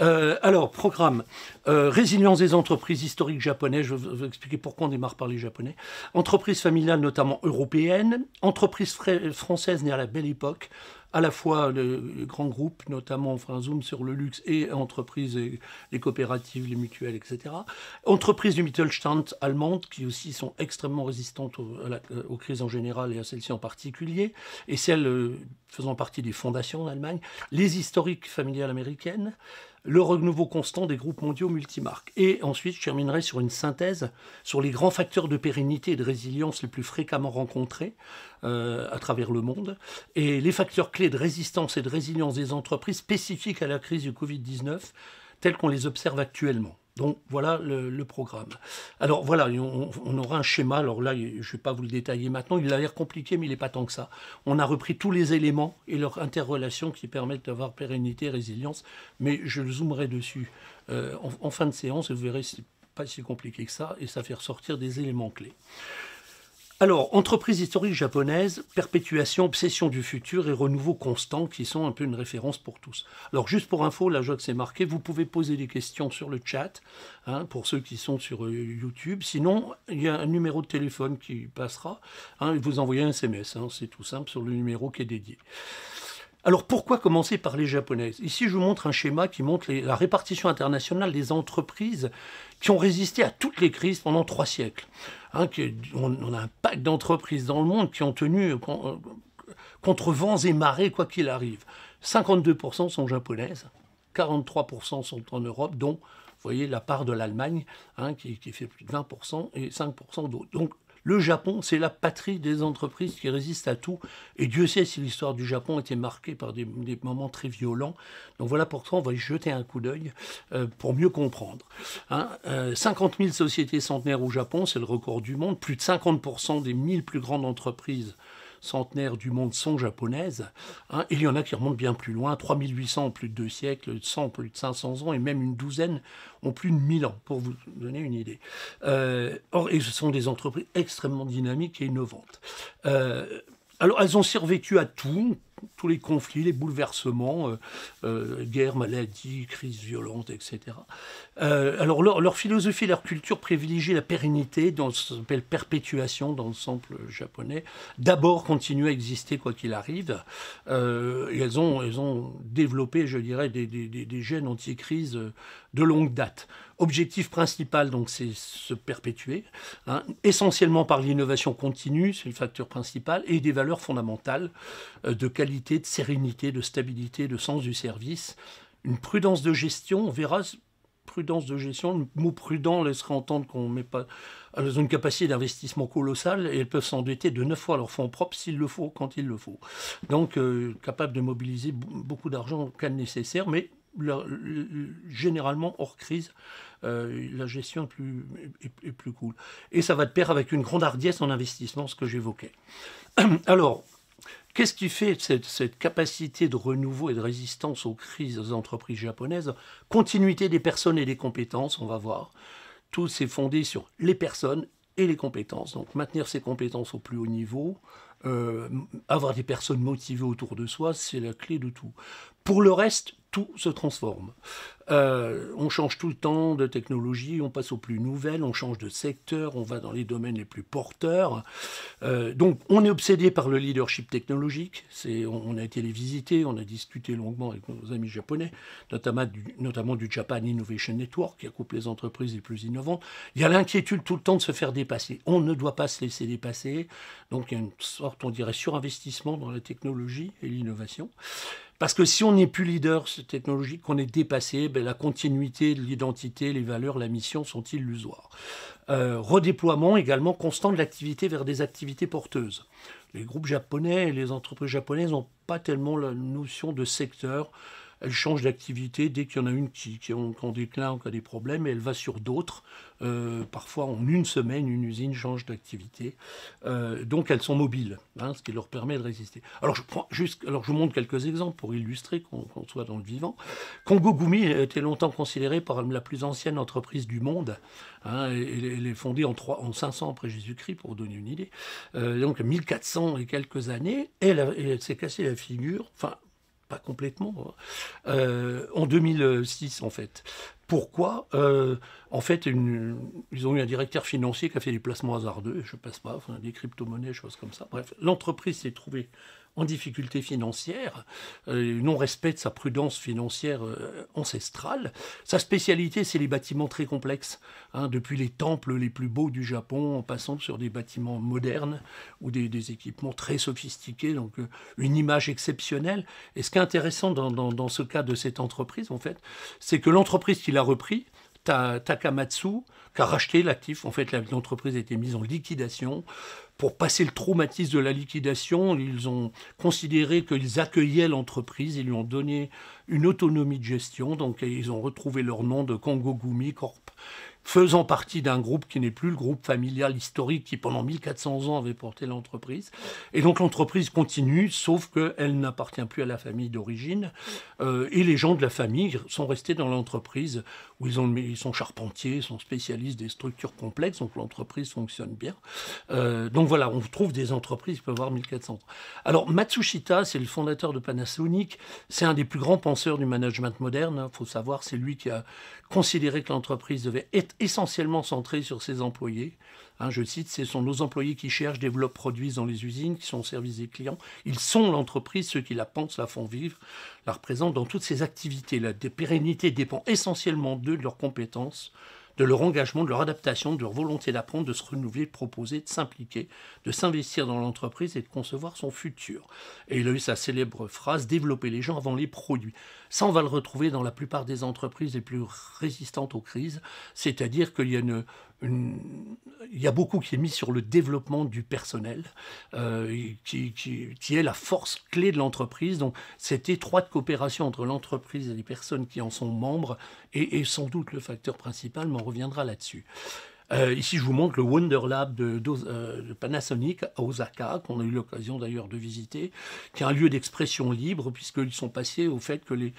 Euh, alors, programme. Euh, résilience des entreprises historiques japonaises. Je vais vous expliquer pourquoi on démarre par les japonais. Entreprises familiales, notamment européennes. Entreprises françaises nées à la belle époque à la fois les grands groupes, notamment enfin Zoom sur le luxe et entreprises, et les coopératives, les mutuelles, etc. Entreprises du Mittelstand allemandes qui aussi sont extrêmement résistantes aux, crises en général et à celle-ci en particulier, et celles euh, faisant partie des fondations en Allemagne, les historiques familiales américaines, le renouveau constant des groupes mondiaux multimarques. Et ensuite, je terminerai sur une synthèse sur les grands facteurs de pérennité et de résilience les plus fréquemment rencontrés euh, à travers le monde. Et les facteurs clés de résistance et de résilience des entreprises spécifiques à la crise du Covid-19, tels qu'on les observe actuellement. Donc voilà le, programme. Alors voilà, on, aura un schéma. Alors là, je ne vais pas vous le détailler maintenant. Il a l'air compliqué, mais il n'est pas tant que ça. On a repris tous les éléments et leurs interrelations qui permettent d'avoir pérennité et résilience. Mais je zoomerai dessus euh, en, fin de séance et vous verrez, c'est pas si compliqué que ça et ça fait ressortir des éléments clés. Alors, entreprise historique japonaise, perpétuation, obsession du futur et renouveau constant qui sont un peu une référence pour tous. Alors, juste pour info, la joie c'est marqué, vous pouvez poser des questions sur le chat hein, pour ceux qui sont sur euh, YouTube. Sinon, il y a un numéro de téléphone qui passera. Hein, et vous envoyez un SMS, hein, c'est tout simple, sur le numéro qui est dédié. Alors pourquoi commencer par les japonaises Ici, je vous montre un schéma qui montre la répartition internationale des entreprises qui ont résisté à toutes les crises pendant trois siècles. Hein, on, a un pack d'entreprises dans le monde qui ont tenu euh, euh, contre vents et marées, quoi qu'il arrive. 52% sont japonaises, 43% sont en Europe, dont, vous voyez, la part de l'Allemagne, hein, qui, fait plus de 20%, et 5% d'autres. Le Japon, c'est la patrie des entreprises qui résistent à tout. Et Dieu sait si l'histoire du Japon était marquée par des, moments très violents. Donc voilà pourquoi on va y jeter un coup d'œil euh, pour mieux comprendre. 50 hein. 000 euh, sociétés centenaires au Japon, c'est le record du monde. Plus de 50% des 1000 plus grandes entreprises centenaires du monde sont japonaises. Hein, il y en a qui remontent bien plus loin, 3800 en plus de deux siècles, 100 plus de 500 ans, et même une douzaine ont plus de 1000 ans, pour vous donner une idée. Euh, or, et ce sont des entreprises extrêmement dynamiques et innovantes. Euh, alors, elles ont survécu à tout, tous les conflits, les bouleversements, guerres, euh, euh, maladies, guerre, maladie, crise violente, etc. Euh, alors leur, leur, philosophie, leur culture privilégie la pérennité, dans ce appelle perpétuation dans le sens japonais. D'abord continuer à exister quoi qu'il arrive. elles, ont, elles ont développé, je dirais, des, des, des gènes anti-crise de longue date. Objectif principal, donc, c'est se perpétuer, hein, essentiellement par l'innovation continue, c'est le facteur principal, et des valeurs fondamentales de qualité de sérénité, de stabilité, de sens du service, une prudence de gestion, on verra prudence de gestion, le mot prudent laisserait entendre qu'on met pas. Elles ont une capacité d'investissement colossale et elles peuvent s'endetter de neuf fois leurs fonds propres s'il le faut, quand il le faut. Donc, euh, capable de mobiliser beaucoup d'argent au cas nécessaire, mais euh, généralement hors crise, euh, la gestion est plus, est plus cool. Et ça va de pair avec une grande hardiesse en investissement, ce que j'évoquais. Alors, Qu'est-ce qui fait cette, capacité de renouveau et de résistance aux crises des entreprises japonaises Continuité des personnes et des compétences, on va voir. Tout s'est fondé sur les personnes et les compétences. Donc maintenir ses compétences au plus haut niveau, euh, avoir des personnes motivées autour de soi, c'est la clé de tout. Pour le reste, tout se transforme. Euh, on change tout le temps de technologie, on passe aux plus nouvelles, on change de secteur, on va dans les domaines les plus porteurs. Euh, donc on est obsédé par le leadership technologique. on, a été les visiter, on a discuté longuement avec nos amis japonais, notamment du, notamment Japan Innovation Network qui accoupe les entreprises les plus innovantes. Il y a l'inquiétude tout le temps de se faire dépasser. On ne doit pas se laisser dépasser. Donc il y a une sorte, on dirait, surinvestissement dans la technologie et l'innovation. Parce que si on n'est plus leader technologique, qu'on est dépassé, ben, la continuité de l'identité, les valeurs, la mission sont illusoires. Euh, redéploiement également constant de l'activité vers des activités porteuses. Les groupes japonais et les entreprises japonaises n'ont pas tellement la notion de secteur elle change d'activité dès qu'il y en a une qui, qui on, déclare, a des problèmes, et elle va sur d'autres. Euh, parfois, en une semaine, une usine change d'activité. Euh, donc, elles sont mobiles, hein, ce qui leur permet de résister. Alors, je prends juste, alors je vous montre quelques exemples pour illustrer qu'on, soit dans le vivant. Congo Gumi était longtemps considérée par la plus ancienne entreprise du monde. Hein, elle, est fondée en, 500 après Jésus-Christ, pour donner une idée. Euh, donc, 1400 et quelques années, elle, elle s'est cassée la figure. Enfin, complètement, hein. euh, en 2006 en fait. Pourquoi euh, En fait, ils ont eu un directeur financier qui a fait des placements hasardeux, je ne passe pas, des crypto-monnaies, choses comme ça. Bref, l'entreprise s'est trouvée en difficulté financière, euh, non-respect de sa prudence financière euh, ancestrale. Sa spécialité, c'est les bâtiments très complexes, hein, depuis les temples les plus beaux du Japon, en passant sur des bâtiments modernes ou des, équipements très sophistiqués, donc euh, une image exceptionnelle. Et ce qui est intéressant dans, ce cas de cette entreprise, en fait, c'est que l'entreprise qui l'a repris, Takamatsu, qui a racheté l'actif. En fait, l'entreprise a été mise en liquidation pour passer le traumatisme de la liquidation, ils ont considéré qu'ils accueillaient l'entreprise, ils lui ont donné une autonomie de gestion, donc ils ont retrouvé leur nom de Congo Gumi Corp, faisant partie d'un groupe qui n'est plus le groupe familial historique qui pendant 1400 ans avait porté l'entreprise. Et donc l'entreprise continue, sauf qu'elle n'appartient plus à la famille d'origine, euh, et les gens de la famille sont restés dans l'entreprise ils, sont charpentiers, ils sont spécialistes des structures complexes, donc l'entreprise fonctionne bien. Euh, donc voilà, on trouve des entreprises peut peuvent avoir 1400 Alors Matsushita, c'est le fondateur de Panasonic, c'est un des plus grands penseurs du management moderne, il hein, faut savoir, c'est lui qui a considéré que l'entreprise devait être essentiellement centrée sur ses employés, Hein, je cite, ce sont nos employés qui cherchent, développent, produisent dans les usines, qui sont au service des clients. Ils sont l'entreprise, ceux qui la pensent, la font vivre, la représentent dans toutes ses activités. La pérennité dépend essentiellement d'eux, de leurs compétences, de leur engagement, de leur adaptation, de leur volonté d'apprendre, de se renouveler, de proposer, de s'impliquer, de s'investir dans l'entreprise et de concevoir son futur. Et il a eu sa célèbre phrase, développer les gens avant les produits. Ça, on va le retrouver dans la plupart des entreprises les plus résistantes aux crises, c'est-à-dire qu'il y a beaucoup qui est mis sur le développement du personnel, euh, qui, est la force clé de l'entreprise. Donc, cette étroite coopération entre l'entreprise et les personnes qui en sont membres est, est sans doute le facteur principal, mais on reviendra là-dessus. Euh, ici, je vous montre le Wonder Lab euh, de, Panasonic à Osaka, qu'on a eu l'occasion d'ailleurs de visiter, qui est un lieu d'expression libre, puisqu'ils sont passés au fait que les,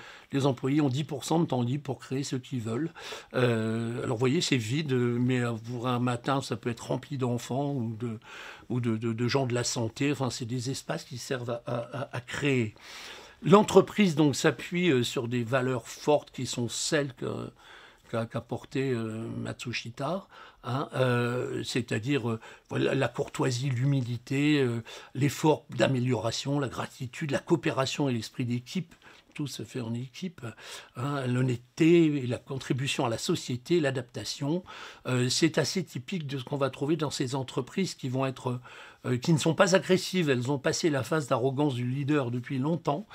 employés ont 10% de temps libre pour créer ce qu'ils veulent. Euh, alors, vous voyez, c'est vide, mais pour un matin, ça peut être rempli d'enfants ou, de, ou de, gens de la santé. Enfin, c'est des espaces qui servent à, créer. L'entreprise donc s'appuie sur des valeurs fortes qui sont celles que qu'a portées porté Matsushita Hein, euh, c'est-à-dire euh, la courtoisie, l'humilité, euh, l'effort d'amélioration, la gratitude, la coopération et l'esprit d'équipe. Tout se fait en équipe, hein, L'honnêteté l'honnêteté, la contribution à la société, l'adaptation. c'est assez typique de ce qu'on va trouver dans ces entreprises qui vont être euh, qui ne sont pas agressives. Elles ont passé la phase d'arrogance du leader depuis longtemps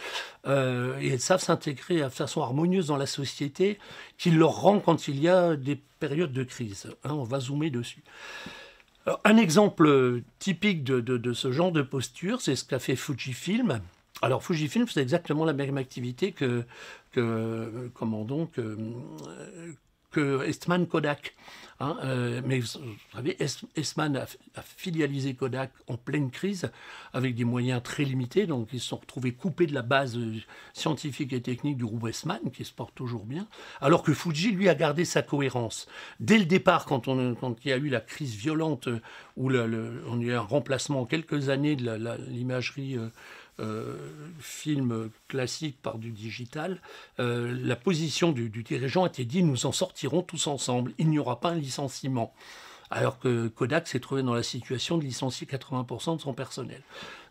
euh, et elles savent s'intégrer de façon harmonieuse dans la société qui leur rend quand il y a des périodes de crise. Hein, on va zoomer dessus. un exemple typique de, de, de, ce genre de posture, c'est ce qu'a fait Fujifilm. Alors Fujifilm, c'est exactement la même activité que, que comment donc, euh, que Eastman Kodak. Hein, euh, mais vous savez, Eastman a, filialisé Kodak en pleine crise avec des moyens très limités, donc ils se sont retrouvés coupés de la base euh, scientifique et technique du groupe Eastman, qui se porte toujours bien, alors que Fuji, lui, a gardé sa cohérence. Dès le départ, quand, on, il y a eu la crise violente, euh, où le, on a eu un remplacement en quelques années de l'imagerie... Euh, film classique par du digital, euh, la position du, dirigeant dirigeant était dit nous en sortirons tous ensemble, il n'y aura pas un licenciement. Alors que Kodak s'est trouvé dans la situation de licencier 80% de son personnel.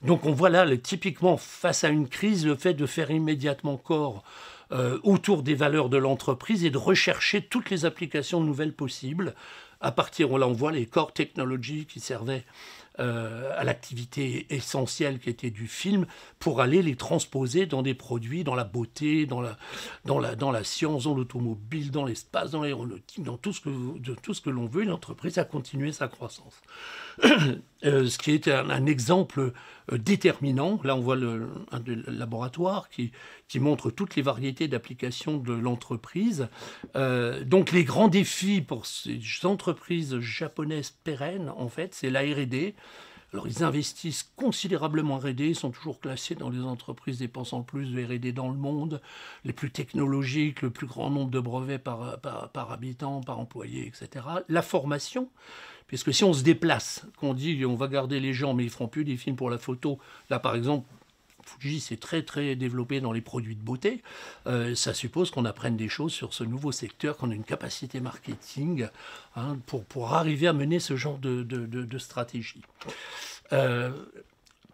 Donc on voit là, typiquement, face à une crise, le fait de faire immédiatement corps euh, autour des valeurs de l'entreprise et de rechercher toutes les applications nouvelles possibles. À partir, là, on voit les corps technologies qui servaient euh, à l'activité essentielle qui était du film pour aller les transposer dans des produits, dans la beauté, dans la, dans la, dans la science, dans l'automobile, dans l'espace, dans l'aéronautique, dans tout ce que, tout ce que l'on veut. L'entreprise a continué sa croissance. Euh, ce qui est un, exemple euh, déterminant. Là, on voit le, un, le laboratoire qui, qui montre toutes les variétés d'applications de l'entreprise. Euh, donc les grands défis pour ces entreprises japonaises pérennes, en fait, c'est la RD. Alors ils investissent considérablement en RD, ils sont toujours classés dans les entreprises dépensant le plus de RD dans le monde, les plus technologiques, le plus grand nombre de brevets par, par habitant, par employé, etc. La formation, puisque si on se déplace, qu'on dit on va garder les gens mais ils feront plus des films pour la photo, là par exemple Fuji s'est très très développé dans les produits de beauté, euh, ça suppose qu'on apprenne des choses sur ce nouveau secteur, qu'on a une capacité marketing hein, pour, pour arriver à mener ce genre de, stratégie. Euh,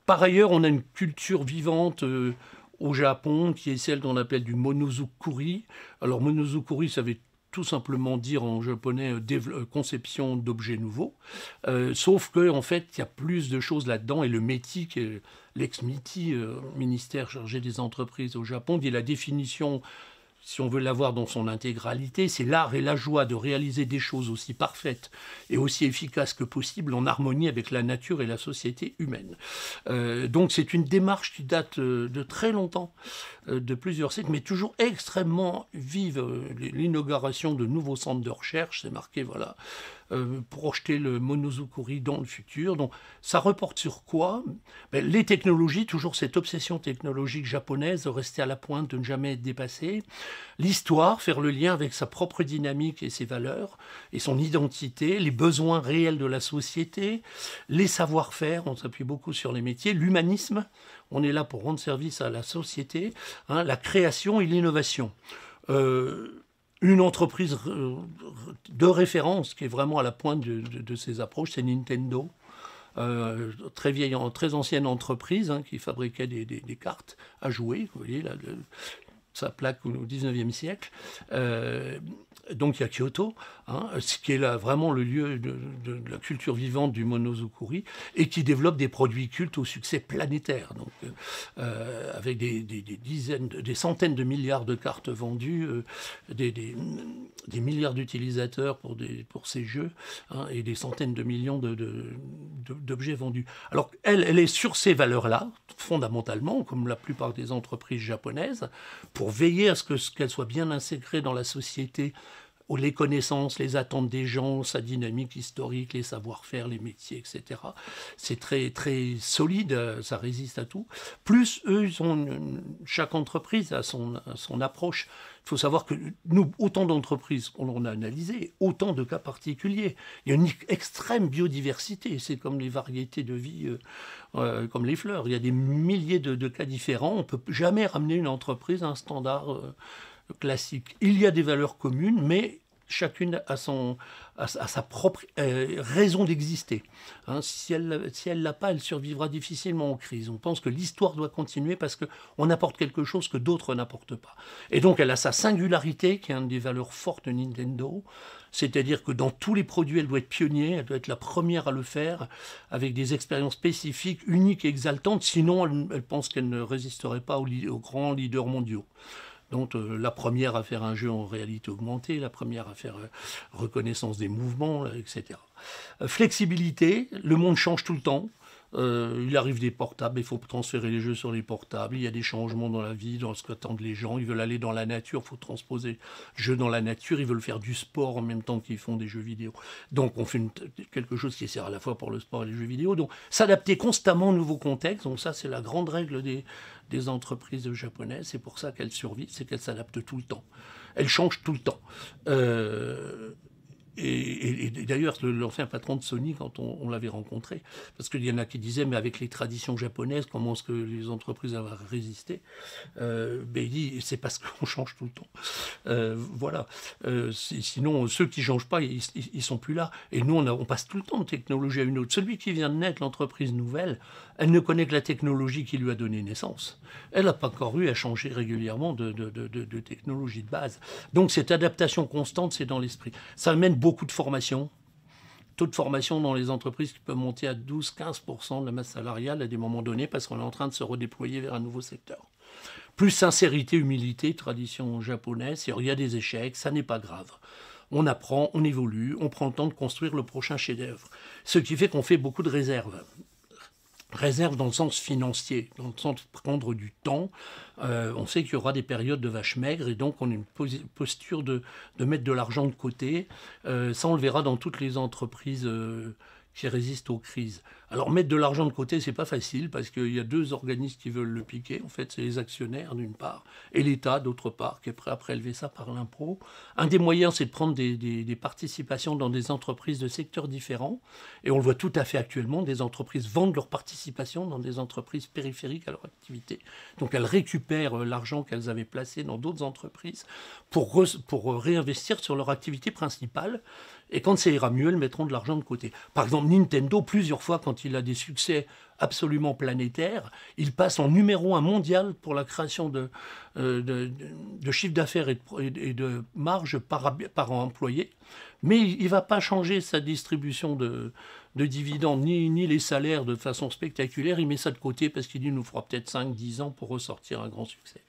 par ailleurs, on a une culture vivante euh, au Japon qui est celle qu'on appelle du monozukuri. Alors monozukuri, ça veut tout simplement dire en japonais euh, euh, conception d'objets nouveaux. Euh, sauf que en fait, il y a plus de choses là-dedans et le métier l'ex-MITI, ministère chargé des entreprises au Japon, dit la définition si on veut l'avoir dans son intégralité, c'est l'art et la joie de réaliser des choses aussi parfaites et aussi efficaces que possible en harmonie avec la nature et la société humaine. Euh, donc c'est une démarche qui date euh, de très longtemps, euh, de plusieurs siècles, mais toujours extrêmement vive. L'inauguration de nouveaux centres de recherche, c'est marqué, voilà, euh, pour projeter le Monozukuri dans le futur. Donc ça reporte sur quoi ben, Les technologies, toujours cette obsession technologique japonaise, rester à la pointe, de ne jamais être dépassé. L'histoire, faire le lien avec sa propre dynamique et ses valeurs, et son identité, les besoins réels de la société, les savoir-faire, on s'appuie beaucoup sur les métiers, l'humanisme, on est là pour rendre service à la société, hein, la création et l'innovation. Euh, une entreprise euh, de référence qui est vraiment à la pointe de, ces approches, c'est Nintendo. Euh, très vieille, très ancienne entreprise hein, qui fabriquait des, cartes à jouer, vous voyez, là, sa plaque au 19e siècle. Euh, donc il y a Kyoto, hein, ce qui est là, vraiment le lieu de, la culture vivante du Monozukuri, et qui développe des produits cultes au succès planétaire, donc, euh, euh, avec des, dizaines, des centaines de milliards de cartes vendues, euh, des, milliards d'utilisateurs pour, pour ces jeux, hein, et des centaines de millions d'objets vendus. Alors elle, est sur ces valeurs-là, fondamentalement, comme la plupart des entreprises japonaises, pour veiller à ce qu'elles soient bien intégrées dans la société les connaissances, les attentes des gens, sa dynamique historique, les savoir-faire, les métiers, etc. C'est très, très solide, euh, ça résiste à tout. Plus, eux, chaque entreprise a son, approche. Il faut savoir que nous, autant d'entreprises qu'on a analysé autant de cas particuliers. Il y a une extrême biodiversité. C'est comme les variétés de vie, euh, euh, comme les fleurs. Il y a des milliers de, cas différents. On ne peut jamais ramener une entreprise à un standard classique. Il y a des valeurs communes, mais chacune a, son, a, sa propre euh, raison d'exister. Hein, si elle ne si elle l'a pas, elle survivra difficilement aux crises. On pense que l'histoire doit continuer parce qu'on apporte quelque chose que d'autres n'apportent pas. Et donc elle a sa singularité, qui est une des valeurs fortes de Nintendo. C'est-à-dire que dans tous les produits, elle doit être pionnière, elle doit être la première à le faire, avec des expériences spécifiques, uniques et exaltantes. Sinon, elle, pense qu'elle ne résisterait pas aux grands leaders mondiaux. Euh, la première à faire un jeu en réalité augmentée, la première à faire euh, reconnaissance des mouvements, etc. Euh, flexibilité, le monde change tout le temps. il arrive des portables, il faut transférer les jeux sur les portables. Il y a des changements dans la vie, dans ce qu'attendent les gens. Ils veulent aller dans la nature, il faut transposer le jeu dans la nature. Ils veulent faire du sport en même temps qu'ils font des jeux vidéo. Donc on fait quelque chose qui sert à la fois pour le sport et les jeux vidéo. Donc s'adapter constamment au nouveau contexte. Donc ça, c'est la grande règle des, des entreprises japonaises. C'est pour ça qu'elles survivent, c'est qu'elles s'adaptent tout le temps. Elles changent tout le temps. Euh, et, et, d'ailleurs, l'ancien patron de Sony, quand on, l'avait rencontré, parce qu'il y en a qui disaient, mais avec les traditions japonaises, comment est-ce que les entreprises vont résister euh, ben Il dit, c'est parce qu'on change tout le temps. Euh, voilà. Euh, sinon, ceux qui ne changent pas, ils ne sont plus là. Et nous, on, on passe tout le temps de technologie à une autre. Celui qui vient de naître, l'entreprise nouvelle, elle ne connaît que la technologie qui lui a donné naissance. Elle n'a pas encore eu à changer régulièrement de, de technologie de base. Donc, cette adaptation constante, c'est dans l'esprit. Ça amène beaucoup de formation. Taux de formation dans les entreprises qui peuvent monter à 12-15% de la masse salariale à des moments donnés parce qu'on est en train de se redéployer vers un nouveau secteur. Plus sincérité, humilité, tradition japonaise. Il y a des échecs, ça n'est pas grave. On apprend, on évolue, on prend le temps de construire le prochain chef-d'œuvre. Ce qui fait qu'on fait beaucoup de réserves réserve dans le sens financier, dans le sens de prendre du temps. Euh, on sait qu'il y aura des périodes de vaches maigres et donc on a une posture de, mettre de l'argent de côté. Euh, ça, on le verra dans toutes les entreprises euh, qui résistent aux crises. Alors mettre de l'argent de côté, c'est pas facile parce qu'il y a deux organismes qui veulent le piquer. En fait, c'est les actionnaires d'une part et l'État d'autre part qui est prêt à prélever ça par l'impôt. Un des moyens, c'est de prendre des, participations dans des entreprises de secteurs différents. Et on le voit tout à fait actuellement, des entreprises vendent leurs participations dans des entreprises périphériques à leur activité. Donc elles récupèrent euh, l'argent qu'elles avaient placé dans d'autres entreprises pour, pour euh, réinvestir sur leur activité principale. Et quand ça ira mieux, elles mettront de l'argent de côté. Par exemple, Nintendo, plusieurs fois, quand il a des succès absolument planétaires. Il passe en numéro un mondial pour la création de, chiffres euh, chiffre d'affaires et de, marge par, par employé. Mais il ne va pas changer sa distribution de, dividendes ni, ni, les salaires de façon spectaculaire. Il met ça de côté parce qu'il dit nous fera peut-être 5-10 ans pour ressortir un grand succès.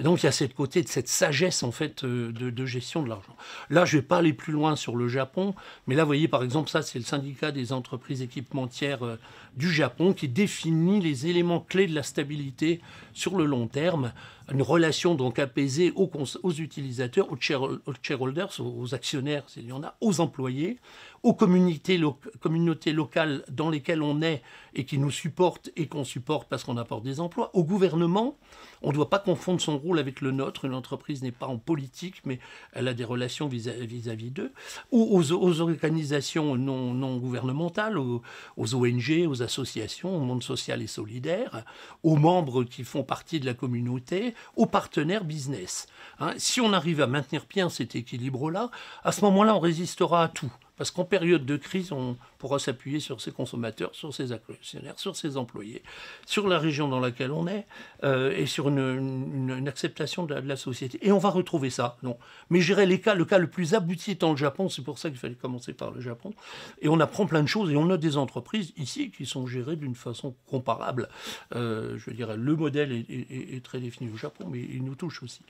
Donc il y a cette côté de cette sagesse en fait euh, de, de gestion de l'argent. Là, je ne vais pas aller plus loin sur le Japon, mais là, vous voyez par exemple, ça, c'est le syndicat des entreprises équipementières euh, du Japon qui définit les éléments clés de la stabilité sur le long terme une relation donc apaisée aux, aux utilisateurs, aux, shareholders, aux actionnaires, il y en a, aux employés, aux communautés, communautés locales dans lesquelles on est et qui nous supportent et qu'on supporte parce qu'on apporte des emplois, au gouvernement. On ne doit pas confondre son rôle avec le nôtre. Une entreprise n'est pas en politique, mais elle a des relations vis-à-vis d'eux. Ou aux, organisations non, non gouvernementales, aux ONG, aux associations, au monde social et solidaire, aux membres qui font partie de la communauté aux partenaires business. Hein, si on arrive à maintenir bien cet équilibre-là, à ce moment-là, on résistera à tout. Parce qu'en période de crise, on, pourra s'appuyer sur ses consommateurs, sur ses actionnaires, sur ses employés, sur la région dans laquelle on est euh, et sur une, acceptation de la, société. Et on va retrouver ça. Non. Mais je dirais les cas, le cas le plus abouti étant le Japon, c'est pour ça qu'il fallait commencer par le Japon. Et on apprend plein de choses et on a des entreprises ici qui sont gérées d'une façon comparable. Euh, je dirais, le modèle est, très défini au Japon, mais il nous touche aussi.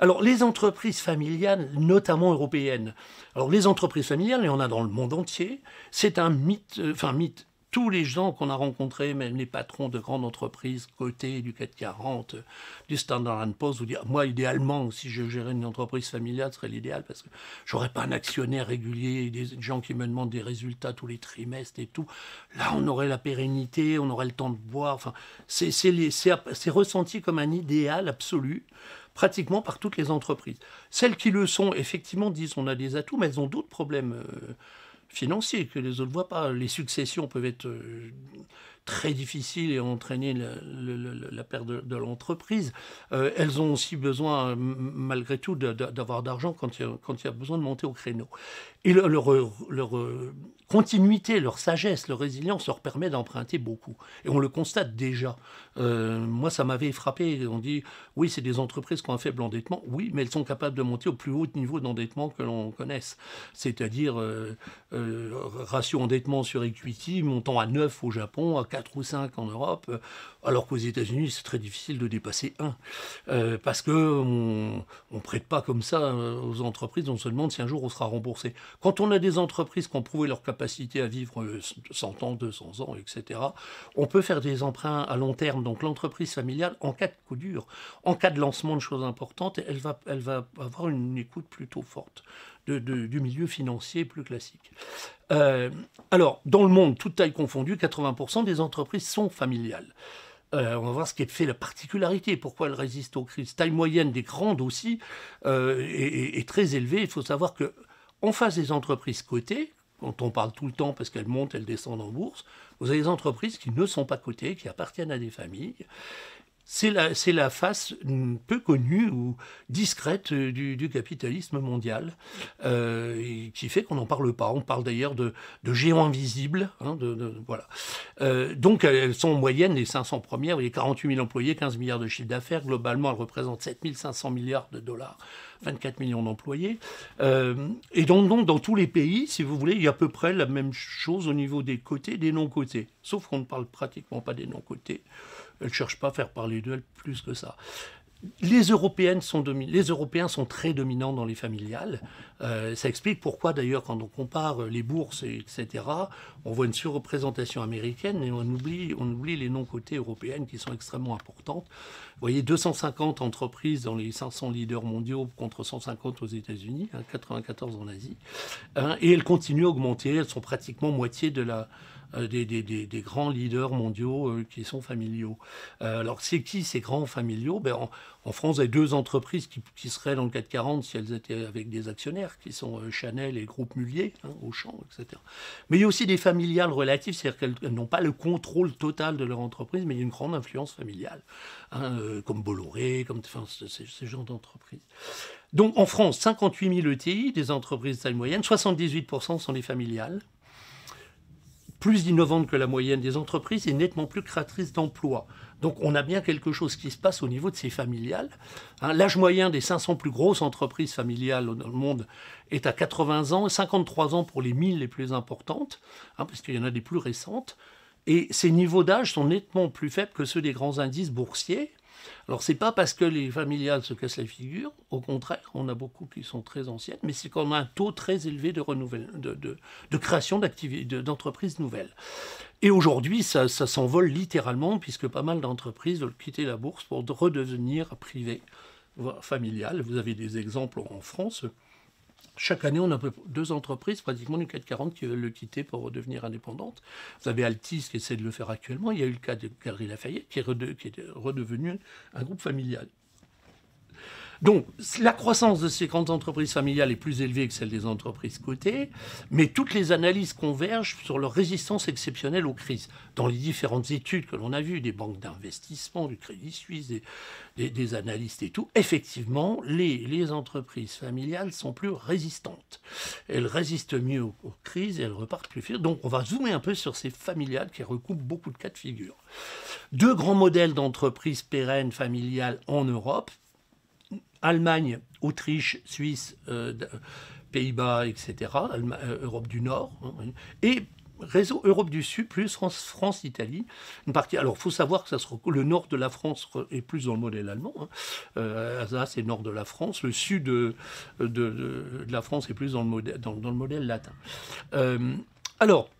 Alors, les entreprises familiales, notamment européennes. Alors, les entreprises familiales, et on a dans le monde entier. C'est un mythe, euh, enfin mythe, tous les gens qu'on a rencontrés, même les patrons de grandes entreprises côté du 440, du Standard Poor's, vous dire, moi, idéalement, si je gérais une entreprise familiale, ce serait l'idéal parce que j'aurais pas un actionnaire régulier, des gens qui me demandent des résultats tous les trimestres et tout. Là, on aurait la pérennité, on aurait le temps de boire. Enfin, c'est, ressenti comme un idéal absolu pratiquement par toutes les entreprises. Celles qui le sont, effectivement, disent on a des atouts, mais elles ont d'autres problèmes. Euh, financiers que les autres ne voient pas. Les successions peuvent être euh, très difficiles et entraîner la, perte de, l'entreprise. Euh, elles ont aussi besoin, malgré tout, d'avoir d'argent quand il y a besoin de monter au créneau. Et leur, continuité, leur sagesse, leur résilience leur permet d'emprunter beaucoup. Et on le constate déjà. Euh, moi, ça m'avait frappé. On dit, oui, c'est des entreprises qui ont un faible endettement. Oui, mais elles sont capables de monter au plus haut niveau d'endettement que l'on connaisse. C'est-à-dire euh, euh, ratio endettement sur equity montant à 9 au Japon, à 4 ou 5 en Europe alors qu'aux États-Unis, c'est très difficile de dépasser un, euh, parce qu'on ne prête pas comme ça euh, aux entreprises, on se demande si un jour on sera remboursé. Quand on a des entreprises qui ont prouvé leur capacité à vivre 100 euh, ans, 200 ans, etc., on peut faire des emprunts à long terme. Donc l'entreprise familiale, en cas de coup dur, en cas de lancement de choses importantes, elle va, avoir une écoute plutôt forte. du milieu financier plus classique. alors, dans le monde, toute taille confondue, 80% des entreprises sont familiales. Euh, on va voir ce qui fait la particularité, pourquoi elle résiste aux crises. Taille moyenne des grandes aussi euh, est, très élevée. Il faut savoir que face des entreprises cotées, dont on parle tout le temps parce qu'elles montent, elles descendent en bourse, vous avez des entreprises qui ne sont pas cotées, qui appartiennent à des familles c'est la, face peu connue ou discrète euh, du, capitalisme mondial, euh, qui fait qu'on n'en parle pas. On parle d'ailleurs de, géants invisibles. Hein, euh, donc elles sont en moyenne les 500 premières, les 48 000 employés, 15 milliards de chiffre d'affaires. Globalement, elles représentent 7 500 milliards de dollars, 24 millions d'employés. et donc, dans tous les pays, si vous voulez, il y a à peu près la même chose au niveau des côtés des non-côtés. Sauf qu'on ne parle pratiquement pas des non-côtés. Elles ne cherchent pas à faire parler d'elle plus que ça. Les, Européennes sont les Européens sont très dominants dans les familiales. Euh, ça explique pourquoi, d'ailleurs, quand on compare euh, les bourses, etc., on voit une surreprésentation américaine et on oublie, on oublie les non côtés européennes qui sont extrêmement importantes. Vous voyez, 250 entreprises dans les 500 leaders mondiaux contre 150 aux États-Unis, 94 hein, en Asie. Hein, et elles continuent à augmenter. Elles sont pratiquement moitié de la, euh, des, grands leaders mondiaux euh, qui sont familiaux. Euh, alors, c'est qui ces grands familiaux ben, en, France, il y a deux entreprises qui, seraient dans le 40 si elles étaient avec des actionnaires, qui sont Chanel et Groupe Mullier, hein, Auchan, etc. Mais il y a aussi des familiales relatives, c'est-à-dire qu'elles n'ont pas le contrôle total de leur entreprise, mais il y a une grande influence familiale, hein, comme Bolloré, comme enfin, ce genre d'entreprise. Donc en France, 58 000 ETI, des entreprises de taille moyenne, 78% sont des familiales plus innovante que la moyenne des entreprises et nettement plus créatrice d'emplois. Donc on a bien quelque chose qui se passe au niveau de ces familiales. Hein, l'âge moyen des 500 plus grosses entreprises familiales dans le monde est à 80 ans, 53 ans pour les 1000 les plus importantes, hein, parce qu'il y en a des plus récentes. Et ces niveaux d'âge sont nettement plus faibles que ceux des grands indices boursiers. Alors n'est pas parce que les familiales se cassent la figure, au contraire, on a beaucoup qui sont très anciennes, mais c'est qu'on a un taux très élevé de, création d'entreprises nouvelles. Et aujourd'hui, ça, ça s'envole littéralement, puisque pas mal d'entreprises veulent quitter la bourse pour redevenir privées, familiales. Vous avez des exemples en France chaque année, on a deux entreprises, pratiquement du 440, qui veulent le quitter pour redevenir indépendantes. Vous avez Altis qui essaie de le faire actuellement. Il y a eu le cas de Galerie Lafayette, qui qui est redevenu un groupe familial. Donc, la croissance de ces grandes entreprises familiales est plus élevée que celle des entreprises cotées, mais toutes les analyses convergent sur leur résistance exceptionnelle aux crises. Dans les différentes études que l'on a vues, des banques d'investissement, du Crédit Suisse, des, analystes et tout, effectivement, les, entreprises familiales sont plus résistantes. Elles résistent mieux aux, crises et elles repartent plus vite. Donc, on va zoomer un peu sur ces familiales qui recoupent beaucoup de cas de figure. Deux grands modèles d'entreprises pérennes familiales en Europe, Allemagne, Autriche, Suisse, euh, Pays-Bas, etc., euh, Europe du Nord, hein, et réseau Europe du Sud plus France, Italie. Une partie. Alors, faut savoir que ça se, le nord de la France est plus dans le modèle allemand. Hein. Euh, Alsace nord de la France. Le sud euh, de, la France est plus dans le modèle, dans, le modèle latin. alors,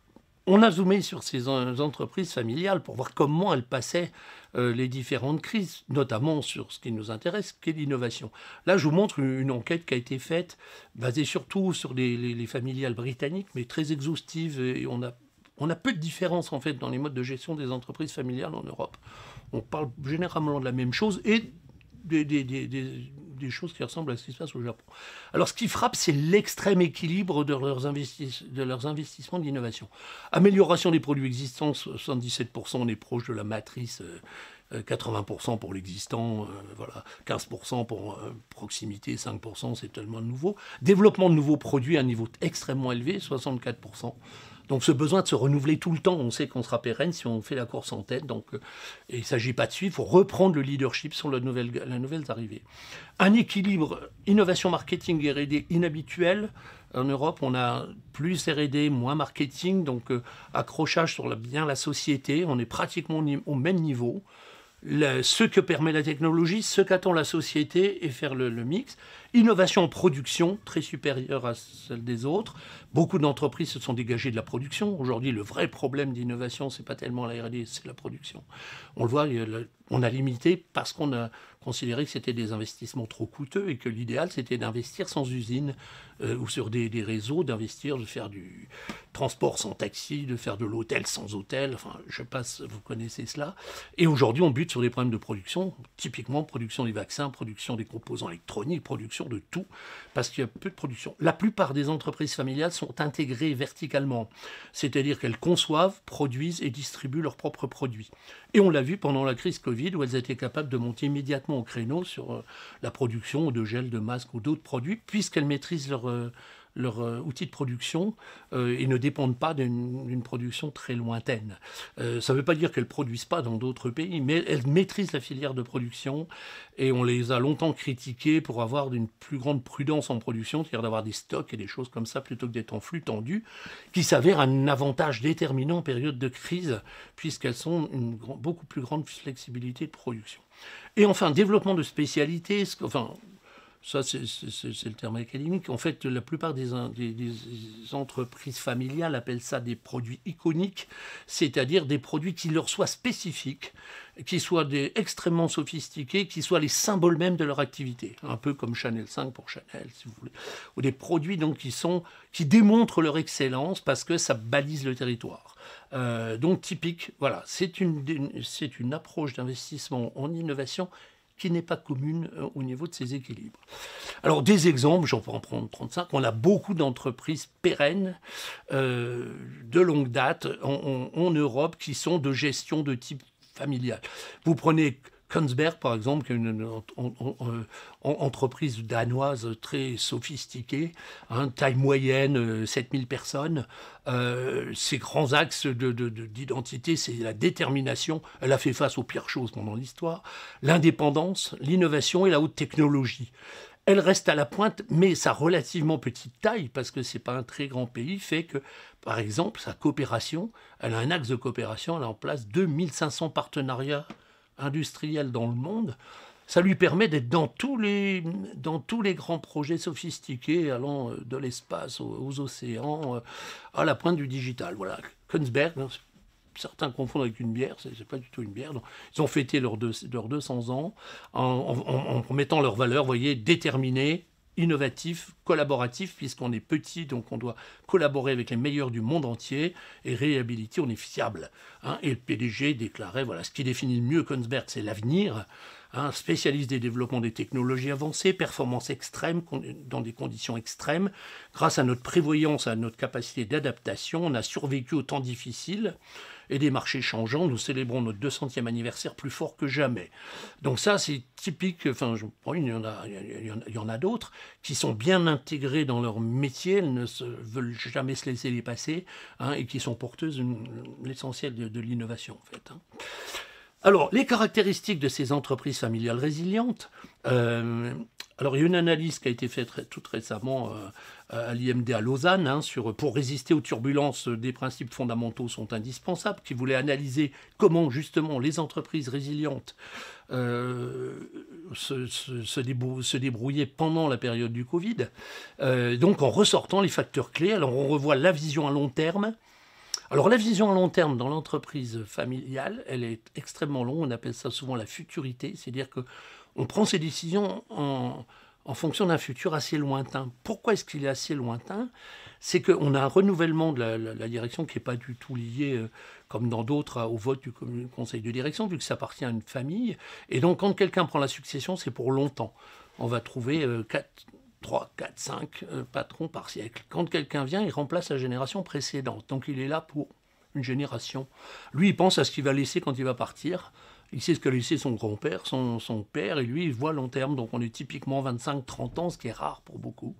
on a zoomé sur ces entreprises familiales pour voir comment elles passaient euh, les différentes crises, notamment sur ce qui nous intéresse, qui est l'innovation. Là, je vous montre une enquête qui a été faite, basée surtout sur les, familiales britanniques, mais très exhaustive, et on a on a peu de différences en fait dans les modes de gestion des entreprises familiales en Europe. On parle généralement de la même chose et des, choses qui ressemblent à ce qui se passe au Japon. Alors ce qui frappe, c'est l'extrême équilibre de leurs, investissements, de leurs investissements d'innovation. Amélioration des produits existants, 77%, on est proche de la matrice. 80% euh, euh, pour l'existant, euh, voilà, 15% pour proximité, 5% c'est tellement nouveau. Développement de nouveaux produits à un niveau extrêmement élevé, 64%. Donc ce besoin de se renouveler tout le temps, on sait qu'on sera pérenne si on fait la course en tête. Donc euh, il ne s'agit pas de suivre, il faut reprendre le leadership sur la nouvelle, la arrivée. Un équilibre innovation marketing R&D inhabituel. En Europe, on a plus R&D, moins marketing, donc euh, accrochage sur bien la société. On est pratiquement au même niveau ce que permet la technologie, ce qu'attend la société et faire le, mix. Innovation en production, très supérieure à celle des autres. Beaucoup d'entreprises se sont dégagées de la production. Aujourd'hui, le vrai problème d'innovation, c'est pas tellement la R&D, c'est la production. On le voit, on a limité parce qu'on a considéré que c'était des investissements trop coûteux et que l'idéal c'était d'investir sans usine euh, ou sur des, des réseaux, d'investir, de faire du transport sans taxi, de faire de l'hôtel sans hôtel, enfin je passe, vous connaissez cela. Et aujourd'hui on bute sur des problèmes de production, typiquement production des vaccins, production des composants électroniques, production de tout, parce qu'il y a peu de production. La plupart des entreprises familiales sont intégrées verticalement, c'est-à-dire qu'elles conçoivent, produisent et distribuent leurs propres produits. Et on l'a vu pendant la crise Covid où elles étaient capables de monter immédiatement au créneau sur euh, la production de gel, de masques ou d'autres produits puisqu'elles maîtrisent leur euh, leur euh, outil de production euh, et ne dépendent pas d'une production très lointaine. Euh, ça ne veut pas dire qu'elles ne produisent pas dans d'autres pays, mais elles maîtrisent la filière de production et on les a longtemps critiquées pour avoir une plus grande prudence en production, c'est-à-dire d'avoir des stocks et des choses comme ça plutôt que d'être en flux tendu, qui s'avère un avantage déterminant en période de crise puisqu'elles ont une beaucoup plus grande flexibilité de production. Et enfin, développement de spécialités, enfin, ça, c'est le terme académique. En fait, la plupart des, des, entreprises familiales appellent ça des produits iconiques, c'est-à-dire des produits qui leur soient spécifiques, qui soient des, extrêmement sophistiqués, qui soient les symboles même de leur activité. Un peu comme Chanel 5 pour Chanel, si vous voulez. Ou des produits donc, qui, sont, qui démontrent leur excellence parce que ça balise le territoire. Euh, donc typique, voilà, c'est une, c'est une approche d'investissement en innovation qui n'est pas commune euh, au niveau de ces équilibres. Alors des exemples, j'en peux en prendre 35, on a beaucoup d'entreprises pérennes euh, de longue date en, Europe qui sont de gestion de type familial. Vous prenez Kongsberg, par exemple, qui est une, euh, entreprise danoise très sophistiquée, hein, taille moyenne, 7000 euh, personnes. Euh, ses grands axes d'identité, c'est la détermination. Elle a fait face aux pires choses pendant l'histoire. L'indépendance, l'innovation et la haute technologie. Elle reste à la pointe, mais sa relativement petite taille, parce que n'est pas un très grand pays, fait que, par exemple, sa coopération, elle a un axe de coopération, elle a en place 2500 partenariats industriel dans le monde, ça lui permet d'être dans, tous les, dans tous les grands projets sophistiqués allant euh, de l'espace aux, océans, euh, à la pointe du digital. Voilà, Kunzberg, hein, certains confondent avec une bière, c'est pas du tout une bière. ils ont fêté leurs, 200 ans en, mettant leur valeur, voyez, déterminée, innovatif, collaboratif, puisqu'on est petit, donc on doit collaborer avec les meilleurs du monde entier, et réhabiliter, on est fiable. Hein. Et le PDG déclarait, voilà, ce qui définit le mieux Konzberg, c'est l'avenir, hein. spécialiste des développements des technologies avancées, performance extrême dans des conditions extrêmes. Grâce à notre prévoyance, à notre capacité d'adaptation, on a survécu aux temps difficiles, et des marchés changeants. Nous célébrons notre 200e anniversaire plus fort que jamais. Donc ça, c'est typique, enfin, je, il y en a, il y en a d'autres, qui sont bien intégrés dans leur métier, elles ne se, veulent jamais se laisser les passer, hein, et qui sont porteuses de l'essentiel de, l'innovation, en fait. Hein. Alors, les caractéristiques de ces entreprises familiales résilientes, euh, alors il y a une analyse qui a été faite tout récemment euh, euh, à l'IMD à Lausanne, hein, sur pour résister aux turbulences, euh, des principes fondamentaux sont indispensables, qui voulait analyser comment justement les entreprises résilientes euh, se, se, se, pendant la période du Covid. donc en ressortant les facteurs clés, alors on revoit la vision à long terme. Alors la vision à long terme dans l'entreprise familiale, elle est extrêmement longue, on appelle ça souvent la futurité, c'est-à-dire que on prend ses décisions en, en fonction d'un futur assez lointain. Pourquoi est-ce qu'il est assez lointain C'est qu'on a un renouvellement de la, direction qui n'est pas du tout lié, euh, comme dans d'autres, au vote du conseil de direction, vu que ça appartient à une famille. Et donc, quand quelqu'un prend la succession, c'est pour longtemps. On va trouver 4, 3, 4, 5 patrons par siècle. Quand quelqu'un vient, il remplace la génération précédente. Donc, il est là pour une génération. Lui, il pense à ce qu'il va laisser quand il va partir il sait ce que sait son grand-père, son, père, et lui, il voit long terme. Donc on est typiquement 25-30 ans, ce qui est rare pour beaucoup,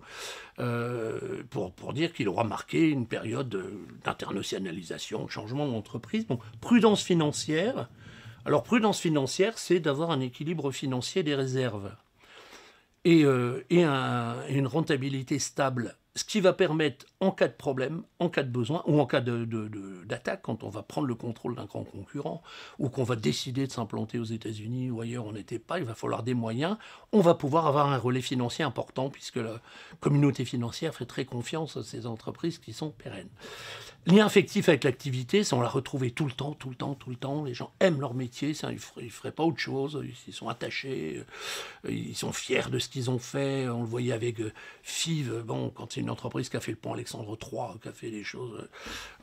euh, pour, dire qu'il aura marqué une période d'internationalisation, changement d'entreprise. Donc prudence financière. Alors prudence financière, c'est d'avoir un équilibre financier des réserves et, euh, une rentabilité stable ce qui va permettre, en cas de problème, en cas de besoin, ou en cas d'attaque, quand on va prendre le contrôle d'un grand concurrent, ou qu'on va décider de s'implanter aux États-Unis ou ailleurs, on n'était pas, il va falloir des moyens, on va pouvoir avoir un relais financier important, puisque la communauté financière fait très confiance à ces entreprises qui sont pérennes. Lien affectif avec l'activité, c'est on l'a retrouvé tout le temps, tout le temps, tout le temps. Les gens aiment leur métier, ça, ils ne feraient, pas autre chose, ils sont attachés, euh, ils sont fiers de ce qu'ils ont fait. On le voyait avec euh, FIV, bon, quand c'est une entreprise qui a fait le pont Alexandre III, qui a fait des choses, euh,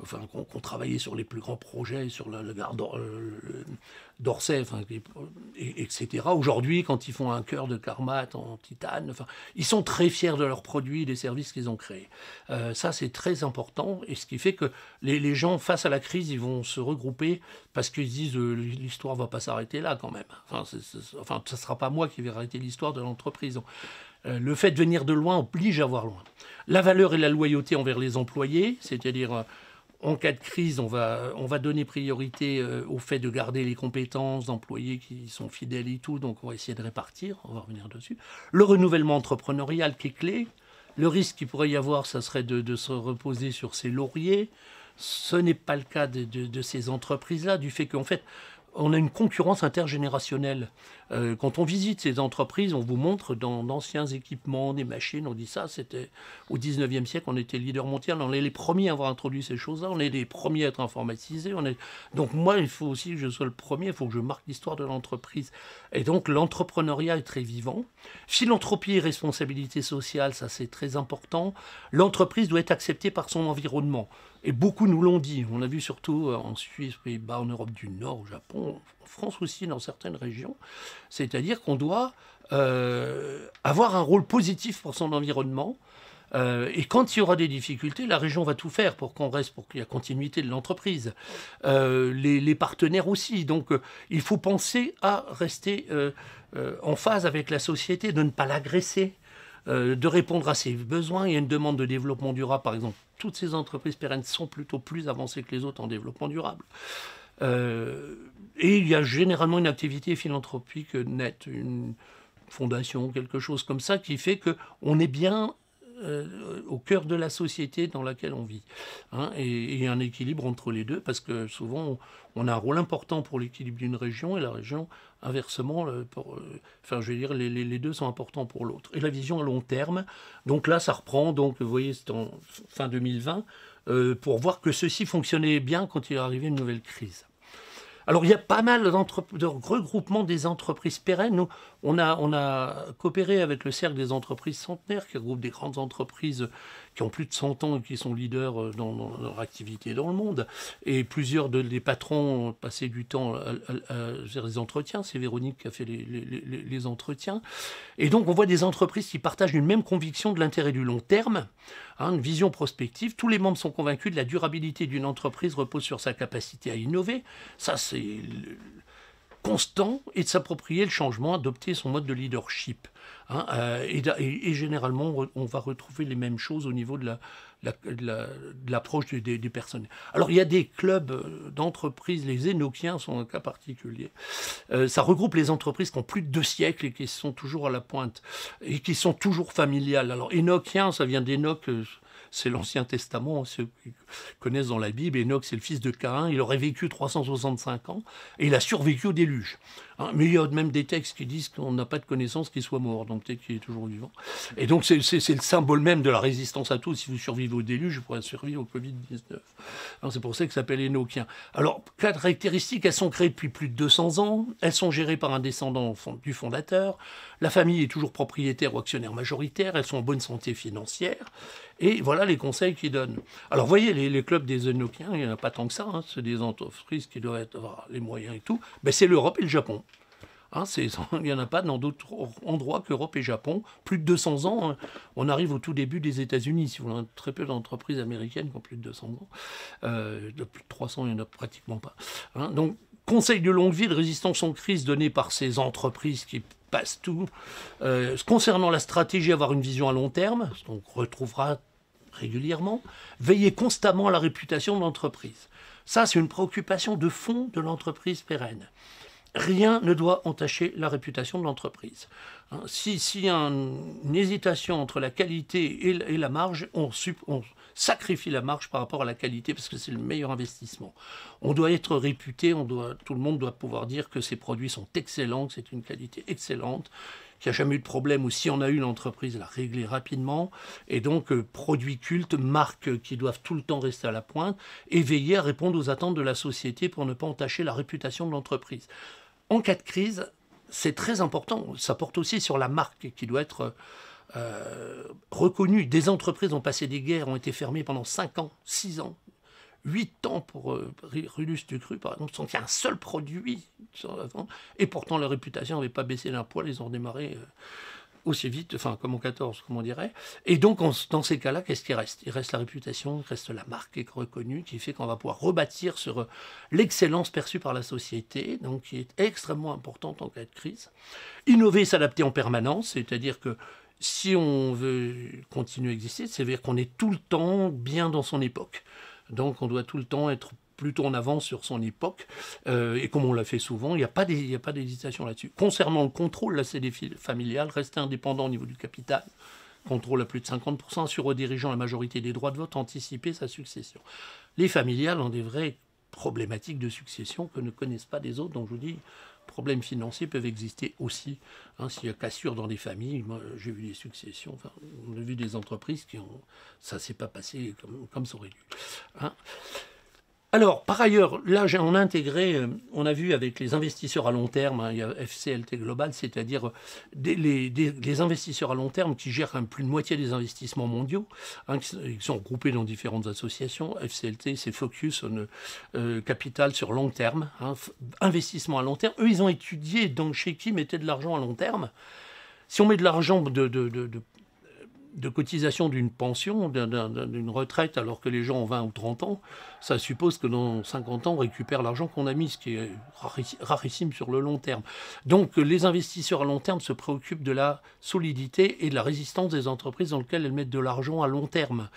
enfin, qu'on travaillait sur les plus grands projets, sur le la euh, d'Orsay, enfin, etc. Aujourd'hui, quand ils font un cœur de Carmat en titane, enfin, ils sont très fiers de leurs produits, des services qu'ils ont créés. Euh, ça, c'est très important, et ce qui fait que les, gens, face à la crise, ils vont se regrouper parce qu'ils disent l'histoire va pas s'arrêter là quand même. Enfin, ça ne sera pas moi qui vais arrêter l'histoire de l'entreprise. Euh, le fait de venir de loin oblige à voir loin. La valeur et la loyauté envers les employés, c'est-à-dire euh, en cas de crise, on va, on va donner priorité euh, au fait de garder les compétences d'employés qui sont fidèles et tout, donc on va essayer de répartir, on va revenir dessus. Le renouvellement entrepreneurial qui est clé. Le risque qu'il pourrait y avoir, ça serait de, se reposer sur ses lauriers. Ce n'est pas le cas de, de ces entreprises-là, du fait qu'en fait, on a une concurrence intergénérationnelle. Euh, quand on visite ces entreprises, on vous montre dans d'anciens équipements, des machines, on dit ça, c'était au 19e siècle, on était leader mondial, on est les premiers à avoir introduit ces choses-là, on est les premiers à être informatisés. est... Donc moi, il faut aussi que je sois le premier, il faut que je marque l'histoire de l'entreprise. Et donc l'entrepreneuriat est très vivant. Philanthropie et responsabilité sociale, ça c'est très important. L'entreprise doit être acceptée par son environnement. Et beaucoup nous l'ont dit. On l'a vu surtout euh, en Suisse, bah, en Europe du Nord, au Japon, en France aussi, dans certaines régions. C'est-à-dire qu'on doit euh, avoir un rôle positif pour son environnement. Euh, et quand il y aura des difficultés, la région va tout faire pour qu'on reste, pour qu'il y ait continuité de l'entreprise. les, les, partenaires aussi. Donc il faut penser à rester en phase avec la société, de ne pas l'agresser. Euh, de répondre à ses besoins. Il y a une demande de développement durable, par exemple. Toutes ces entreprises pérennes sont plutôt plus avancées que les autres en développement durable. Euh, et il y a généralement une activité philanthropique nette, une fondation, quelque chose comme ça, qui fait que on est bien euh, au cœur de la société dans laquelle on vit. Hein, et, un équilibre entre les deux, parce que souvent, on, a un rôle important pour l'équilibre d'une région, et la région, inversement, pour, euh, enfin, je veux dire, les, deux sont importants pour l'autre. Et la vision à long terme, donc là, ça reprend, donc, vous voyez, c'est en fin 2020, euh, pour voir que ceci fonctionnait bien quand il est arrivé une nouvelle crise. Alors il y a pas mal de regroupements des entreprises pérennes. Nous, on a, on a coopéré avec le Cercle des entreprises centenaires qui regroupe des grandes entreprises qui ont plus de 100 ans et qui sont leaders euh, dans, leur activité dans le monde. Et plusieurs de, des patrons ont passé du temps à, faire des entretiens. C'est Véronique qui a fait les, entretiens. Et donc, on voit des entreprises qui partagent une même conviction de l'intérêt du long terme, hein, une vision prospective. Tous les membres sont convaincus de la durabilité d'une entreprise repose sur sa capacité à innover. Ça, c'est constant et de s'approprier le changement, adopter son mode de leadership. Hein, euh, et, généralement, on va retrouver les mêmes choses au niveau de la, l'approche des, des, personnes. Alors il y a des clubs euh, d'entreprises, les Enochiens sont un cas particulier. Euh, ça regroupe les entreprises qui ont plus de deux siècles et qui sont toujours à la pointe et qui sont toujours familiales. Alors Enochien, ça vient d'Enoch, c'est l'Ancien Testament, ceux qui connaissent dans la Bible, Enoch c'est le fils de Caïn, il aurait vécu 365 ans et il a survécu au déluge. Hein, mais il y a même des textes qui disent qu'on n'a pas de connaissance qu'il soit mort, donc peut-être qu'il est toujours vivant. Et donc c'est le symbole même de la résistance à tout. Si vous survivez au déluge, vous pourrez survivre au Covid-19. Hein, c'est pour ça que s'appelle Enochien. Alors, quatre caractéristiques, elles sont créées depuis plus de 200 ans, elles sont gérées par un descendant du fondateur, la famille est toujours propriétaire ou actionnaire majoritaire, elles sont en bonne santé financière, et voilà les conseils qu'ils donnent. Alors, vous voyez, les, clubs des Enochiens, il n'y en a pas tant que ça. Hein. c'est des entreprises qui doivent avoir les moyens et tout. Mais c'est l'Europe et le Japon. Hein, il n'y en a pas dans d'autres endroits qu'Europe et Japon. Plus de 200 ans, hein. on arrive au tout début des États-Unis, si vous voulez. Très peu d'entreprises américaines qui ont plus de 200 ans. Euh, de plus de 300, il n'y en a pratiquement pas. donc, conseil de longue vie de résistance en crise donné par ces entreprises qui passent tout. Euh, concernant la stratégie, avoir une vision à long terme, on retrouvera régulièrement, veiller constamment à la réputation de l'entreprise. Ça, c'est une préoccupation de fond de l'entreprise pérenne. Rien ne doit entacher la réputation de l'entreprise. Hein, si, y a une hésitation entre la qualité et, la marge, on, sacrifie la marge par rapport à la qualité parce que c'est le meilleur investissement. On doit être réputé, on doit, tout le monde doit pouvoir dire que ses produits sont excellents, que c'est une qualité excellente, qui n'y a jamais eu de problème, ou si on a eu l'entreprise, l'a régler rapidement. Et donc, euh, produits cultes, marques qui doivent tout le temps rester à la pointe et veiller à répondre aux attentes de la société pour ne pas entacher la réputation de l'entreprise. En cas de crise, c'est très important. Ça porte aussi sur la marque qui doit être euh, reconnue. Des entreprises ont passé des guerres, ont été fermées pendant 5 ans, 6 ans, Huit ans pour euh, Rulus Ducru, par exemple, sans qu'il y ait un seul produit sur la vente. Et pourtant, la réputation n'avait pas baissé d'un poil, ils ont démarré euh, aussi vite, enfin, comme en 14, comme on dirait. Et donc, dans ces cas-là, qu'est-ce qui reste Il reste la réputation, il reste la marque qui est reconnue, qui fait qu'on va pouvoir rebâtir sur euh, l'excellence perçue par la société, donc qui est extrêmement importante en cas de crise. Innover, s'adapter en permanence, c'est-à-dire que si on veut continuer à exister, c'est-à-dire qu'on est tout le temps bien dans son époque. Donc on doit tout le temps être plutôt en avance sur son époque, euh, et comme on l'a fait souvent, il n'y a pas d'hésitation là-dessus. Concernant le contrôle, la CD familiale, rester indépendant au niveau du capital, contrôle à plus de 50%, sur aux dirigeants la majorité des droits de vote, anticiper sa succession. Les familiales ont des vraies problématiques de succession que ne connaissent pas les autres, dont je vous dis, problèmes financiers peuvent exister aussi. Hein, s'il y a cassure dans des familles, moi euh, j'ai vu des successions, enfin, on a vu des entreprises qui ont. Ça ne s'est pas passé comme, comme ça aurait dû. Hein. Alors, par ailleurs, là, on a intégré, euh, on a vu avec les investisseurs à long terme, hein, il y a FCLT Global, c'est-à-dire euh, les, investisseurs à long terme qui gèrent plus de moitié des investissements mondiaux, hein, ils qui, sont regroupés dans différentes associations. FCLT, c'est Focus on euh, Capital sur long terme, hein, investissement à long terme. Eux, ils ont étudié donc chez qui mettaient de l'argent à long terme. Si on met de l'argent de de cotisation d'une pension, d'une retraite, alors que les gens ont 20 ou 30 ans, ça suppose que dans 50 ans, on récupère l'argent qu'on a mis, ce qui est rarissime sur le long terme. Donc les investisseurs à long terme se préoccupent de la solidité et de la résistance des entreprises dans lesquelles elles mettent de l'argent à long terme.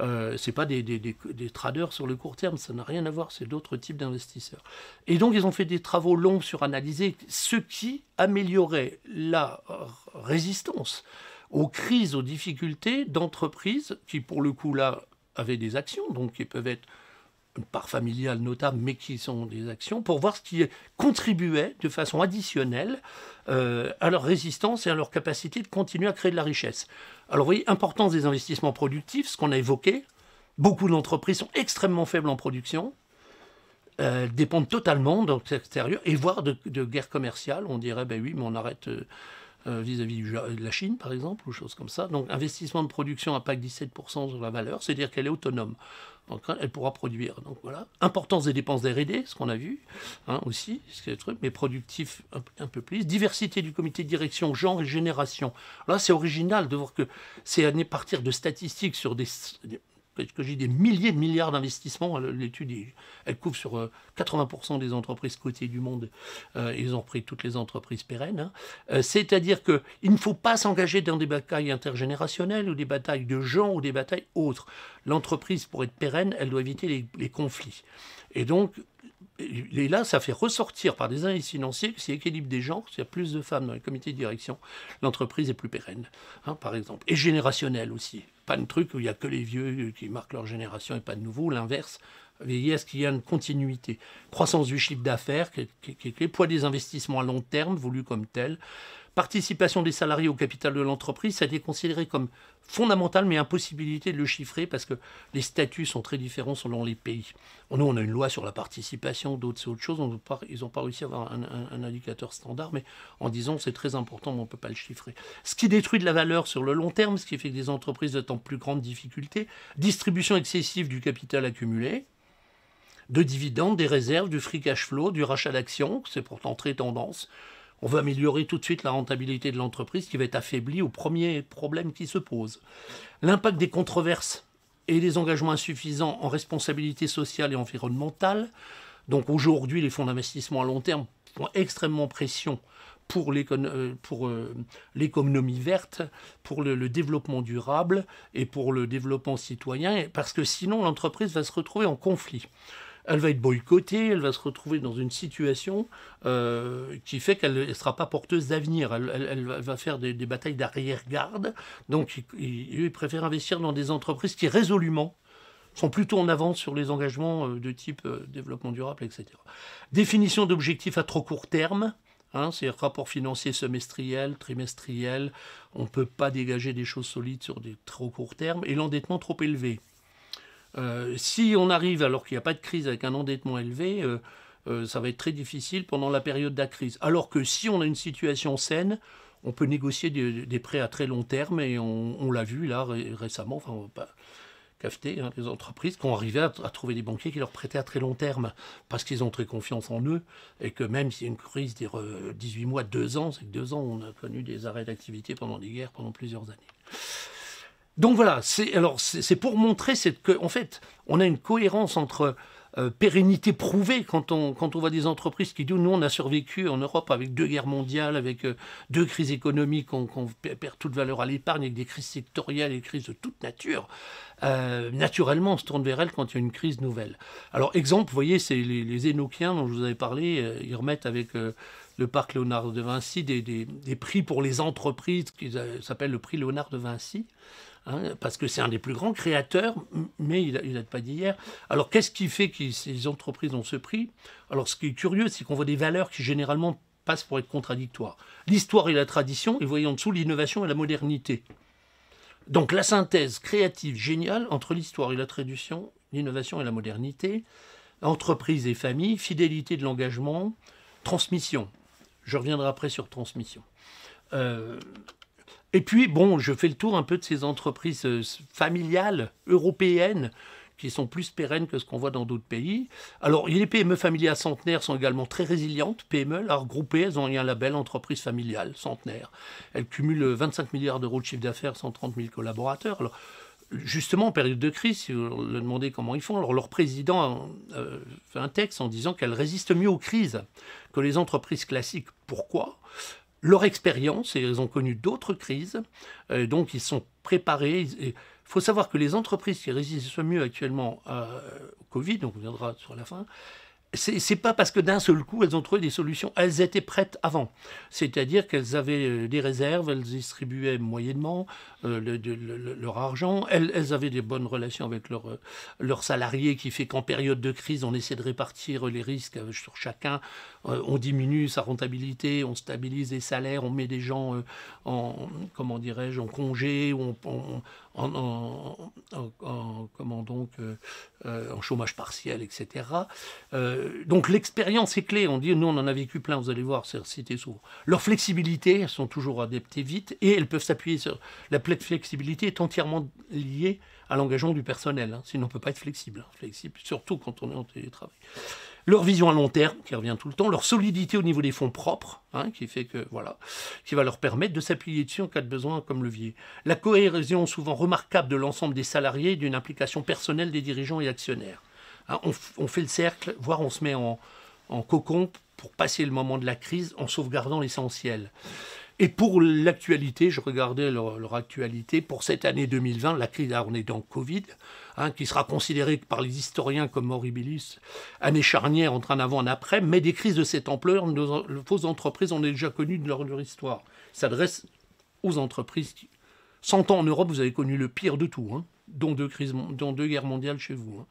Euh, ce n'est pas des, des, traders sur le court terme, ça n'a rien à voir, c'est d'autres types d'investisseurs. Et donc ils ont fait des travaux longs sur analyser ce qui améliorait la résistance aux crises, aux difficultés d'entreprises qui, pour le coup, là, avaient des actions, donc qui peuvent être par familiale notable, mais qui sont des actions, pour voir ce qui contribuait de façon additionnelle euh, à leur résistance et à leur capacité de continuer à créer de la richesse. Alors vous voyez, importance des investissements productifs, ce qu'on a évoqué, beaucoup d'entreprises sont extrêmement faibles en production, dépendent totalement de l'extérieur, et voire de, de, guerre commerciale, on dirait, ben oui, mais on arrête... Euh, euh, vis-à-vis de la Chine, par exemple, ou choses comme ça. Donc, investissement de production à PAC 17% sur la valeur, c'est-à-dire qu'elle est autonome. Donc, hein, elle pourra produire. Donc, voilà. Importance des dépenses d'R&D, ce qu'on a vu hein, aussi, c'est truc, mais productif un, peu plus. Diversité du comité de direction, genre et génération. Là, c'est original de voir que c'est à partir de statistiques sur des, que j'ai des milliers de milliards d'investissements. Hein, l'étude, elle couvre sur 80% euh, des entreprises cotées du monde. Euh, ils ont pris toutes les entreprises pérennes. Hein. Euh, c'est-à-dire qu'il ne faut pas s'engager dans des batailles intergénérationnelles ou des batailles de gens ou des batailles autres. L'entreprise, pour être pérenne, elle doit éviter les, conflits. Et donc, là, ça fait ressortir par des analyses financiers que si équilibre des genres, s'il y a plus de femmes dans les comités de direction, l'entreprise est plus pérenne, hein, par exemple, et générationnelle aussi pas de truc où il n'y a que les vieux qui marquent leur génération et pas de nouveaux, l'inverse. veillez à ce qu'il y ait une continuité. Croissance du chiffre d'affaires, qui, poids des investissements à long terme, voulu comme tel, participation des salariés au capital de l'entreprise, ça a été considéré comme fondamental, mais impossibilité de le chiffrer parce que les statuts sont très différents selon les pays. Nous, on a une loi sur la participation, d'autres, c'est autre chose. ils n'ont pas réussi à avoir un, indicateur standard, mais en disant c'est très important, mais on ne peut pas le chiffrer. Ce qui détruit de la valeur sur le long terme, ce qui fait que des entreprises sont en plus grande difficulté, distribution excessive du capital accumulé, de dividendes, des réserves, du free cash flow, du rachat d'actions, c'est pourtant très tendance, on veut améliorer tout de suite la rentabilité de l'entreprise qui va être affaiblie au premier problème qui se pose. L'impact des controverses et des engagements insuffisants en responsabilité sociale et environnementale. Donc aujourd'hui, les fonds d'investissement à long terme font extrêmement pression pour euh, euh, l'économie verte, pour le, le, développement durable et pour le développement citoyen, parce que sinon l'entreprise va se retrouver en conflit elle va être boycottée, elle va se retrouver dans une situation euh, qui fait qu'elle ne sera pas porteuse d'avenir. Elle, va faire des, batailles d'arrière-garde. Donc, il préfère investir dans des entreprises qui résolument sont plutôt en avance sur les engagements euh, de type euh, développement durable, etc. Définition d'objectifs à trop court terme. Hein, c'est rapport financier semestriel, trimestriel. On ne peut pas dégager des choses solides sur des trop courts termes. Et l'endettement trop élevé. Euh, si on arrive, alors qu'il n'y a pas de crise avec un endettement élevé, euh, euh, ça va être très difficile pendant la période de la crise. Alors que si on a une situation saine, on peut négocier des, prêts à très long terme et on, l'a vu là récemment. Enfin, on va pas cafeter hein, les entreprises qui ont arrivé à, trouver des banquiers qui leur prêtaient à très long terme parce qu'ils ont très confiance en eux et que même s'il une crise des 18 mois, 2 ans, c'est que 2 ans, on a connu des arrêts d'activité pendant des guerres pendant plusieurs années. Donc voilà, c'est alors c'est pour montrer cette que en fait, on a une cohérence entre euh, pérennité prouvée quand on, quand on voit des entreprises qui disent nous on a survécu en Europe avec deux guerres mondiales, avec euh, deux crises économiques, on, perd toute valeur à l'épargne, avec des crises sectorielles, des crises de toute nature. Euh, naturellement, on se tourne vers elles quand il y a une crise nouvelle. Alors exemple, vous voyez, c'est les, énoquiens dont je vous avais parlé, ils remettent avec le parc Léonard de Vinci des, prix pour les entreprises, qui s'appellent le prix Léonard de Vinci. Hein, parce que c'est un des plus grands créateurs, mais il n'a pas dit hier. Alors qu'est-ce qui fait que ces entreprises ont ce prix Alors ce qui est curieux, c'est qu'on voit des valeurs qui généralement passent pour être contradictoires. L'histoire et la tradition, et voyons en dessous l'innovation et la modernité. Donc la synthèse créative géniale entre l'histoire et la tradition, l'innovation et la modernité, entreprise et famille, fidélité de l'engagement, transmission. Je reviendrai après sur transmission. Euh, et puis, bon, je fais le tour un peu de ces entreprises euh, familiales européennes qui sont plus pérennes que ce qu'on voit dans d'autres pays. Alors, les PME familiales centenaires sont également très résilientes. PME, là, regroupées, elles ont un label entreprise familiale centenaire. Elles cumulent 25 milliards d'euros de chiffre d'affaires, 130 000 collaborateurs. Alors, justement, en période de crise, si vous le demandez comment ils font, alors leur président euh, fait un texte en disant qu'elles résistent mieux aux crises que les entreprises classiques. Pourquoi leur expérience et ils ont connu d'autres crises. Euh, donc ils sont préparés. Il faut savoir que les entreprises qui résistent le mieux actuellement euh, au Covid, donc on viendra sur la fin, c'est pas parce que d'un seul coup elles ont trouvé des solutions. Elles étaient prêtes avant. C'est-à-dire qu'elles avaient euh, des réserves, elles distribuaient moyennement euh, leur argent, elles, avaient des bonnes relations avec leurs leur euh, salariés, qui fait qu'en période de crise, on essaie de répartir les risques sur chacun. on diminue sa rentabilité, on stabilise les salaires, on met des gens en, comment dirais-je, en congé, on, on en, comment donc, euh, euh, en chômage partiel, etc. Euh, donc l'expérience est clé. On dit, nous on en a vécu plein, vous allez voir, c'est cité souvent. Leur flexibilité, elles sont toujours adaptées vite et elles peuvent s'appuyer sur. La flexibilité est entièrement liée à l'engagement du personnel, hein. sinon on peut pas être flexible, hein. flexible, surtout quand on est en télétravail leur vision à long terme, qui revient tout le temps, leur solidité au niveau des fonds propres, hein, qui fait que, voilà, qui va leur permettre de s'appuyer dessus en cas de besoin comme levier. La cohésion souvent remarquable de l'ensemble des salariés et d'une implication personnelle des dirigeants et actionnaires. Hein, on, fait le cercle, voire on se met en, en cocon pour passer le moment de la crise en sauvegardant l'essentiel. Et pour l'actualité, je regardais leur, actualité, pour cette année 2020, la crise, là on est dans Covid, hein, qui sera considérée par les historiens comme horribilis, année charnière entre un avant et un après, mais des crises de cette ampleur, nos, fausses entreprises, en est déjà connu de leur, histoire. S'adresse aux entreprises. Qui... 100 ans en Europe, vous avez connu le pire de tout, hein, dont, deux crises, dont deux guerres mondiales chez vous. Hein.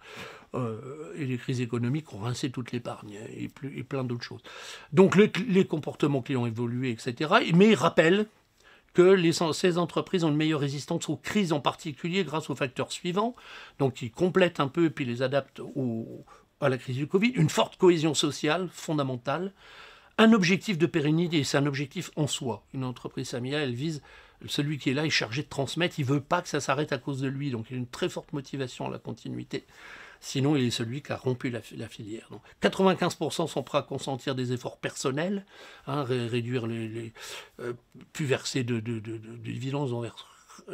Euh, et les crises économiques ont rincé toute l'épargne et, et plein d'autres choses. Donc les comportements qui ont évolué, etc. Mais il rappelle que les, ces entreprises ont une meilleure résistance aux crises en particulier grâce aux facteurs suivants, donc ils complètent un peu et puis les adaptent à la crise du Covid, une forte cohésion sociale fondamentale, un objectif de pérennité, c'est un objectif en soi. Une entreprise familiale, elle vise celui qui est là est chargé de transmettre, il ne veut pas que ça s'arrête à cause de lui, donc il y a une très forte motivation à la continuité. Sinon, il est celui qui a rompu la, filière. 95% sont prêts à consentir des efforts personnels, hein, réduire les, les euh, plus verser de, de,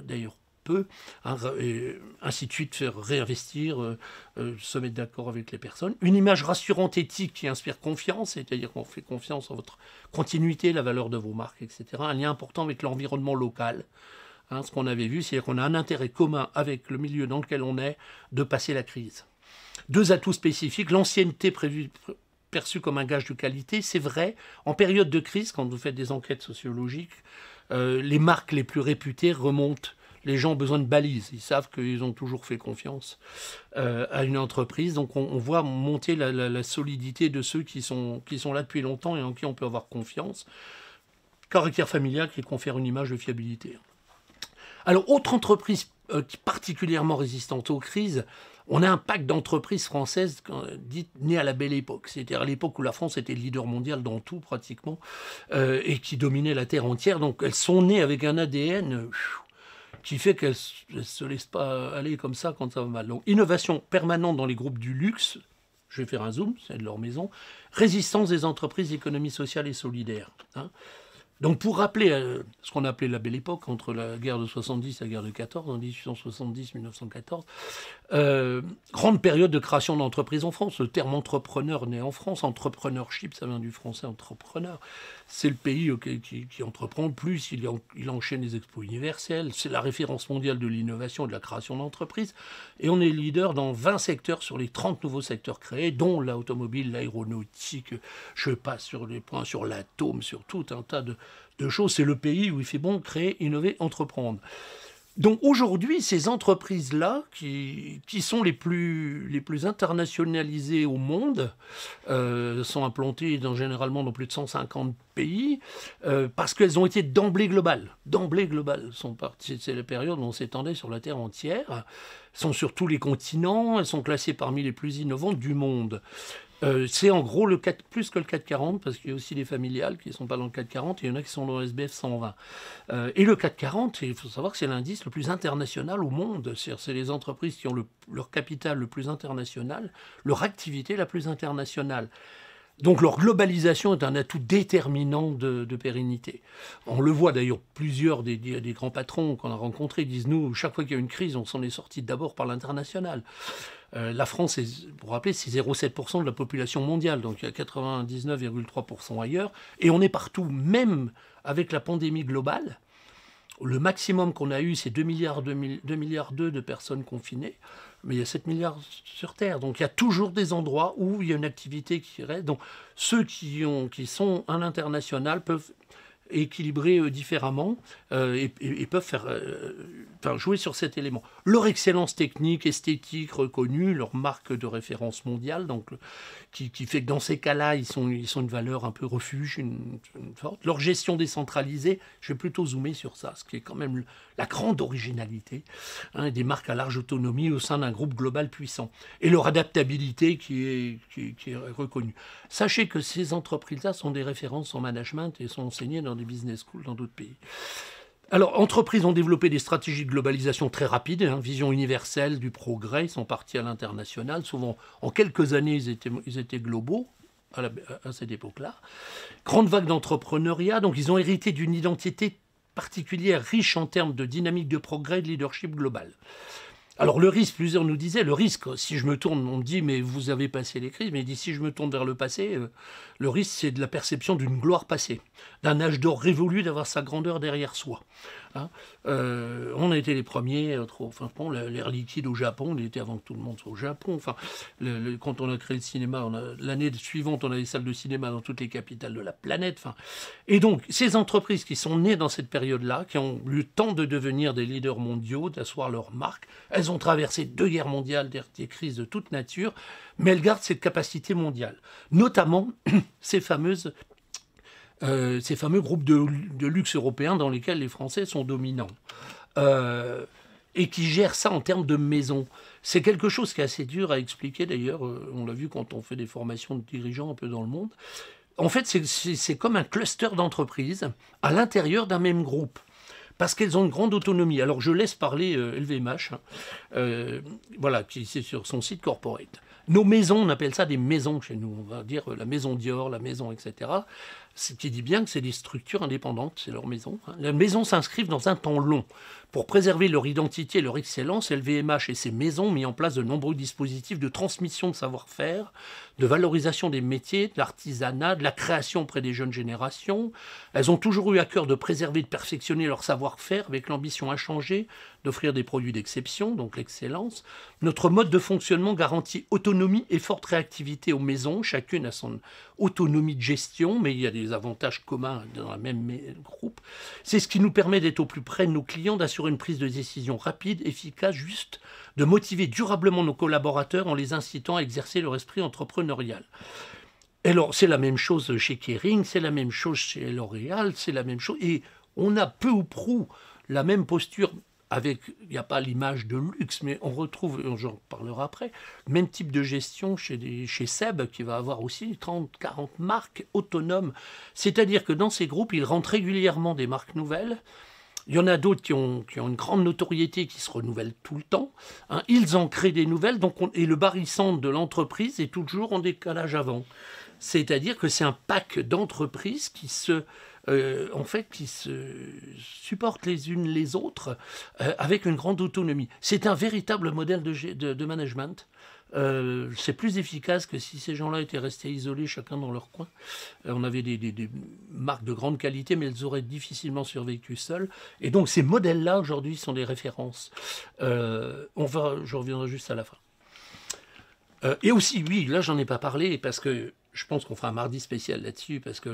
d'ailleurs peu, hein, et ainsi de suite, faire réinvestir, euh, euh, se mettre d'accord avec les personnes. Une image rassurante éthique qui inspire confiance, c'est-à-dire qu'on fait confiance en votre continuité, la valeur de vos marques, etc. Un lien important avec l'environnement local. Hein, ce qu'on avait vu, c'est-à-dire qu'on a un intérêt commun avec le milieu dans lequel on est de passer la crise. Deux atouts spécifiques, l'ancienneté perçue comme un gage de qualité, c'est vrai, en période de crise, quand vous faites des enquêtes sociologiques, euh, les marques les plus réputées remontent les gens ont besoin de balises. Ils savent qu'ils ont toujours fait confiance euh, à une entreprise. Donc on, voit monter la, solidité de ceux qui sont, là depuis longtemps et en qui on peut avoir confiance. Caractère familial qui confère une image de fiabilité. Alors, autre entreprise euh, particulièrement résistante aux crises, on a un pacte d'entreprises françaises euh, dites né à la belle époque, c'est-à-dire à, l'époque où la France était le leader mondial dans tout pratiquement euh, et qui dominait la terre entière. Donc elles sont nées avec un ADN qui fait qu'elles ne se laissent pas aller comme ça quand ça va mal. Donc innovation permanente dans les groupes du luxe, je vais faire un zoom, c'est de leur maison, résistance des entreprises d'économie sociale et solidaire. Hein. Donc pour rappeler euh, ce qu'on appelait la belle époque, entre la guerre de 70 et la guerre de 14, en 1870-1914, euh, grande période de création d'entreprises en France. Le terme entrepreneur naît en France, entrepreneurship, ça vient du français entrepreneur. C'est le pays qui, entreprend le plus, il, enchaîne les expos universels. c'est la référence mondiale de l'innovation et de la création d'entreprises. Et on est leader dans 20 secteurs sur les 30 nouveaux secteurs créés, dont l'automobile, l'aéronautique, je passe sur les points, sur l'atome, sur tout un tas de de choses. C'est le pays où il fait bon créer, innover, entreprendre. Donc aujourd'hui, ces entreprises-là, qui, qui, sont les plus, les plus internationalisées au monde, euh, sont implantées dans, généralement dans plus de 150 pays, euh, parce qu'elles ont été d'emblée globales. D'emblée globales. C'est la période où on s'étendait sur la Terre entière. sont sur tous les continents, elles sont classées parmi les plus innovantes du monde. Euh, c'est en gros le 4, plus que le 440, parce qu'il y a aussi les familiales qui ne sont pas dans le 440, et il y en a qui sont dans le SBF 120. Euh, et le 440, il faut savoir que c'est l'indice le plus international au monde. C'est les entreprises qui ont leur capital le plus international, leur activité la plus internationale. Donc leur globalisation est un atout déterminant de, pérennité. On le voit d'ailleurs, plusieurs des, des, grands patrons qu'on a rencontrés disent, nous, chaque fois qu'il y a une crise, on s'en est sorti d'abord par l'international. Euh, la France, est, pour rappeler, c'est 0,7% de la population mondiale, donc il y a 99,3% ailleurs. Et on est partout, même avec la pandémie globale. Le maximum qu'on a eu, c'est 2 milliards, milliards 2 de personnes confinées, mais il y a 7 milliards sur Terre. Donc il y a toujours des endroits où il y a une activité qui reste. Donc ceux qui, ont, qui sont à l'international peuvent équilibrés euh, différemment euh, et, peuvent faire, euh, jouer sur cet élément. Leur excellence technique, esthétique reconnue, leur marque de référence mondiale, donc, qui, fait que dans ces cas-là, ils sont, ils sont une valeur un peu refuge, une, forte. Leur gestion décentralisée, je vais plutôt zoomer sur ça, ce qui est quand même la grande originalité hein, des marques à large autonomie au sein d'un groupe global puissant. Et leur adaptabilité qui est, qui, est reconnue. Sachez que ces entreprises-là sont des références en management et sont enseignées dans business School dans d'autres pays. Alors, entreprises ont développé des stratégies de globalisation très rapides, hein. vision universelle du progrès, ils sont partis à l'international. Souvent, en quelques années, ils étaient, ils étaient globaux à, à cette époque-là. Grande vague d'entrepreneuriat, donc ils ont hérité d'une identité particulière, riche en termes de dynamique de progrès et de leadership global. Alors le risque, plusieurs nous disaient, le risque, si je me tourne, on me dit, mais vous avez passé les crises, mais d'ici, si je me tourne vers le passé, euh, le risque, c'est de la perception d'une gloire passée, d'un âge d'or révolu d'avoir sa grandeur derrière soi. Hein. Euh, on a été les premiers, euh, enfin, l'air liquide au Japon, on était avant que tout le monde soit au Japon. Enfin, quand on a créé le cinéma, l'année suivante, on a des salles de cinéma dans toutes les capitales de la planète. et donc, ces entreprises qui sont nées dans cette période-là, qui ont eu le temps de devenir des leaders mondiaux, d'asseoir leur marque, elles ont traversé deux guerres mondiales, des crises de toute nature, mais elles gardent cette capacité mondiale. Notamment ces fameuses euh, ces fameux groupes de, luxe européens dans lesquels les Français sont dominants, euh, et qui gèrent ça en termes de maison. C'est quelque chose qui est assez dur à expliquer d'ailleurs, euh, on l'a vu quand on fait des formations de dirigeants un peu dans le monde. En fait, c'est comme un cluster d'entreprises à l'intérieur d'un même groupe parce qu'elles ont une grande autonomie. Alors je laisse parler LVMH, hein, voilà, qui c'est sur son site corporate. Nos maisons, on appelle ça des maisons chez nous, on va dire la maison Dior, la maison, etc. Ce qui dit bien que c'est des structures indépendantes, c'est leur maison. Hein. La maison s'inscrive dans un temps long. Pour préserver leur identité et leur excellence, LVMH et ses maisons ont mis en place de nombreux dispositifs de transmission de savoir-faire, de valorisation des métiers, de l'artisanat, de la création auprès des jeunes générations. Elles ont toujours eu à cœur de préserver et de perfectionner leur savoir-faire avec l'ambition inchangée d'offrir des produits d'exception, donc l'excellence. Notre mode de fonctionnement garantit autonomie et forte réactivité aux maisons. Chacune a son autonomie de gestion, mais il y a des avantages communs dans la même groupe. C'est ce qui nous permet d'être au plus près de nos clients, d'assurer une prise de décision rapide, efficace, juste, de motiver durablement nos collaborateurs en les incitant à exercer leur esprit entrepreneurial. alors, c'est la même chose chez Kering, c'est la même chose chez L'Oréal, c'est la même chose. Et on a peu ou prou la même posture avec, il n'y a pas l'image de luxe, mais on retrouve, j'en parlerai après, même type de gestion chez, chez Seb, qui va avoir aussi 30, 40 marques autonomes. C'est-à-dire que dans ces groupes, ils rentrent régulièrement des marques nouvelles, il y en a d'autres qui ont, une grande notoriété, qui se renouvellent tout le temps. Hein. Ils en créent des nouvelles, donc et le barycentre de l'entreprise est toujours en décalage avant. C'est-à-dire que c'est un pack d'entreprises qui se, euh, en fait, qui se supportent les unes les autres euh, avec une grande autonomie. C'est un véritable modèle de, de, de management euh, c'est plus efficace que si ces gens-là étaient restés isolés, chacun dans leur coin. Euh, on avait des, marques de grande qualité, mais elles auraient difficilement survécu seules. Et donc ces modèles-là, aujourd'hui, sont des références. Euh, je reviendrai juste à la fin. et aussi, oui, là, j'en ai pas parlé, parce que je pense qu'on fera un mardi spécial là-dessus, parce que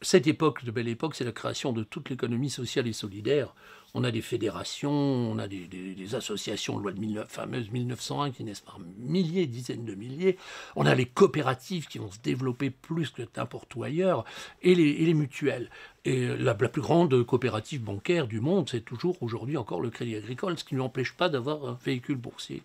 cette époque de Belle Époque, c'est la création de toute l'économie sociale et solidaire on a des fédérations, on a des, associations, loi de fameuse 1901 qui naissent par milliers, dizaines de milliers, on a les coopératives qui vont se développer plus que n'importe où ailleurs, et les, mutuelles. Et la, plus grande coopérative bancaire du monde, c'est toujours aujourd'hui encore le Crédit Agricole, ce qui ne l'empêche pas d'avoir un véhicule boursier.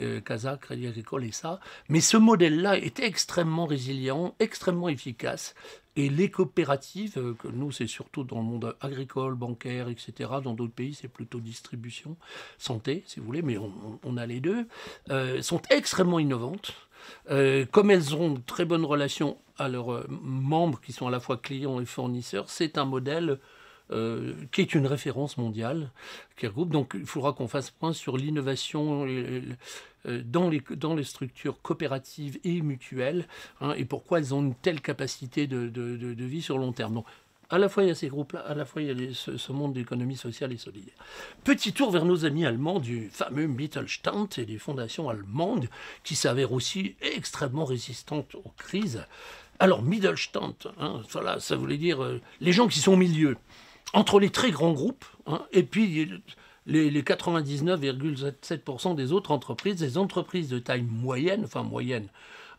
Euh, Casa, Crédit Agricole et ça. Mais ce modèle-là était extrêmement résilient, extrêmement efficace. Et les coopératives, euh, que nous c'est surtout dans le monde agricole, bancaire, etc. Dans d'autres pays c'est plutôt distribution, santé si vous voulez, mais on, a les deux, euh, sont extrêmement innovantes. Euh, comme elles ont de très bonnes relations à leurs membres qui sont à la fois clients et fournisseurs, c'est un modèle qui est une référence mondiale, qui Donc il faudra qu'on fasse point sur l'innovation, euh, dans les, dans les structures coopératives et mutuelles, hein, et pourquoi elles ont une telle capacité de, de, vie sur long terme. Donc, à la fois il y a ces groupes-là, à la fois il y a ce, monde d'économie sociale et solidaire. Petit tour vers nos amis allemands du fameux Mittelstand et des fondations allemandes qui s'avèrent aussi extrêmement résistantes aux crises. Alors, Mittelstand, hein, voilà, ça voulait dire euh, les gens qui sont au milieu, entre les très grands groupes, hein, et puis les, 99,7% des autres entreprises, des entreprises de taille moyenne, enfin moyenne,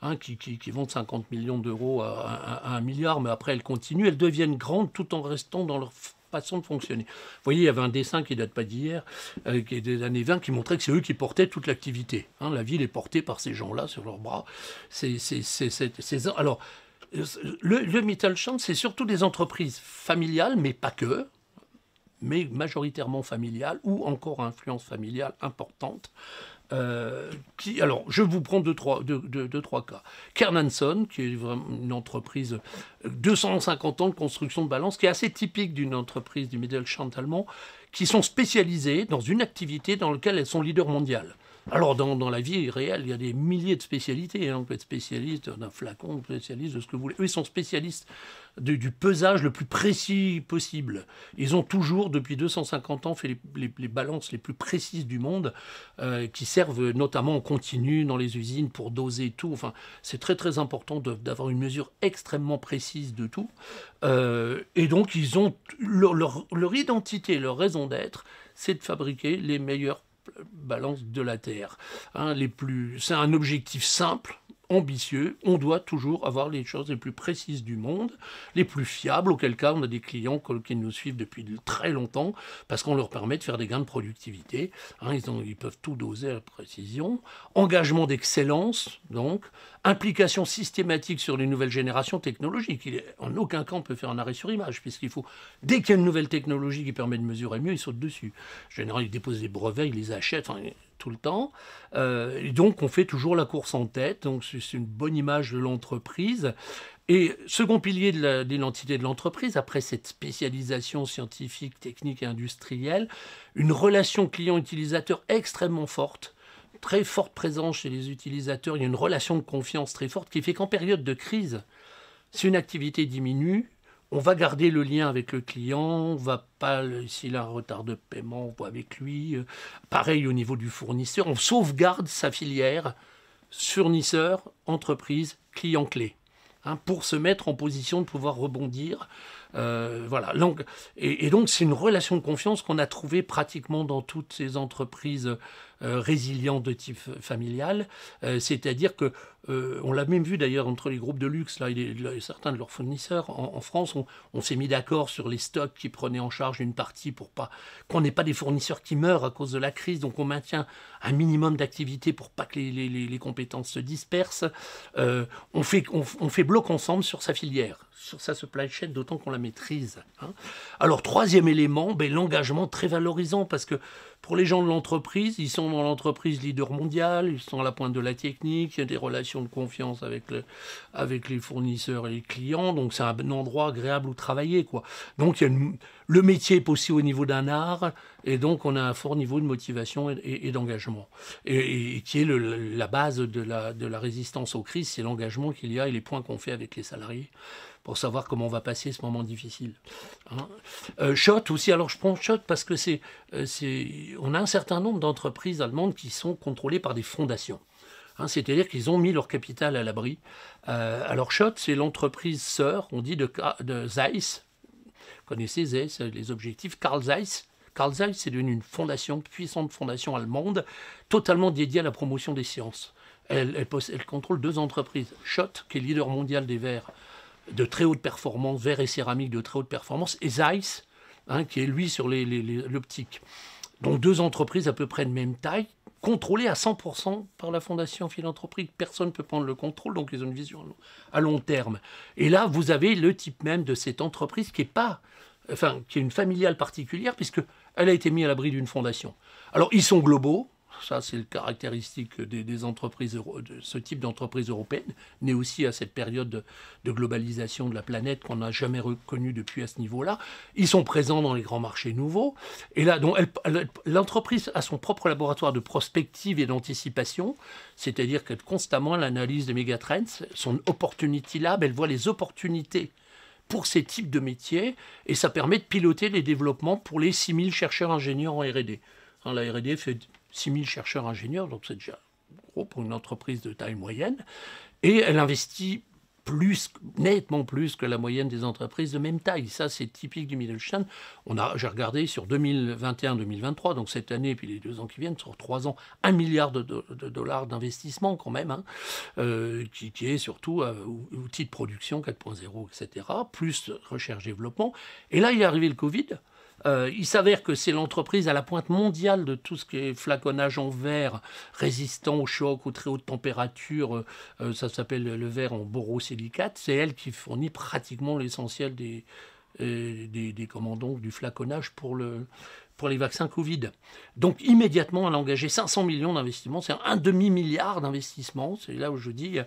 hein, qui, qui, vont de 50 millions d'euros à, un milliard, mais après elles continuent, elles deviennent grandes tout en restant dans leur façon de fonctionner. Vous voyez, il y avait un dessin qui date pas d'hier, euh, qui est des années 20, qui montrait que c'est eux qui portaient toute l'activité. Hein. la ville est portée par ces gens-là sur leurs bras. alors, euh, le, le Mittelstand, c'est surtout des entreprises familiales, mais pas que mais majoritairement familiale ou encore influence familiale importante. Euh, alors, je vous prends deux trois, cas. Kernanson, qui est une entreprise 250 euh, ans de construction de balance, qui est assez typique d'une entreprise du Mittelstand allemand, qui sont spécialisées dans une activité dans laquelle elles sont leaders mondiales. Alors, dans, la vie réelle, il y a des milliers de spécialités. Hein. On peut être spécialiste d'un flacon, spécialiste de ce que vous voulez. Eux, ils sont spécialistes du pesage le plus précis possible. Ils ont toujours, depuis 250 ans, fait les, balances les plus précises du monde, euh, qui servent notamment en continu dans les usines pour doser tout. Enfin, c'est très très important d'avoir une mesure extrêmement précise de tout. Euh, et donc, ils ont leur, leur identité, leur raison d'être, c'est de fabriquer les meilleurs balance de la Terre. Hein, les plus... C'est un objectif simple, ambitieux, on doit toujours avoir les choses les plus précises du monde, les plus fiables, auquel cas on a des clients qui nous suivent depuis très longtemps, parce qu'on leur permet de faire des gains de productivité. Hein, ils, ils, peuvent tout doser à précision. Engagement d'excellence, donc. Implication systématique sur les nouvelles générations technologiques. Il en aucun cas on peut faire un arrêt sur image, puisqu'il faut, dès qu'il y a une nouvelle technologie qui permet de mesurer mieux, ils sautent dessus. Généralement, ils déposent des brevets, ils les achètent tout le temps. Euh, et donc on fait toujours la course en tête, donc c'est une bonne image de l'entreprise. Et second pilier de l'identité de l'entreprise, après cette spécialisation scientifique, technique et industrielle, une relation client-utilisateur extrêmement forte très forte présence chez les utilisateurs, il y a une relation de confiance très forte qui fait qu'en période de crise, si une activité diminue, on va garder le lien avec le client, on va pas, s'il a un retard de paiement, on avec lui. Euh, pareil au niveau du fournisseur, on sauvegarde sa filière fournisseur, entreprise, client clé, hein, pour se mettre en position de pouvoir rebondir. Euh, voilà. Donc, et, donc, c'est une relation de confiance qu'on a trouvée pratiquement dans toutes ces entreprises euh, résilientes de type familial. C'est-à-dire que euh, on l'a même vu d'ailleurs entre les groupes de luxe, là, et, certains de leurs fournisseurs en, France, on, s'est mis d'accord sur les stocks qui prenaient en charge une partie pour pas qu'on n'ait pas des fournisseurs qui meurent à cause de la crise. Donc on maintient un minimum d'activité pour pas que les, compétences se dispersent. Euh, on, fait, bloc ensemble sur sa filière, sur sa supply chain, d'autant qu'on la maîtrise. Hein. Alors troisième élément, ben, l'engagement très valorisant parce que pour les gens de l'entreprise, ils sont dans l'entreprise leader mondial, ils sont à la pointe de la technique, il y a des relations de confiance avec, avec les fournisseurs et les clients, donc c'est un endroit agréable où travailler. Quoi. Donc le métier est aussi au niveau d'un art, et donc on a un fort niveau de motivation et, d'engagement, et, qui est la base de la, de la résistance aux crises, c'est l'engagement qu'il y a et les points qu'on fait avec les salariés pour savoir comment on va passer ce moment difficile. Hein. Euh, Schott aussi, alors je prends Schott parce que euh, c'est, on a un certain nombre d'entreprises allemandes qui sont contrôlées par des fondations. Hein. c'est-à-dire qu'ils ont mis leur capital à l'abri. Euh, alors Schott, c'est l'entreprise sœur, on dit, de, Zeiss. Vous connaissez Zeiss, les objectifs Carl Zeiss, Carl Zeiss, est devenu une fondation, puissante fondation allemande, totalement dédiée à la promotion des sciences. Elle, elle, elle contrôle deux entreprises, Schott, qui est leader mondial des verts de très haute performance, verre et céramique de très haute performance, et Zeiss, hein, qui est lui sur l'optique. Les, Donc deux entreprises à peu près de même taille, contrôlées à 100% par la fondation philanthropique. Personne ne peut prendre le contrôle, donc ils ont une vision à long terme. Et là, vous avez le type même de cette entreprise qui est pas, enfin, qui est une familiale particulière, puisque elle a été mise à l'abri d'une fondation. Alors, ils sont globaux, ça c'est le caractéristique des, entreprises, de ce type d'entreprise européenne, née aussi à cette période de, globalisation de la planète qu'on n'a jamais reconnue depuis à ce niveau-là. Ils sont présents dans les grands marchés nouveaux. Et là, l'entreprise a son propre laboratoire de prospective et d'anticipation, c'est-à-dire qu'elle constamment l'analyse des mégatrends, son opportunity lab, elle voit les opportunités pour ces types de métiers et ça permet de piloter les développements pour les 6000 chercheurs ingénieurs en R&D. Hein, la R&D fait 6000 chercheurs ingénieurs, donc c'est déjà gros pour une entreprise de taille moyenne, et elle investit plus, nettement plus que la moyenne des entreprises de même taille. Ça, c'est typique du Mittelstand. On a, j'ai regardé sur 2021-2023, donc cette année, puis les deux ans qui viennent, sur trois ans, un milliard de, dollars d'investissement quand même, hein, euh, qui, est surtout euh, outil de production 4.0, etc., plus recherche-développement. Et là, il est arrivé le Covid. Euh, il s'avère que c'est l'entreprise à la pointe mondiale de tout ce qui est flaconnage en verre, résistant au choc, aux très hautes températures. Euh, ça s'appelle le verre en borosilicate. C'est elle qui fournit pratiquement l'essentiel des, euh, des, des du flaconnage pour le, pour les vaccins Covid. Donc immédiatement, elle a engagé 500 millions d'investissements, c'est un demi-milliard d'investissements. C'est là où je dis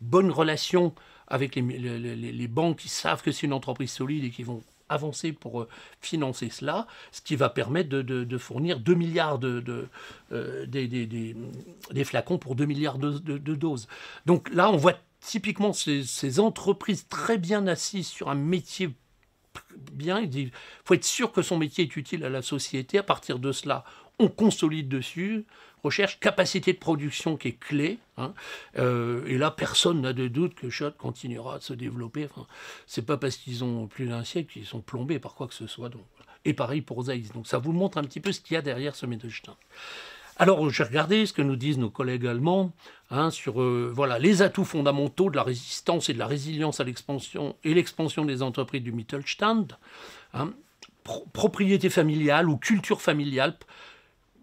bonne relation avec les banques qui savent que c'est une entreprise solide et qui vont avancé pour euh, financer cela, ce qui va permettre de, fournir 2 milliards de, euh, des, flacons pour 2 milliards de, doses. Donc là, on voit typiquement ces, ces, entreprises très bien assises sur un métier bien. Il faut être sûr que son métier est utile à la société. À partir de cela, on consolide dessus recherche capacité de production qui est clé. Hein. Euh, et là, personne n'a de doute que Schott continuera à se développer. Enfin, c'est pas parce qu'ils ont plus d'un siècle qu'ils sont plombés par quoi que ce soit. Donc. Et pareil pour Zeiss. Donc ça vous montre un petit peu ce qu'il y a derrière ce Mittelstand Alors j'ai regardé ce que nous disent nos collègues allemands hein, sur euh, voilà, les atouts fondamentaux de la résistance et de la résilience à l'expansion et l'expansion des entreprises du Mittelstand. Hein. propriété familiale ou culture familiale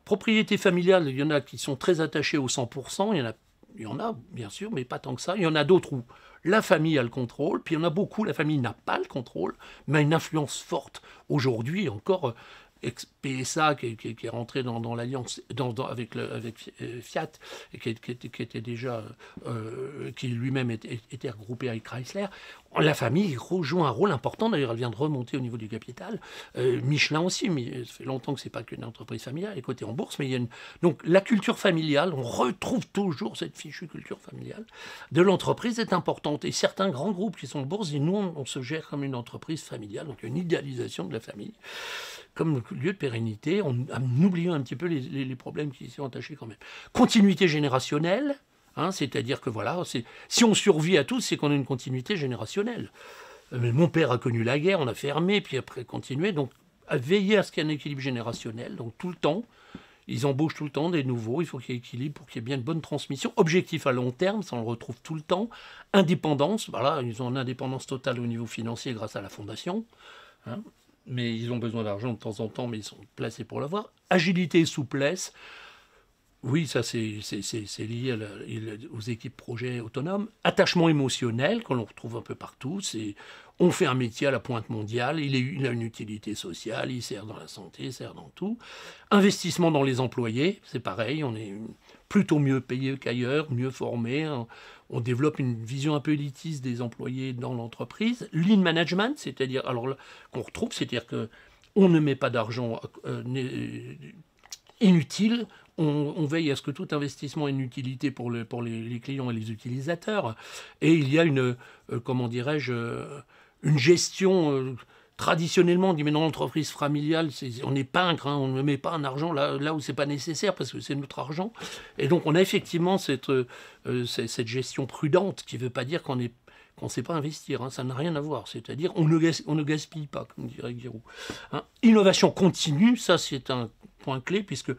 propriété familiale, il y en a qui sont très attachés au 100%, il y en a, il y en a bien sûr, mais pas tant que ça. Il y en a d'autres où la famille a le contrôle, puis il y en a beaucoup, la famille n'a pas le contrôle, mais a une influence forte. Aujourd'hui encore, euh, psa qui, est rentré dans, l'alliance dans, avec, le, avec euh, Fiat et qui, était déjà euh, qui lui-même était, regroupé avec Chrysler. La famille joue un rôle important. D'ailleurs, elle vient de remonter au niveau du capital. Euh, Michelin aussi, mais ça fait longtemps que c'est pas qu'une entreprise familiale, et est en bourse, mais il y a une... donc la culture familiale. On retrouve toujours cette fichue culture familiale de l'entreprise est importante. Et certains grands groupes qui sont en bourse nous, on, on se gère comme une entreprise familiale, donc une idéalisation de la famille comme lieu de pérennité, en, oubliant un petit peu les, problèmes qui sont attachés quand même. Continuité générationnelle, hein, c'est-à-dire que voilà, si on survit à tous, c'est qu'on a une continuité générationnelle. Euh, mais mon père a connu la guerre, on a fermé, puis après continué, donc veiller à ce qu'il y ait un équilibre générationnel, donc tout le temps. Ils embauchent tout le temps des nouveaux, il faut qu'il y ait équilibre pour qu'il y ait bien une bonne transmission. Objectif à long terme, ça on le retrouve tout le temps. Indépendance, voilà, ils ont une indépendance totale au niveau financier grâce à la fondation. Hein mais ils ont besoin d'argent de temps en temps, mais ils sont placés pour l'avoir. Agilité et souplesse, oui, ça c'est lié aux équipes projets autonomes. Attachement émotionnel, qu'on retrouve un peu partout, c'est on fait un métier à la pointe mondiale, il, est, a une utilité sociale, il sert dans la santé, il sert dans tout. Investissement dans les employés, c'est pareil, on est plutôt mieux payés qu'ailleurs, mieux formés. Hein. On développe une vision un peu élitiste des employés dans l'entreprise. Lean management, c'est-à-dire, alors qu'on retrouve, c'est-à-dire que on ne met pas d'argent euh, euh, inutile. On, veille à ce que tout investissement ait une utilité pour, les, les, clients et les utilisateurs. Et il y a une, euh, comment dirais-je, une gestion traditionnellement, on dit mais l'entreprise familiale, on est peintre, hein, on ne met pas un argent là, là où c'est pas nécessaire parce que c'est notre argent. Et donc on a effectivement cette, euh, euh, cette gestion prudente qui ne veut pas dire qu'on est qu'on ne sait pas investir, hein. ça n'a rien à voir. C'est-à-dire, on, on, ne gaspille pas, comme dirait Giroud. Hein. Innovation continue, ça c'est un point clé, puisque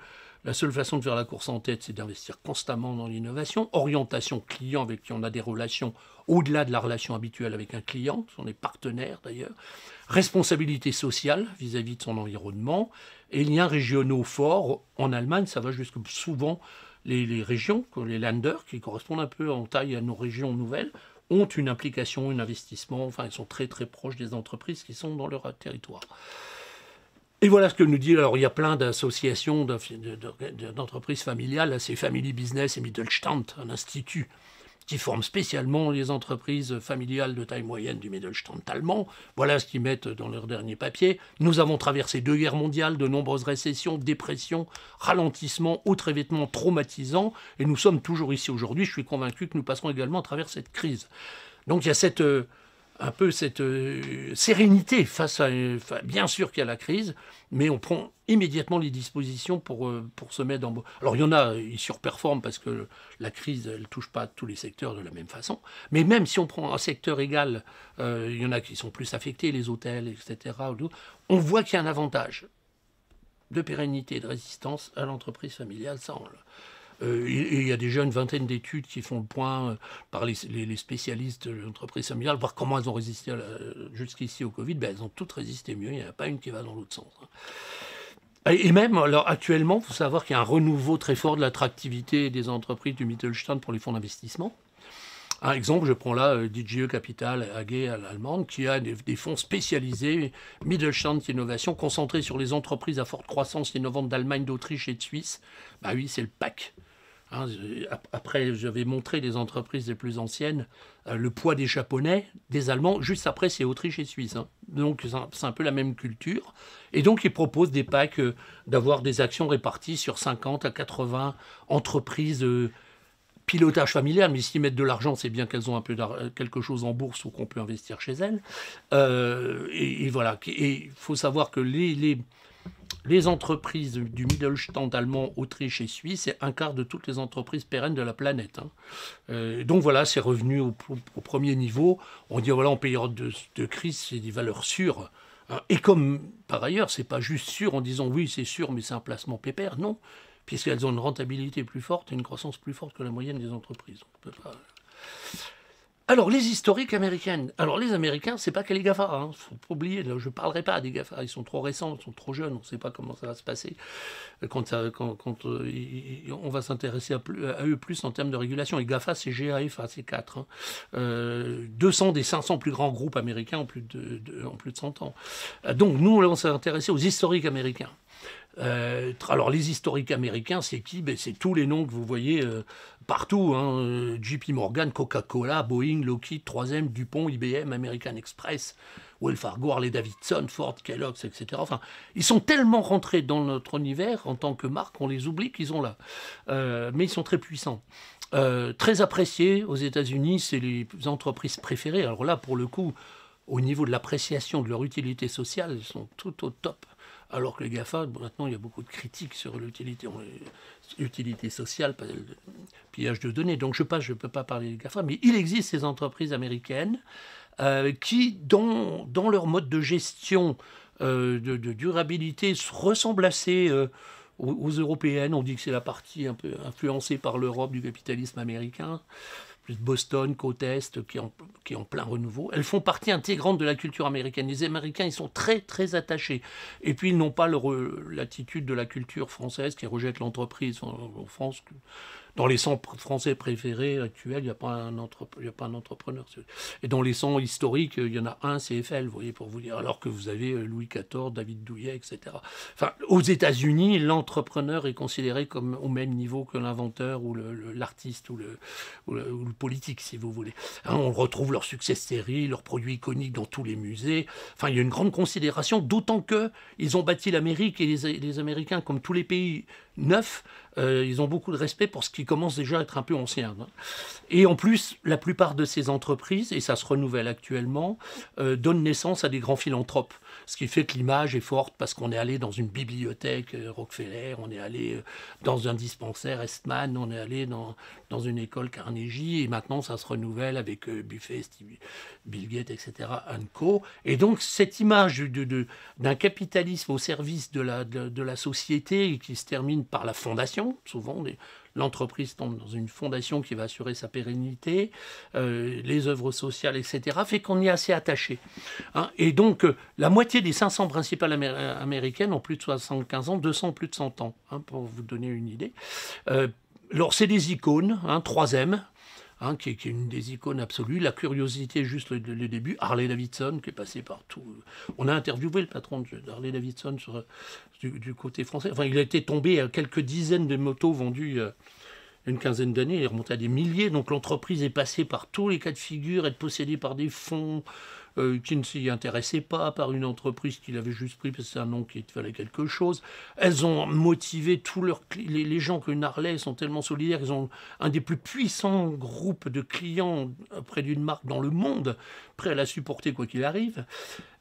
la seule façon de faire la course en tête, c'est d'investir constamment dans l'innovation. Orientation client avec qui on a des relations au-delà de la relation habituelle avec un client, on est partenaire d'ailleurs. Responsabilité sociale vis-à-vis de son environnement. Et liens régionaux forts. En Allemagne, ça va jusque souvent les, régions, les Länder, qui correspondent un peu en taille à nos régions nouvelles, ont une implication, un investissement. Enfin, ils sont très très proches des entreprises qui sont dans leur territoire. Et voilà ce que nous dit. Alors, il y a plein d'associations, d'entreprises familiales, c'est Family Business et Mittelstand, un institut qui forme spécialement les entreprises familiales de taille moyenne du Mittelstand allemand. Voilà ce qu'ils mettent dans leur dernier papier. Nous avons traversé deux guerres mondiales, de nombreuses récessions, dépressions, ralentissements, autres événements traumatisants, et nous sommes toujours ici aujourd'hui. Je suis convaincu que nous passerons également à travers cette crise. Donc il y a cette, euh, un peu cette euh, sérénité face à, bien sûr qu'il y a la crise, mais on prend immédiatement les dispositions pour, euh, se mettre en... Alors il y en a, ils surperforment parce que la crise, elle ne touche pas tous les secteurs de la même façon, mais même si on prend un secteur égal, euh, il y en a qui sont plus affectés, les hôtels, etc., on voit qu'il y a un avantage de pérennité et de résistance à l'entreprise familiale, ça euh, il y a déjà une vingtaine d'études qui font le point euh, par les, spécialistes de l'entreprise familiale, voir comment elles ont résisté jusqu'ici au Covid. Ben, elles ont toutes résisté mieux, il n'y en a pas une qui va dans l'autre sens. Hein. Et même, alors actuellement, il faut savoir qu'il y a un renouveau très fort de l'attractivité des entreprises du Mittelstand pour les fonds d'investissement. Un exemple, je prends là euh, DJE Capital AG à e l'allemande, qui a des, fonds spécialisés, Mittelstand Innovation, concentrés sur les entreprises à forte croissance innovantes d'Allemagne, d'Autriche et de Suisse. Bah oui, c'est le PAC. Hein, après, j'avais montré les entreprises les plus anciennes, euh, le poids des Japonais, des Allemands. Juste après, c'est Autriche et Suisse. Hein. Donc, c'est un, peu la même culture. Et donc, ils proposent des packs euh, d'avoir des actions réparties sur 50 à 80 entreprises. Euh, pilotage familial, mais s'ils mettent de l'argent, c'est bien qu'elles ont un peu quelque chose en bourse ou qu'on peut investir chez elles. Et, voilà. Et il faut savoir que les les entreprises du Mittelstand allemand, Autriche et Suisse, c'est un quart de toutes les entreprises pérennes de la planète. Hein. Euh, donc voilà, c'est revenu au, premier niveau. On dit, voilà, en période de, crise, c'est des valeurs sûres. Hein. Et comme par ailleurs, c'est pas juste sûr en disant oui, c'est sûr, mais c'est un placement pépère. Non, puisqu'elles ont une rentabilité plus forte et une croissance plus forte que la moyenne des entreprises. On alors, les historiques américaines. Alors, les Américains, c'est pas que les GAFA, ne faut pas oublier, je ne parlerai pas des GAFA, ils sont trop récents, ils sont trop jeunes, on ne sait pas comment ça va se passer, euh, quand, euh, on va s'intéresser à, eux plus en termes de régulation. Les GAFA, c'est GAFA, c'est 4. 200 hein. euh, des 500 plus grands groupes américains en plus de, 100 ans. Donc, nous, on s'est s'intéresser aux historiques américains. Euh, alors les historiques américains, c'est qui ben, C'est tous les noms que vous voyez euh, partout. Hein. Euh, JP Morgan, Coca-Cola, Boeing, Lockheed, 3M, Dupont, IBM, American Express, Fargo, les Davidson, Ford, Kellogg's, etc. Enfin, ils sont tellement rentrés dans notre univers en tant que marque, on les oublie qu'ils ont là. mais ils sont très puissants. très appréciés aux États-Unis, c'est les entreprises préférées. Alors là, pour le coup, au niveau de l'appréciation de leur utilité sociale, ils sont tout au top alors que les GAFA, maintenant, il y a beaucoup de critiques sur l'utilité, sociale, pillage de données. Donc je je ne peux pas parler des GAFA, mais il existe ces entreprises américaines euh, qui, dans, leur mode de gestion euh, de, durabilité, ressemblent assez euh, aux, aux, européennes. On dit que c'est la partie un peu influencée par l'Europe du capitalisme américain plus Boston, côte Est, qui est en plein renouveau. Elles font partie intégrante de la culture américaine. Les Américains, ils sont très, très attachés. Et puis, ils n'ont pas l'attitude de la culture française qui rejette l'entreprise. en, France, dans les 100 français préférés actuels, il n'y a, pas un y a pas un entrepreneur. Et dans les 100 historiques, il y en a un CFL, vous voyez, pour vous dire, alors que vous avez euh, Louis XIV, David Douillet, etc. Enfin, aux États-Unis, l'entrepreneur est considéré comme au même niveau que l'inventeur ou l'artiste ou, le, politique, si vous voulez. Hein, on retrouve leur succès série, leurs produits iconiques dans tous les musées. Enfin, il y a une grande considération, d'autant que ils ont bâti l'Amérique et les, les Américains, comme tous les pays, Neuf, euh, ils ont beaucoup de respect pour ce qui commence déjà à être un peu ancien. Hein. Et en plus, la plupart de ces entreprises, et ça se renouvelle actuellement, euh, donnent naissance à des grands philanthropes. Ce qui fait que l'image est forte parce qu'on est allé dans une bibliothèque euh, Rockefeller, on est allé euh, dans un dispensaire Estman, on est allé dans, dans une école Carnegie, et maintenant ça se renouvelle avec euh, Buffet, Bill Gates, etc., Co. Et donc cette image de, de, d'un capitalisme au service de la, de, de la société qui se termine par la fondation, souvent des l'entreprise tombe dans une fondation qui va assurer sa pérennité, euh, les œuvres sociales, etc., fait qu'on y est assez attaché. Hein. Et donc, euh, la moitié des 500 principales américaines ont plus de 75 ans, 200 plus de 100 ans, hein, pour vous donner une idée. Euh, alors, c'est des icônes, 3M, hein, Hein, qui, est une des icônes absolues. La curiosité, juste le, début. Harley Davidson, qui est passé tout. On a interviewé le patron de Davidson sur, du, côté français. Enfin, il a été tombé à euh, quelques dizaines de motos vendues. Euh, une quinzaine d'années, il remonté à des milliers. Donc l'entreprise est passée par tous les cas de figure, être possédée par des fonds, euh, qui ne s'y intéressaient pas, par une entreprise qu'il avait juste pris parce que c'est un nom qui fallait quelque chose. Elles ont motivé tous leurs les, les, gens que Narlet sont tellement solidaires, ils ont un des plus puissants groupes de clients près d'une marque dans le monde, prêts à la supporter quoi qu'il arrive.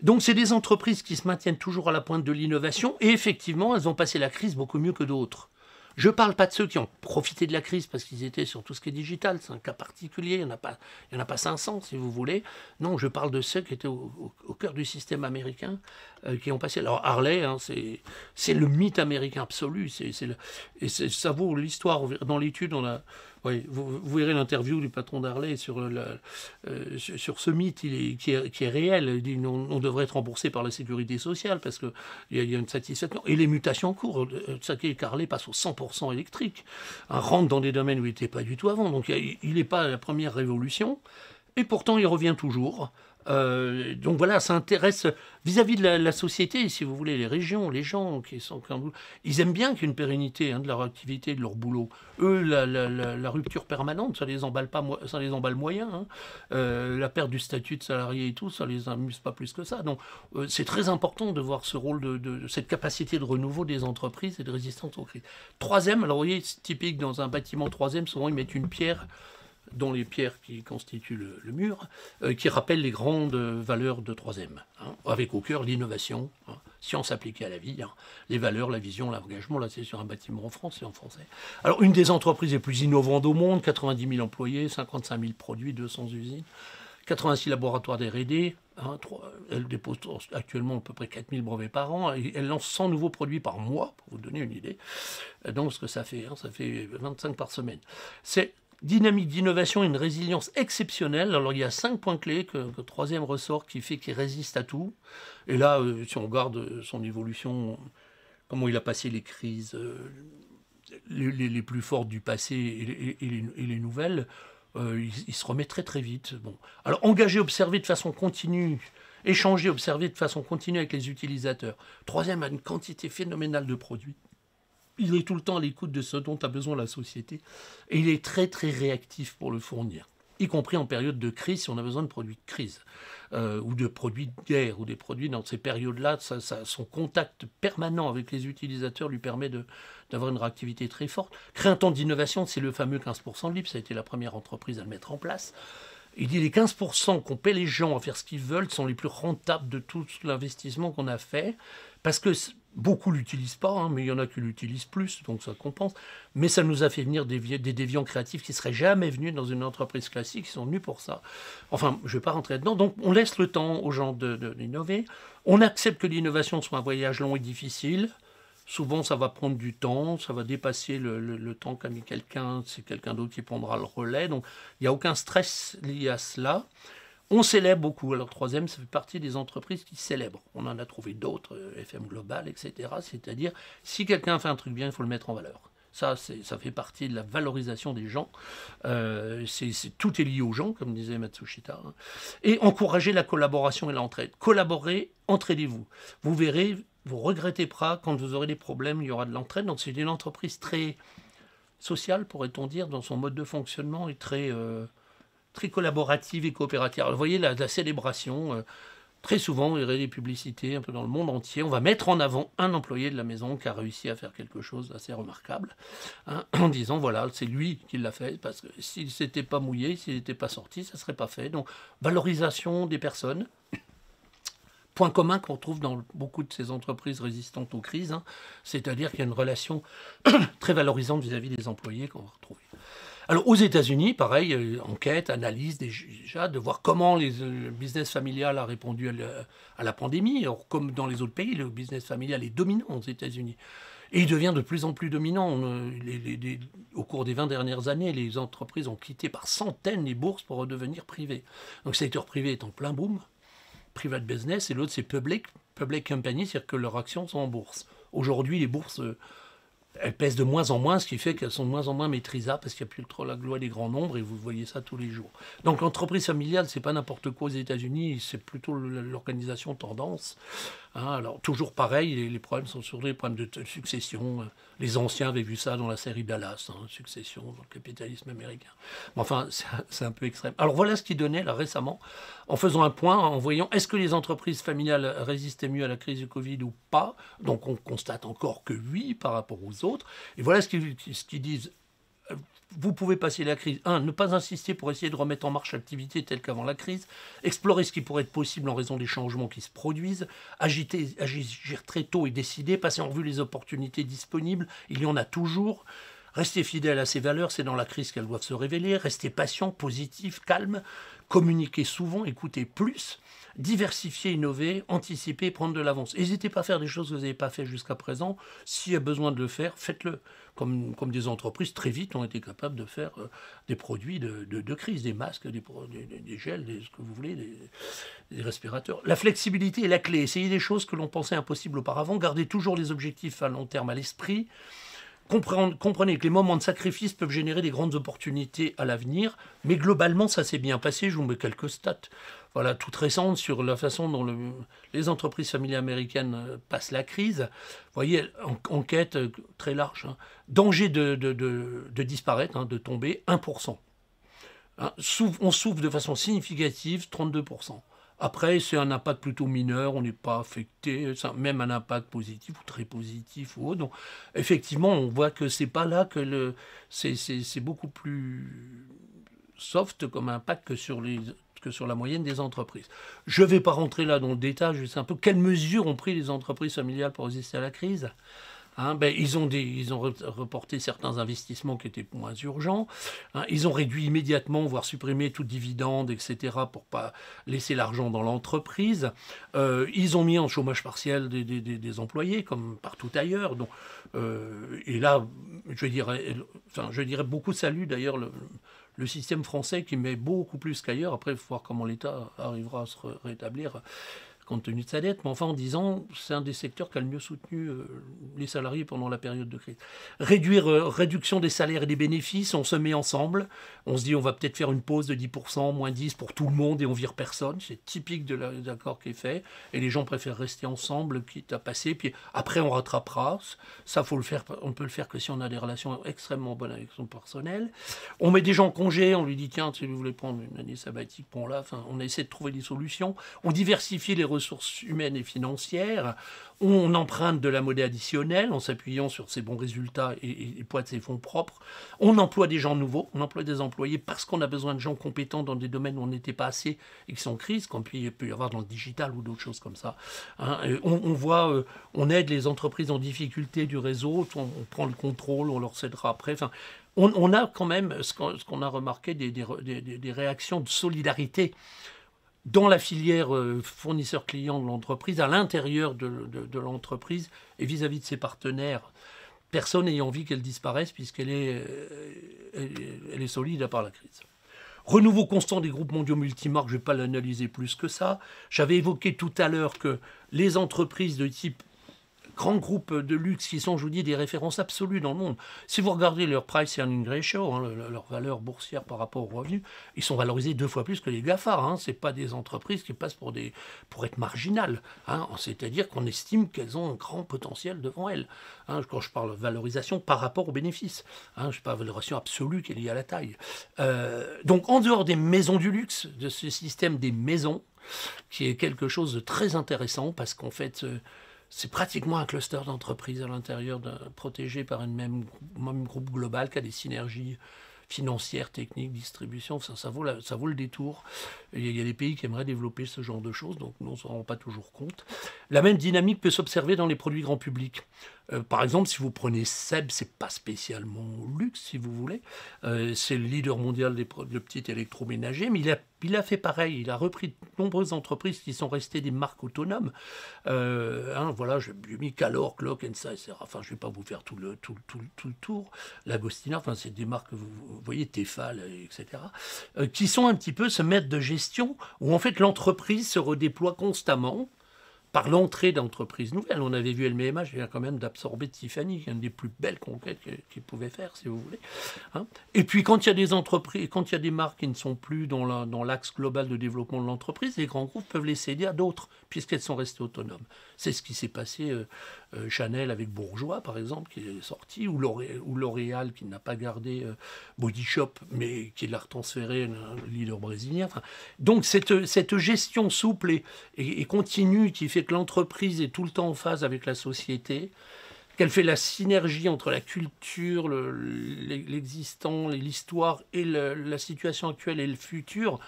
Donc c'est des entreprises qui se maintiennent toujours à la pointe de l'innovation et effectivement, elles ont passé la crise beaucoup mieux que d'autres. Je ne parle pas de ceux qui ont profité de la crise parce qu'ils étaient sur tout ce qui est digital, c'est un cas particulier, il n'y en, a pas, en a pas 500 si vous voulez. Non, je parle de ceux qui étaient au, cœur du système américain, euh, qui ont passé. Alors Harley, hein, c'est le mythe américain absolu, et ça vaut l'histoire. Dans l'étude, on a, oui, vous, verrez l'interview du patron d'Arlet euh, euh, sur, ce mythe qui, est, réel. Il dit on, devrait être remboursé par la sécurité sociale parce qu'il y, a, une satisfaction. Et les mutations courent. et euh, Carlet passe au 100% électrique, rentre dans des domaines où il n'était pas du tout avant. Donc il n'est pas la première révolution. Et pourtant, il revient toujours. Euh, donc voilà, ça intéresse vis-à-vis de la, société, si vous voulez, les régions, les gens qui sont Ils aiment bien qu'une pérennité hein, de leur activité, de leur boulot. Eux, la, rupture permanente, ça les emballe pas, ça les emballe moyen. Hein. Euh, la perte du statut de salarié et tout, ça les amuse pas plus que ça. Donc euh, c'est très important de voir ce rôle de, cette capacité de renouveau des entreprises et de résistance aux crises. Troisième, alors vous voyez, c'est typique dans un bâtiment troisième, souvent ils mettent une pierre dont les pierres qui constituent le, mur, euh, qui rappellent les grandes valeurs de 3M, hein. avec au cœur l'innovation, hein. science appliquée à la vie, hein. les valeurs, la vision, l'engagement. Là, c'est sur un bâtiment en France, et en français. Alors, une des entreprises les plus innovantes au monde, 90 000 employés, 55 000 produits, 200 usines. 86 laboratoires d'R&D, elle dépose actuellement à peu près 4 000 brevets par an, et elle lance 100 nouveaux produits par mois, pour vous donner une idée. Donc ce que ça fait, ça fait 25 par semaine. C'est dynamique d'innovation et une résilience exceptionnelle. Alors il y a cinq points clés que, troisième ressort qui fait qu'il résiste à tout. Et là, euh, si on regarde euh, son évolution, comment il a passé les crises euh, les, plus fortes du passé et, les, nouvelles, il, se remet très très vite. Bon. Alors engager, observer de façon continue échanger, observer de façon continue avec les utilisateurs. Troisième, une quantité phénoménale de produits il est tout le temps à l'écoute de ce dont a besoin la société et il est très très réactif pour le fournir y compris en période de crise, si on a besoin de produits de crise, euh, ou de produits de guerre, ou des produits dans ces périodes-là, son contact permanent avec les utilisateurs lui permet de, d'avoir une réactivité très forte. Créer un temps d'innovation, c'est le fameux 15% de libre, ça a été la première entreprise à le mettre en place. Il dit les 15% qu'on paie les gens à faire ce qu'ils veulent sont les plus rentables de tout l'investissement qu'on a fait, parce que Beaucoup l'utilisent pas, hein, mais il y en a qui l'utilisent plus, donc ça compense. Mais ça nous a fait venir des, des déviants créatifs qui seraient jamais venus dans une entreprise classique, qui sont venus pour ça. Enfin, je ne vais pas rentrer dedans. Donc, on laisse le temps aux gens d'innover. De, on accepte que l'innovation soit un voyage long et difficile. Souvent, ça va prendre du temps, ça va dépasser le, le, le temps qu'a mis quelqu'un, c'est quelqu'un d'autre qui prendra le relais. Donc, il n'y a aucun stress lié à cela. On célèbre beaucoup. Alors, troisième, ça fait partie des entreprises qui célèbrent. On en a trouvé d'autres, euh, FM Global, etc. C'est-à-dire, si quelqu'un fait un truc bien, il faut le mettre en valeur. Ça, ça fait partie de la valorisation des gens. Euh, tout est lié aux gens, comme disait Matsushita. Hein. Et encourager la collaboration et l'entraide. Collaborez, entraidez-vous. Vous verrez, vous regrettez pas, quand vous aurez des problèmes, il y aura de l'entraide. Donc c'est une entreprise très sociale, pourrait-on dire, dans son mode de fonctionnement et très... Euh, très collaborative et coopérative. vous voyez la, célébration, euh, très souvent, y verrait des publicités un peu dans le monde entier. On va mettre en avant un employé de la maison qui a réussi à faire quelque chose d'assez remarquable, hein, en disant voilà, c'est lui qui l'a fait, parce que s'il ne s'était pas mouillé, s'il n'était pas sorti, ça ne serait pas fait. Donc, valorisation des personnes. Point commun qu'on trouve dans beaucoup de ces entreprises résistantes aux crises, hein. c'est-à-dire qu'il y a une relation très valorisante vis-à-vis -vis des employés qu'on va retrouver. Alors aux États-Unis, pareil, euh, enquête, analyse déjà de voir comment les, euh, le business familial a répondu à, la pandémie. Or comme dans les autres pays, le business familial est dominant aux États-Unis. Et il devient de plus en plus dominant. Euh, au cours des 20 dernières années, les entreprises ont quitté par centaines les bourses pour redevenir privées. Donc le secteur privé est en plein boom, private business, et l'autre c'est public, public company, c'est-à-dire que leurs actions sont en bourse. Aujourd'hui, les bourses elles pèsent de moins en moins, ce qui fait qu'elles sont de moins en moins maîtrisables parce qu'il n'y a plus trop la gloire des grands nombres et vous voyez ça tous les jours. Donc l'entreprise familiale, c'est pas n'importe quoi aux États-Unis, c'est plutôt l'organisation tendance. Hein. alors toujours pareil, les, problèmes sont sur les problèmes de succession, euh, les anciens avaient vu ça dans la série Dallas, en hein, succession dans le capitalisme américain. enfin, c'est un peu extrême. Alors voilà ce qui donnait là récemment, en faisant un point, en voyant est-ce que les entreprises familiales résistaient mieux à la crise du Covid ou pas. Donc on constate encore que oui par rapport aux autres. Et voilà ce qu'ils disent vous pouvez passer la crise. Un, ne pas insister pour essayer de remettre en marche l'activité telle qu'avant la crise, explorer ce qui pourrait être possible en raison des changements qui se produisent, agir très tôt et décider, passer en revue les opportunités disponibles, il y en a toujours. Rester fidèle à ses valeurs, c'est dans la crise qu'elles doivent se révéler. Restez patient, positif, calme, communiquer souvent, écoutez plus, diversifier, innover, anticiper, prendre de l'avance. N'hésitez pas à faire des choses que vous n'avez pas fait jusqu'à présent. S'il y a besoin de le faire, faites-le comme, des entreprises, très vite ont été capables de faire euh, des produits de, crise, des masques, des, des, gels, des, ce que vous voulez, des, des respirateurs. La flexibilité est la clé. Essayez des choses que l'on pensait impossibles auparavant. Gardez toujours les objectifs à long terme à l'esprit. Comprenez que les moments de sacrifice peuvent générer des grandes opportunités à l'avenir, mais globalement, ça s'est bien passé. Je vous mets quelques stats voilà, toute récente sur la façon dont les entreprises familiales américaines euh, passent la crise. Vous voyez, enquête euh, très large. Hein. Danger de, disparaître, hein, de tomber, 1%. Hein, on souffre de façon significative, 32%. Après, c'est un impact plutôt mineur, on n'est pas affecté, même un impact positif ou très positif ou autre. Donc, effectivement, on voit que c'est pas là que le. C'est beaucoup plus soft comme impact que sur les que sur la moyenne des entreprises. Je ne vais pas rentrer là dans le détail, je sais un peu quelles mesures ont pris les entreprises familiales pour résister à la crise. Hein, ben, ils, ont ils ont reporté certains investissements qui étaient moins urgents. Hein, ils ont réduit immédiatement, voire supprimé tout dividende, etc., pour pas laisser l'argent dans l'entreprise. Euh, ils ont mis en chômage partiel des, employés, comme partout ailleurs. Donc, euh, et là, je dirais, enfin, je dirais beaucoup salut d'ailleurs le, le système français qui met beaucoup plus qu'ailleurs. Après, il faut voir comment l'État arrivera à se rétablir compte tenu de sa dette, mais enfin en disant c'est un des secteurs qui a le mieux soutenu euh, les salariés pendant la période de crise. Réduire, euh, réduction des salaires et des bénéfices, on se met ensemble, on se dit on va peut-être faire une pause de 10%, moins 10 pour tout le monde et on vire personne, c'est typique de l'accord qui est fait, et les gens préfèrent rester ensemble quitte à passer, puis après on rattrapera, ça faut le faire, on peut le faire que si on a des relations extrêmement bonnes avec son personnel. On met des gens en congé, on lui dit tiens si vous voulez prendre une année sabbatique, prends-la. enfin, on essaie de trouver des solutions, on diversifie les ressources ressources humaines et financières. On emprunte de la monnaie additionnelle en s'appuyant sur ses bons résultats et, poids de ses fonds propres. On emploie des gens nouveaux, on emploie des employés parce qu'on a besoin de gens compétents dans des domaines où on n'était pas assez et qui sont en crise, comme il peut y avoir dans le digital ou d'autres choses comme ça. Hein. Euh, on, voit, euh, on aide les entreprises en difficulté du réseau, on, prend le contrôle, on leur cédera après. Enfin, on, a quand même ce qu'on a remarqué des réactions de solidarité dans la filière euh, fournisseur-client de l'entreprise, à l'intérieur de, l'entreprise et vis-à-vis de ses partenaires. Personne n'ayant envie qu'elle disparaisse puisqu'elle euh, est, elle, est solide à part la crise. Renouveau constant des groupes mondiaux multimarques, je ne vais pas l'analyser plus que ça. J'avais évoqué tout à l'heure que les entreprises de type grands groupes de luxe qui sont, je vous dis, des références absolues dans le monde. Si vous regardez leur price earning ratio, hein, leur valeur boursière par rapport au revenu, ils sont valorisés deux fois plus que les GAFA. Hein. pas des entreprises qui passent pour, des, pour être marginales. Hein. C'est-à-dire qu'on estime qu'elles ont un grand potentiel devant elles. Hein. quand je parle valorisation par rapport aux bénéfices, je ne pas valorisation absolue qui est liée à la taille. Euh, donc en dehors des maisons du luxe, de ce système des maisons, qui est quelque chose de très intéressant parce qu'en fait, euh, c'est pratiquement un cluster d'entreprises à l'intérieur, protégé par un même, groupe global qui a des synergies financières, techniques, distribution. Ça, vaut, ça vaut le détour. Il y, a, des pays qui aimeraient développer ce genre de choses, donc nous, on ne s'en rend pas toujours compte. La même dynamique peut s'observer dans les produits grand public. Euh, par exemple, si vous prenez Seb, c'est pas spécialement luxe, si vous voulez. Euh, c'est le leader mondial des de petits électroménagers, mais il a, fait pareil. Il a repris de nombreuses entreprises qui sont restées des marques autonomes. Euh, hein, voilà, j'ai mis Calor, Clock, etc. Enfin, je vais pas vous faire tout le, tour. L'Agostina, enfin, c'est des marques, vous, vous voyez, Tefal, etc. qui sont un petit peu ce maître de gestion où, en fait, l'entreprise se redéploie constamment par l'entrée d'entreprises nouvelles. On avait vu Je vient quand même d'absorber Tiffany, qui est une des plus belles conquêtes qu'il pouvait faire, si vous voulez. Hein. et puis quand il y a des entreprises, quand il y a des marques qui ne sont plus dans l'axe global de développement de l'entreprise, les grands groupes peuvent les céder à d'autres, puisqu'elles sont restées autonomes. C'est ce qui s'est passé euh, euh, Chanel avec Bourgeois, par exemple, qui est sorti, ou L'Oréal, qui n'a pas gardé euh, Body Shop, mais qui l'a transféré à un leader brésilien. donc cette, gestion souple et, continue qui fait que l'entreprise est tout le temps en phase avec la société, qu'elle fait la synergie entre la culture, l'existant, l'histoire et la situation actuelle et le futur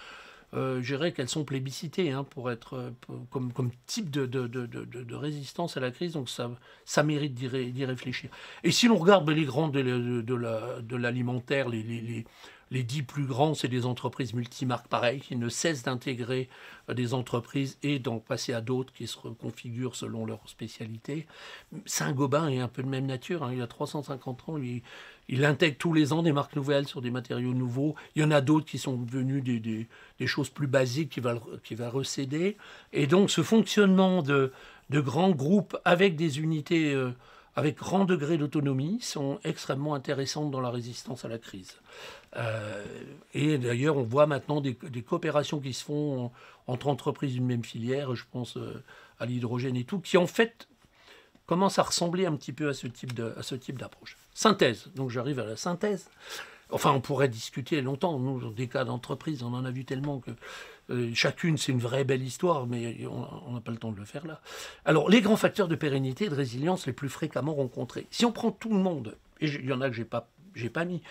euh, je dirais qu'elles sont plébiscitées hein, pour être, euh, comme, comme, type de, résistance à la crise. Donc ça, ça mérite d'y réfléchir. Et si l'on regarde ben, les grands de, l'alimentaire, les, les, dix plus grands, c'est des entreprises multimarques pareilles qui ne cessent d'intégrer euh, des entreprises et d'en passer à d'autres qui se reconfigurent selon leur spécialité. Saint-Gobain est un peu de même nature. Hein. Il a 350 ans, lui, il intègre tous les ans des marques nouvelles sur des matériaux nouveaux. Il y en a d'autres qui sont venus des, choses plus basiques qui va, qui va recéder. Et donc ce fonctionnement de, de grands groupes avec des unités euh, avec grand degré d'autonomie sont extrêmement intéressantes dans la résistance à la crise. Euh, et d'ailleurs, on voit maintenant des, coopérations qui se font entre entreprises d'une même filière, je pense euh, à l'hydrogène et tout, qui en fait commencent à ressembler un petit peu à ce type d'approche. Synthèse, donc j'arrive à la synthèse. Enfin, on pourrait discuter longtemps. Nous, des cas d'entreprise, on en a vu tellement que euh, chacune, c'est une vraie belle histoire, mais on n'a pas le temps de le faire là. Alors, les grands facteurs de pérennité et de résilience les plus fréquemment rencontrés. Si on prend tout le monde, et il y en a que j'ai pas j'ai pas mis,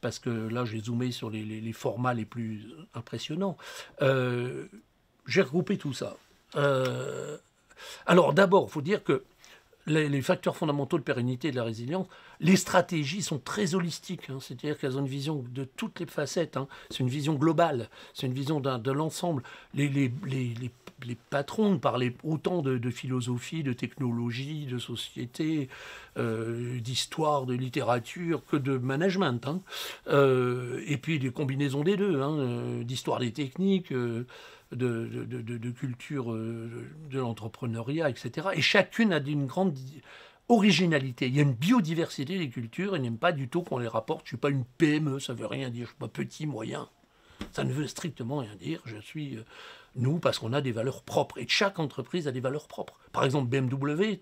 parce que là, j'ai zoomé sur les, formats les plus impressionnants. Euh, j'ai regroupé tout ça. Euh, alors, d'abord, il faut dire que les, facteurs fondamentaux de pérennité et de la résilience, les stratégies sont très holistiques, hein. c'est-à-dire qu'elles ont une vision de toutes les facettes, hein. c'est une vision globale, c'est une vision de l'ensemble. Les, les, les, patrons parlaient autant de, philosophie, de technologie, de société, euh, d'histoire, de littérature que de management. Hein. Euh, et puis des combinaisons des deux, euh, d'histoire des techniques de, de, culture euh, de l'entrepreneuriat, etc. Et chacune a une grande originalité. Il y a une biodiversité des cultures et n'aime pas du tout qu'on les rapporte. Je suis pas une PME, ça veut rien dire. Je suis pas petit, moyen. Ça ne veut strictement rien dire. Je suis euh, nous parce qu'on a des valeurs propres et chaque entreprise a des valeurs propres. Par exemple, BMW,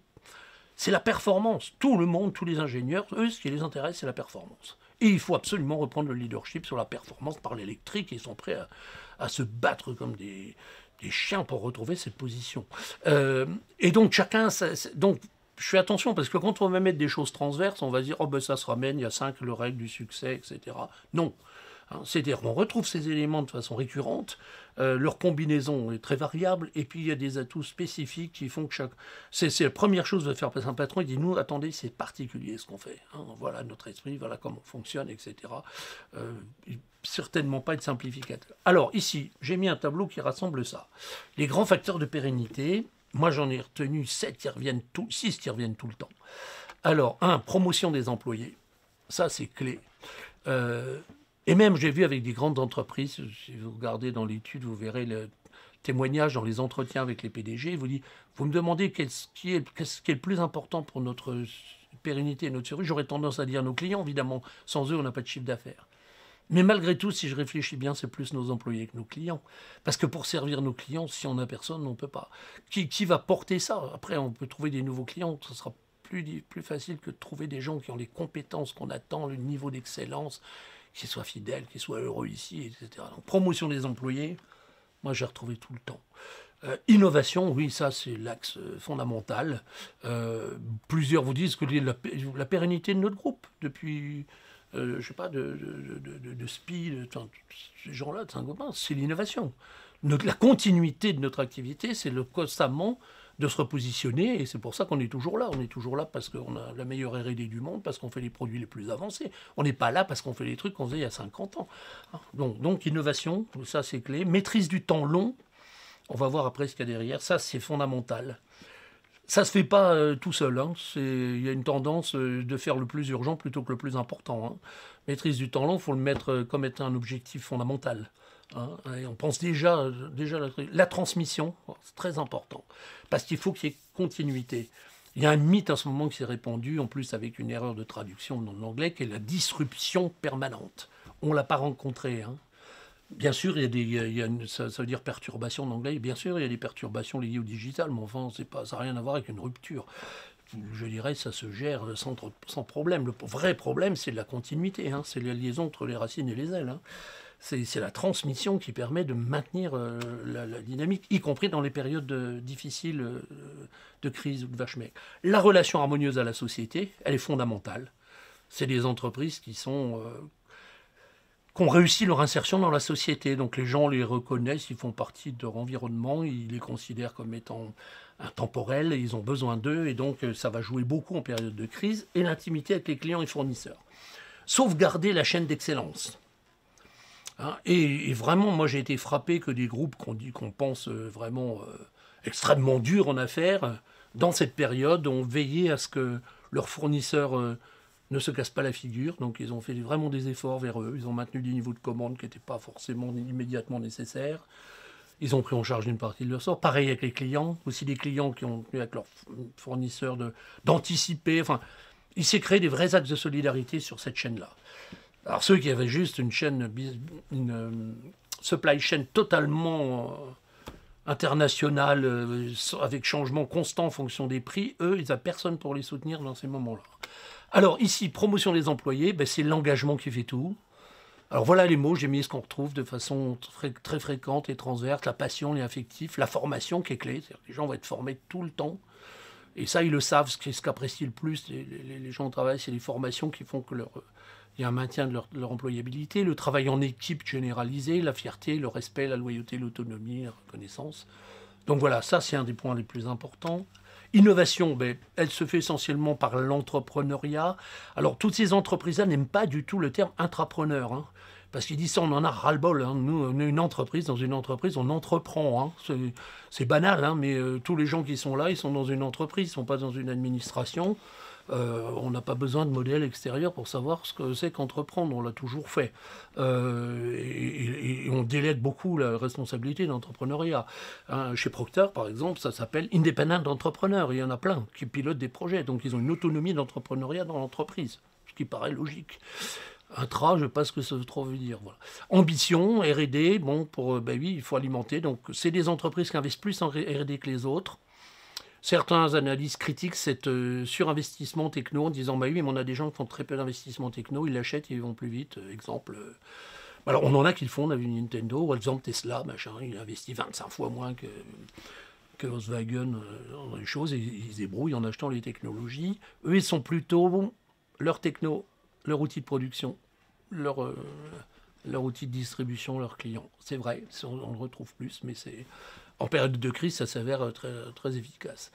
c'est la performance. Tout le monde, tous les ingénieurs, eux, ce qui les intéresse, c'est la performance. Et il faut absolument reprendre le leadership sur la performance par l'électrique. Ils sont prêts à, à se battre comme des, chiens pour retrouver cette position. Euh, et donc chacun, donc je fais attention parce que quand on va mettre des choses transverses, on va dire oh ben ça se ramène, il y a cinq le règle du succès, etc. Non, Hein, c'est-à-dire qu'on retrouve ces éléments de façon récurrente, euh, leur combinaison est très variable, et puis il y a des atouts spécifiques qui font que chaque... C'est, la première chose de faire passer un patron, il dit, nous, attendez, c'est particulier ce qu'on fait. Hein, voilà notre esprit, voilà comment on fonctionne, etc. Euh, certainement pas être simplificateur. Alors ici, j'ai mis un tableau qui rassemble ça. Les grands facteurs de pérennité, moi j'en ai retenu 7 qui reviennent tout, 6 qui reviennent tout le temps. Alors, un, promotion des employés. Ça, c'est clé. Euh, et même, j'ai vu avec des grandes entreprises, si vous regardez dans l'étude, vous verrez le témoignage dans les entretiens avec les PDG, vous dit, vous me demandez qu'est-ce qui, est, le plus important pour notre pérennité et notre survie, j'aurais tendance à dire nos clients, évidemment, sans eux, on n'a pas de chiffre d'affaires. Mais malgré tout, si je réfléchis bien, c'est plus nos employés que nos clients. Parce que pour servir nos clients, si on n'a personne, on ne peut pas. Qui, va porter ça Après, on peut trouver des nouveaux clients, ce sera plus facile que de trouver des gens qui ont les compétences qu'on attend, le niveau d'excellence, qu'ils soient fidèles, qu'ils soient heureux ici, etc. Donc promotion des employés, moi j'ai retrouvé tout le temps. Euh, innovation, oui, ça c'est l'axe euh, fondamental. Euh, plusieurs vous disent que la, la, pérennité de notre groupe depuis, euh, je sais pas, de, de, de, de SPI, de, ces gens-là, de Saint-Gobain, c'est l'innovation. La continuité de notre activité, c'est le constamment de se repositionner. Et c'est pour ça qu'on est toujours là. On est toujours là parce qu'on a la meilleure RD du monde, parce qu'on fait les produits les plus avancés. On n'est pas là parce qu'on fait les trucs qu'on faisait il y a 50 ans. Hein, donc, innovation, ça c'est clé. Maîtrise du temps long, on va voir après ce qu'il y a derrière. Ça c'est fondamental. Ça ne se fait pas euh, tout seul. Hein. Il y a une tendance euh, de faire le plus urgent plutôt que le plus important. Hein. Maîtrise du temps long, faut le mettre euh, comme étant un objectif fondamental. Hein, on pense déjà, déjà à la, transmission, oh, c'est très important, parce qu'il faut qu'il y ait continuité. Il y a un mythe en ce moment qui s'est répandu, en plus avec une erreur de traduction dans l'anglais, qui est la disruption permanente. On ne l'a pas rencontré. Hein. Bien sûr, il y a ça, veut dire perturbation en anglais. Bien sûr, il y a des perturbations liées au digital, mais enfin, pas, ça n'a rien à voir avec une rupture. Je dirais, ça se gère sans, sans problème. Le vrai problème, c'est la continuité, hein. c'est la liaison entre les racines et les ailes c'est la transmission qui permet de maintenir euh, la, dynamique, y compris dans les périodes euh, difficiles euh, de crise ou de vache La relation harmonieuse à la société, elle est fondamentale. C'est des entreprises qui sont ont réussi leur insertion dans la société. Donc les gens les reconnaissent, ils font partie de leur environnement, ils les considèrent comme étant intemporels, ils ont besoin d'eux, et donc ça va jouer beaucoup en période de crise, et l'intimité avec les clients et fournisseurs. Sauvegarder la chaîne d'excellence. Hein, et, vraiment, moi, j'ai été frappé que des groupes qu'on qu'on pense euh, vraiment euh, extrêmement durs en affaires, dans cette période, ont veillé à ce que leurs fournisseurs euh, ne se cassent pas la figure. Donc, ils ont fait vraiment des efforts vers eux. Ils ont maintenu des niveaux de commandes qui n'étaient pas forcément immédiatement nécessaires. Ils ont pris en charge une partie de leur sort. Pareil avec les clients, aussi les clients qui ont tenu avec leurs fournisseurs d'anticiper. Enfin, il s'est créé des vrais axes de solidarité sur cette chaîne-là. Alors ceux qui avaient juste une chaîne, une euh, supply chain totalement euh, internationale, euh, avec changement constant en fonction des prix, eux, ils n'ont personne pour les soutenir dans ces moments-là. Alors ici, promotion des employés, ben, c'est l'engagement qui fait tout. Alors voilà les mots, j'ai mis ce qu'on retrouve de façon très, fréquente et transverse, la passion, les affectifs, la formation qui est clé, c'est-à-dire les gens vont être formés tout le temps. Et ça, ils le savent, ce qu'apprécient le plus les gens au travail, c'est les formations qui font que leur, il y a un maintien de leur, employabilité, le travail en équipe généralisé, la fierté, le respect, la loyauté, l'autonomie, la reconnaissance. Donc voilà, ça c'est un des points les plus importants. Innovation, ben, elle se fait essentiellement par l'entrepreneuriat. Alors toutes ces entreprises-là n'aiment pas du tout le terme intrapreneur. Hein, parce qu'ils disent ça, on en a ras-le-bol. Hein. Nous, on est une entreprise, dans une entreprise, on entreprend. Hein. C'est banal, mais euh, tous les gens qui sont là, ils sont dans une entreprise, ils ne sont pas dans une administration. Euh, on n'a pas besoin de modèle extérieur pour savoir ce que c'est qu'entreprendre, on l'a toujours fait. Euh, et, on délègue beaucoup la responsabilité d'entrepreneuriat. Hein, chez Procter, par exemple, ça s'appelle independent d'entrepreneur. Il y en a plein qui pilotent des projets, donc ils ont une autonomie d'entrepreneuriat dans l'entreprise, ce qui paraît logique. Intra, je ne sais pas ce que ça veut trop dire. Ambition, RD, bon, pour, euh, ben oui, il faut alimenter. Donc, c'est des entreprises qui investissent plus en RD que les autres. Certains analystes critiquent cet euh, surinvestissement techno en disant bah oui, mais on a des gens qui font très peu d'investissement techno, ils l'achètent ils vont plus vite. Euh, exemple. Euh. alors on en a qui le font, on a vu Nintendo, par exemple Tesla, machin, il investit 25 fois moins que, Volkswagen dans les choses, et ils débrouillent en achetant les technologies. Eux, ils sont plutôt bon, leur techno, leur outil de production, leur, leur outil de distribution, leurs clients. C'est vrai, on le retrouve plus, mais c'est en période de crise, ça s'avère euh, euh, très, efficace.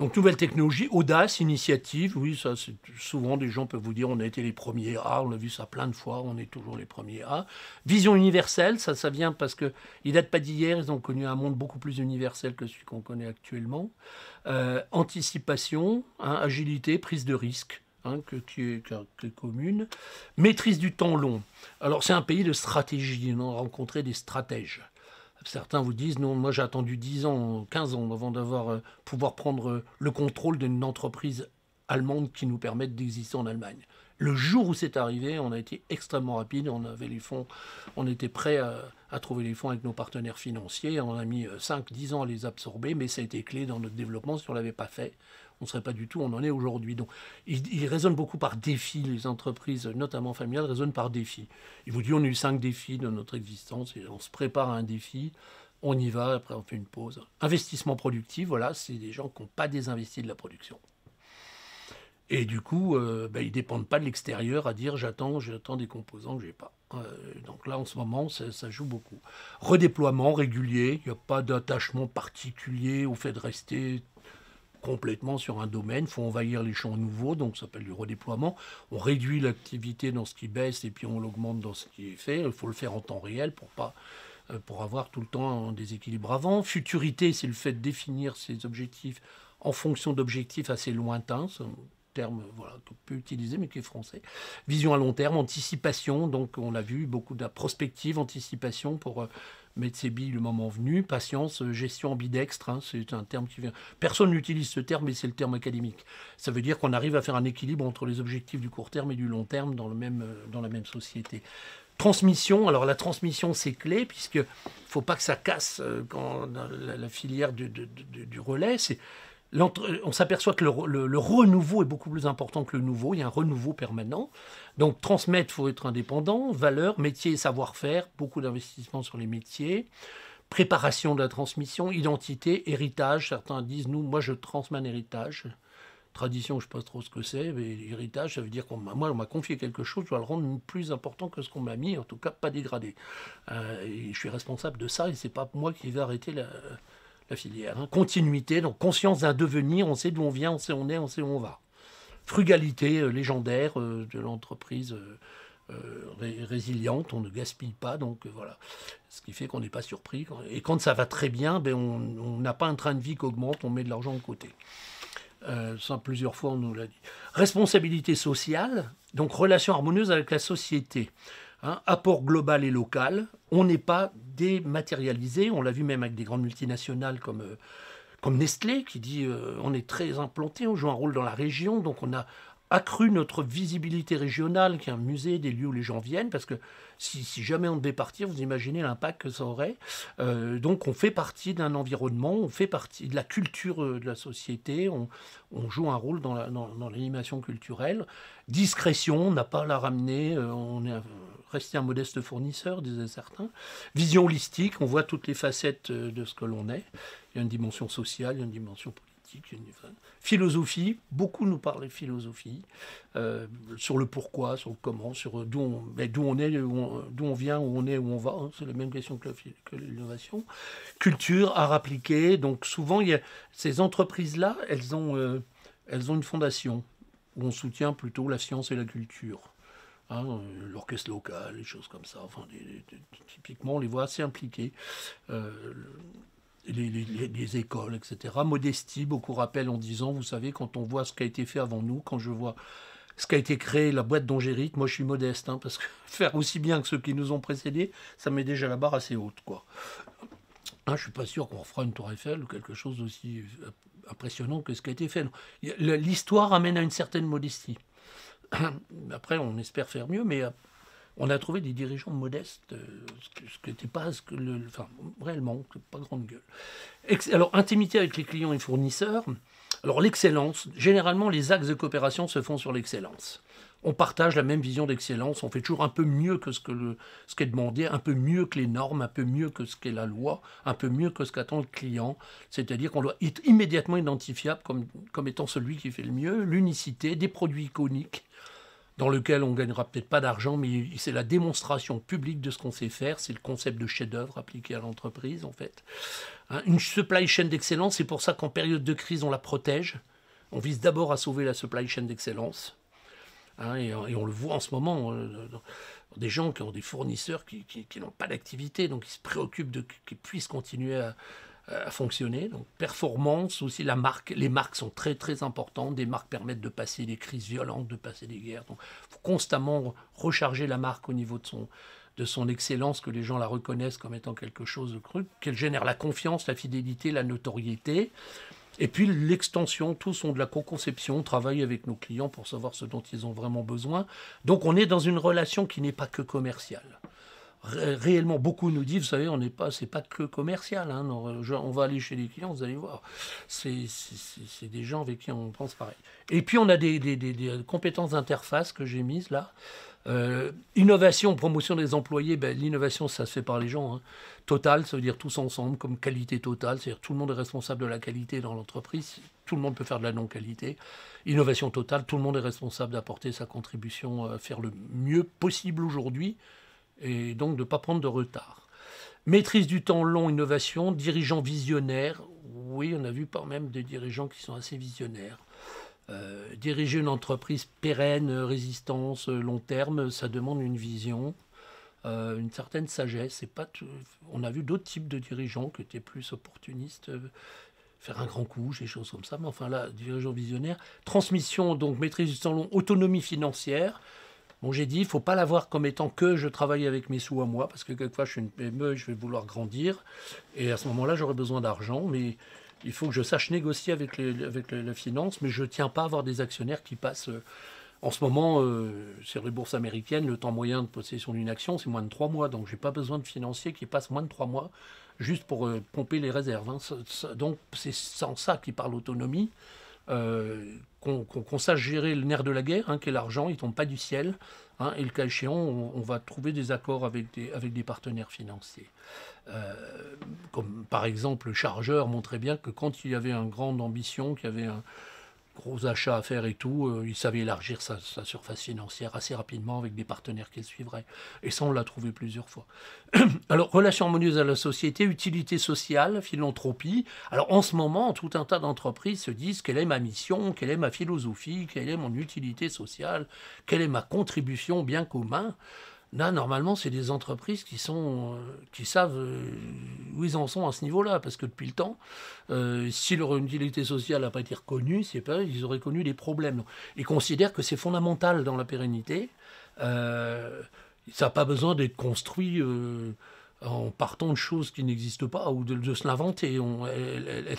Donc, nouvelle technologie, audace, initiative. Oui, ça, souvent, des gens peuvent vous dire on a été les premiers à, on a vu ça plein de fois, on est toujours les premiers à. Vision universelle, ça, ça vient parce que ils datent pas d'hier, ils ont connu un monde beaucoup plus universel que celui qu'on connaît actuellement. Euh, anticipation, hein, agilité, prise de risque. Hein, que, qui est, commune. Maîtrise du temps long. Alors c'est un pays de stratégie, hein, on a rencontré des stratèges. Certains vous disent, non, moi j'ai attendu 10 ans, 15 ans avant de euh, pouvoir prendre euh, le contrôle d'une entreprise allemande qui nous permette d'exister en Allemagne. Le jour où c'est arrivé, on a été extrêmement rapide, on avait les fonds, on était prêt à, à trouver les fonds avec nos partenaires financiers, on a mis 5-10 euh, ans à les absorber, mais ça a été clé dans notre développement si on ne l'avait pas fait on ne serait pas du tout on en est aujourd'hui. Donc, il résonne beaucoup par défi, les entreprises, notamment familiales, raisonnent par défi. Il vous dit, on a eu cinq défis dans notre existence, et on se prépare à un défi, on y va, après on fait une pause. Investissement productif, voilà, c'est des gens qui n'ont pas désinvesti de la production. Et du coup, euh, ben, ils ne dépendent pas de l'extérieur à dire j'attends, j'attends des composants que je n'ai pas. Euh, donc là, en ce moment, ça joue beaucoup. Redéploiement régulier, il n'y a pas d'attachement particulier au fait de rester complètement sur un domaine, il faut envahir les champs nouveaux, donc ça s'appelle du redéploiement. On réduit l'activité dans ce qui baisse et puis on l'augmente dans ce qui est fait. Il faut le faire en temps réel pour pas euh, pour avoir tout le temps un déséquilibre avant. Futurité, c'est le fait de définir ses objectifs en fonction d'objectifs assez lointains terme voilà, qu'on peut utiliser, mais qui est français. Vision à long terme, anticipation, donc on l'a vu, beaucoup de la prospective, anticipation pour euh, mettre ses billes le moment venu, patience, euh, gestion ambidextre, hein, c'est un terme qui vient. Personne n'utilise ce terme, mais c'est le terme académique. Ça veut dire qu'on arrive à faire un équilibre entre les objectifs du court terme et du long terme dans, le même, euh, dans la même société transmission. Alors la transmission, c'est clé, puisque faut pas que ça casse quand la, filière du, du relais. C'est on s'aperçoit que le, renouveau est beaucoup plus important que le nouveau. Il y a un renouveau permanent. Donc transmettre, faut être indépendant. Valeur, métier, savoir-faire, beaucoup d'investissements sur les métiers. Préparation de la transmission, identité, héritage. Certains disent, nous, moi, je transmets un héritage. Tradition, je ne sais pas trop ce que c'est, mais héritage, ça veut dire qu'on on m'a confié quelque chose, je dois le rendre plus important que ce qu'on m'a mis, en tout cas pas dégradé. Euh, je suis responsable de ça et c'est pas moi qui vais arrêter la, la filière. Hein. Continuité, donc conscience d'un devenir, on sait d'où on vient, on sait où on est, on sait où on va. Frugalité euh, légendaire euh, de l'entreprise euh, résiliente, on ne gaspille pas, donc voilà. Ce qui fait qu'on n'est pas surpris. Et quand ça va très bien, ben, on n'a pas un train de vie qui augmente, on met de l'argent de côté. ça, plusieurs fois, on nous l'a dit. Responsabilité sociale, donc relation harmonieuse avec la société. Hein, apport global et local. On n'est pas dématérialisé. On l'a vu même avec des grandes multinationales comme, euh, comme Nestlé qui dit euh, on est très implanté, on joue un rôle dans la région, donc on a accru notre visibilité régionale, qui est un musée des lieux où les gens viennent, parce que si, jamais on devait partir, vous imaginez l'impact que ça aurait. Euh, donc on fait partie d'un environnement, on fait partie de la culture de la société, on, joue un rôle dans l'animation dans, culturelle. Discrétion, on n'a pas à la ramener, on est rester un modeste fournisseur, disaient certains. Vision holistique, on voit toutes les facettes euh, de ce que l'on est. Il y a une dimension sociale, il y a une dimension politique, philosophie. Beaucoup nous parlent de philosophie, euh, sur le pourquoi, sur le comment, sur euh, d'où on, est, d'où on, vient, où on est, où on va. Hein. C'est la même question que l'innovation. Culture, art appliqué. Donc souvent, ces entreprises-là, elles ont, elles ont une fondation où on soutient plutôt la science et la culture. Hein, l'orchestre local, les choses comme ça. Enfin, typiquement, on les voit assez impliqués. Euh, les, écoles, etc. Modestie, beaucoup rappellent en disant, vous savez, quand on voit ce qui a été fait avant nous, quand je vois ce qui a été créé, la boîte d'Angéric, moi je suis modeste, hein, parce que faire aussi bien que ceux qui nous ont précédés, ça met déjà la barre assez haute. quoi. ne ah, je suis pas sûr qu'on fera une tour Eiffel ou quelque chose d'aussi euh, impressionnant que ce qui a été fait. L'histoire amène à une certaine modestie. Après, on espère faire mieux, mais euh, on a trouvé des dirigeants modestes, euh, ce qui n'était pas ce que le. Enfin, réellement, pas grande gueule. alors, intimité avec les clients et fournisseurs. Alors, l'excellence. Généralement, les axes de coopération se font sur l'excellence on partage la même vision d'excellence, on fait toujours un peu mieux que ce, que ce qui est demandé, un peu mieux que les normes, un peu mieux que ce qu'est la loi, un peu mieux que ce qu'attend le client. C'est-à-dire qu'on doit être immédiatement identifiable comme, comme étant celui qui fait le mieux, l'unicité, des produits iconiques dans lequel on gagnera peut-être pas d'argent, mais c'est la démonstration publique de ce qu'on sait faire. C'est le concept de chef-d'œuvre appliqué à l'entreprise, en fait. Hein, une supply chain d'excellence, c'est pour ça qu'en période de crise, on la protège. On vise d'abord à sauver la supply chain d'excellence Hein, et, on le voit en ce moment, euh, des gens qui ont des fournisseurs qui, n'ont pas d'activité, donc ils se préoccupent de qu'ils puissent continuer à, fonctionner. Donc performance aussi, la marque, les marques sont très très importantes. Des marques permettent de passer des crises violentes, de passer des guerres. Donc faut constamment recharger la marque au niveau de son de son excellence, que les gens la reconnaissent comme étant quelque chose de cru, qu'elle génère la confiance, la fidélité, la notoriété. Et puis l'extension, tous ont de la co-conception, on travaille avec nos clients pour savoir ce dont ils ont vraiment besoin. Donc on est dans une relation qui n'est pas que commerciale. réellement, beaucoup nous disent, vous savez, on n'est pas, c'est pas que commercial. Hein. non, on va aller chez les clients, vous allez voir. C'est des gens avec qui on pense pareil. Et puis on a des compétences d'interface que j'ai mises là. Euh, innovation, promotion des employés, ben, l'innovation, ça se fait par les gens. Hein. Total, ça veut dire tous ensemble, comme qualité totale, c'est-à-dire tout le monde est responsable de la qualité dans l'entreprise, tout le monde peut faire de la non-qualité. Innovation totale, tout le monde est responsable d'apporter sa contribution, euh, faire le mieux possible aujourd'hui, et donc de ne pas prendre de retard. Maîtrise du temps long, innovation, dirigeant visionnaire. Oui, on a vu par même des dirigeants qui sont assez visionnaires. Euh, diriger une entreprise pérenne, résistance, euh, long terme, ça demande une vision, euh, une certaine sagesse. Et pas On a vu d'autres types de dirigeants qui étaient plus opportunistes, faire un grand coup, des choses comme ça. Mais enfin là, dirigeant visionnaire, transmission, donc maîtrise du temps long, autonomie financière. Bon, j'ai dit, il faut pas l'avoir comme étant que je travaille avec mes sous à moi, parce que quelquefois je suis une PME, je vais vouloir grandir, et à ce moment-là, j'aurai besoin d'argent, mais il faut que je sache négocier avec, la finance, mais je ne tiens pas à avoir des actionnaires qui passent. Euh, en ce moment, euh, sur les bourses américaines, le temps moyen de possession d'une action, c'est moins de trois mois. Donc, je n'ai pas besoin de financiers qui passent moins de trois mois juste pour euh, pomper les réserves. Hein. donc, c'est sans ça qu'il parle autonomie. qu'on sache gérer le nerf de la guerre, hein, qui est l'argent, il ne tombe pas du ciel. Hein, et le cas échéant, on, va trouver des accords avec des, partenaires financiers. Euh, comme par exemple, Chargeur montrait bien que quand il y avait une grande ambition, qu'il y avait un gros achats à faire et tout, euh, il savait élargir sa, surface financière assez rapidement avec des partenaires qu'il suivrait. Et ça, on l'a trouvé plusieurs fois. Alors, relation harmonieuse à la société, utilité sociale, philanthropie. Alors, en ce moment, tout un tas d'entreprises se disent quelle est ma mission, quelle est ma philosophie, quelle est mon utilité sociale, quelle est ma contribution au bien commun. Là, normalement, c'est des entreprises qui, sont, euh, qui savent euh, où ils en sont à ce niveau-là, parce que depuis le temps, euh, si leur utilité sociale n'a pas été reconnue, c'est pas, ils auraient connu des problèmes. Ils considèrent que c'est fondamental dans la pérennité. Euh, ça n'a pas besoin d'être construit en partant de choses qui n'existent pas ou de, se l'inventer. Elle,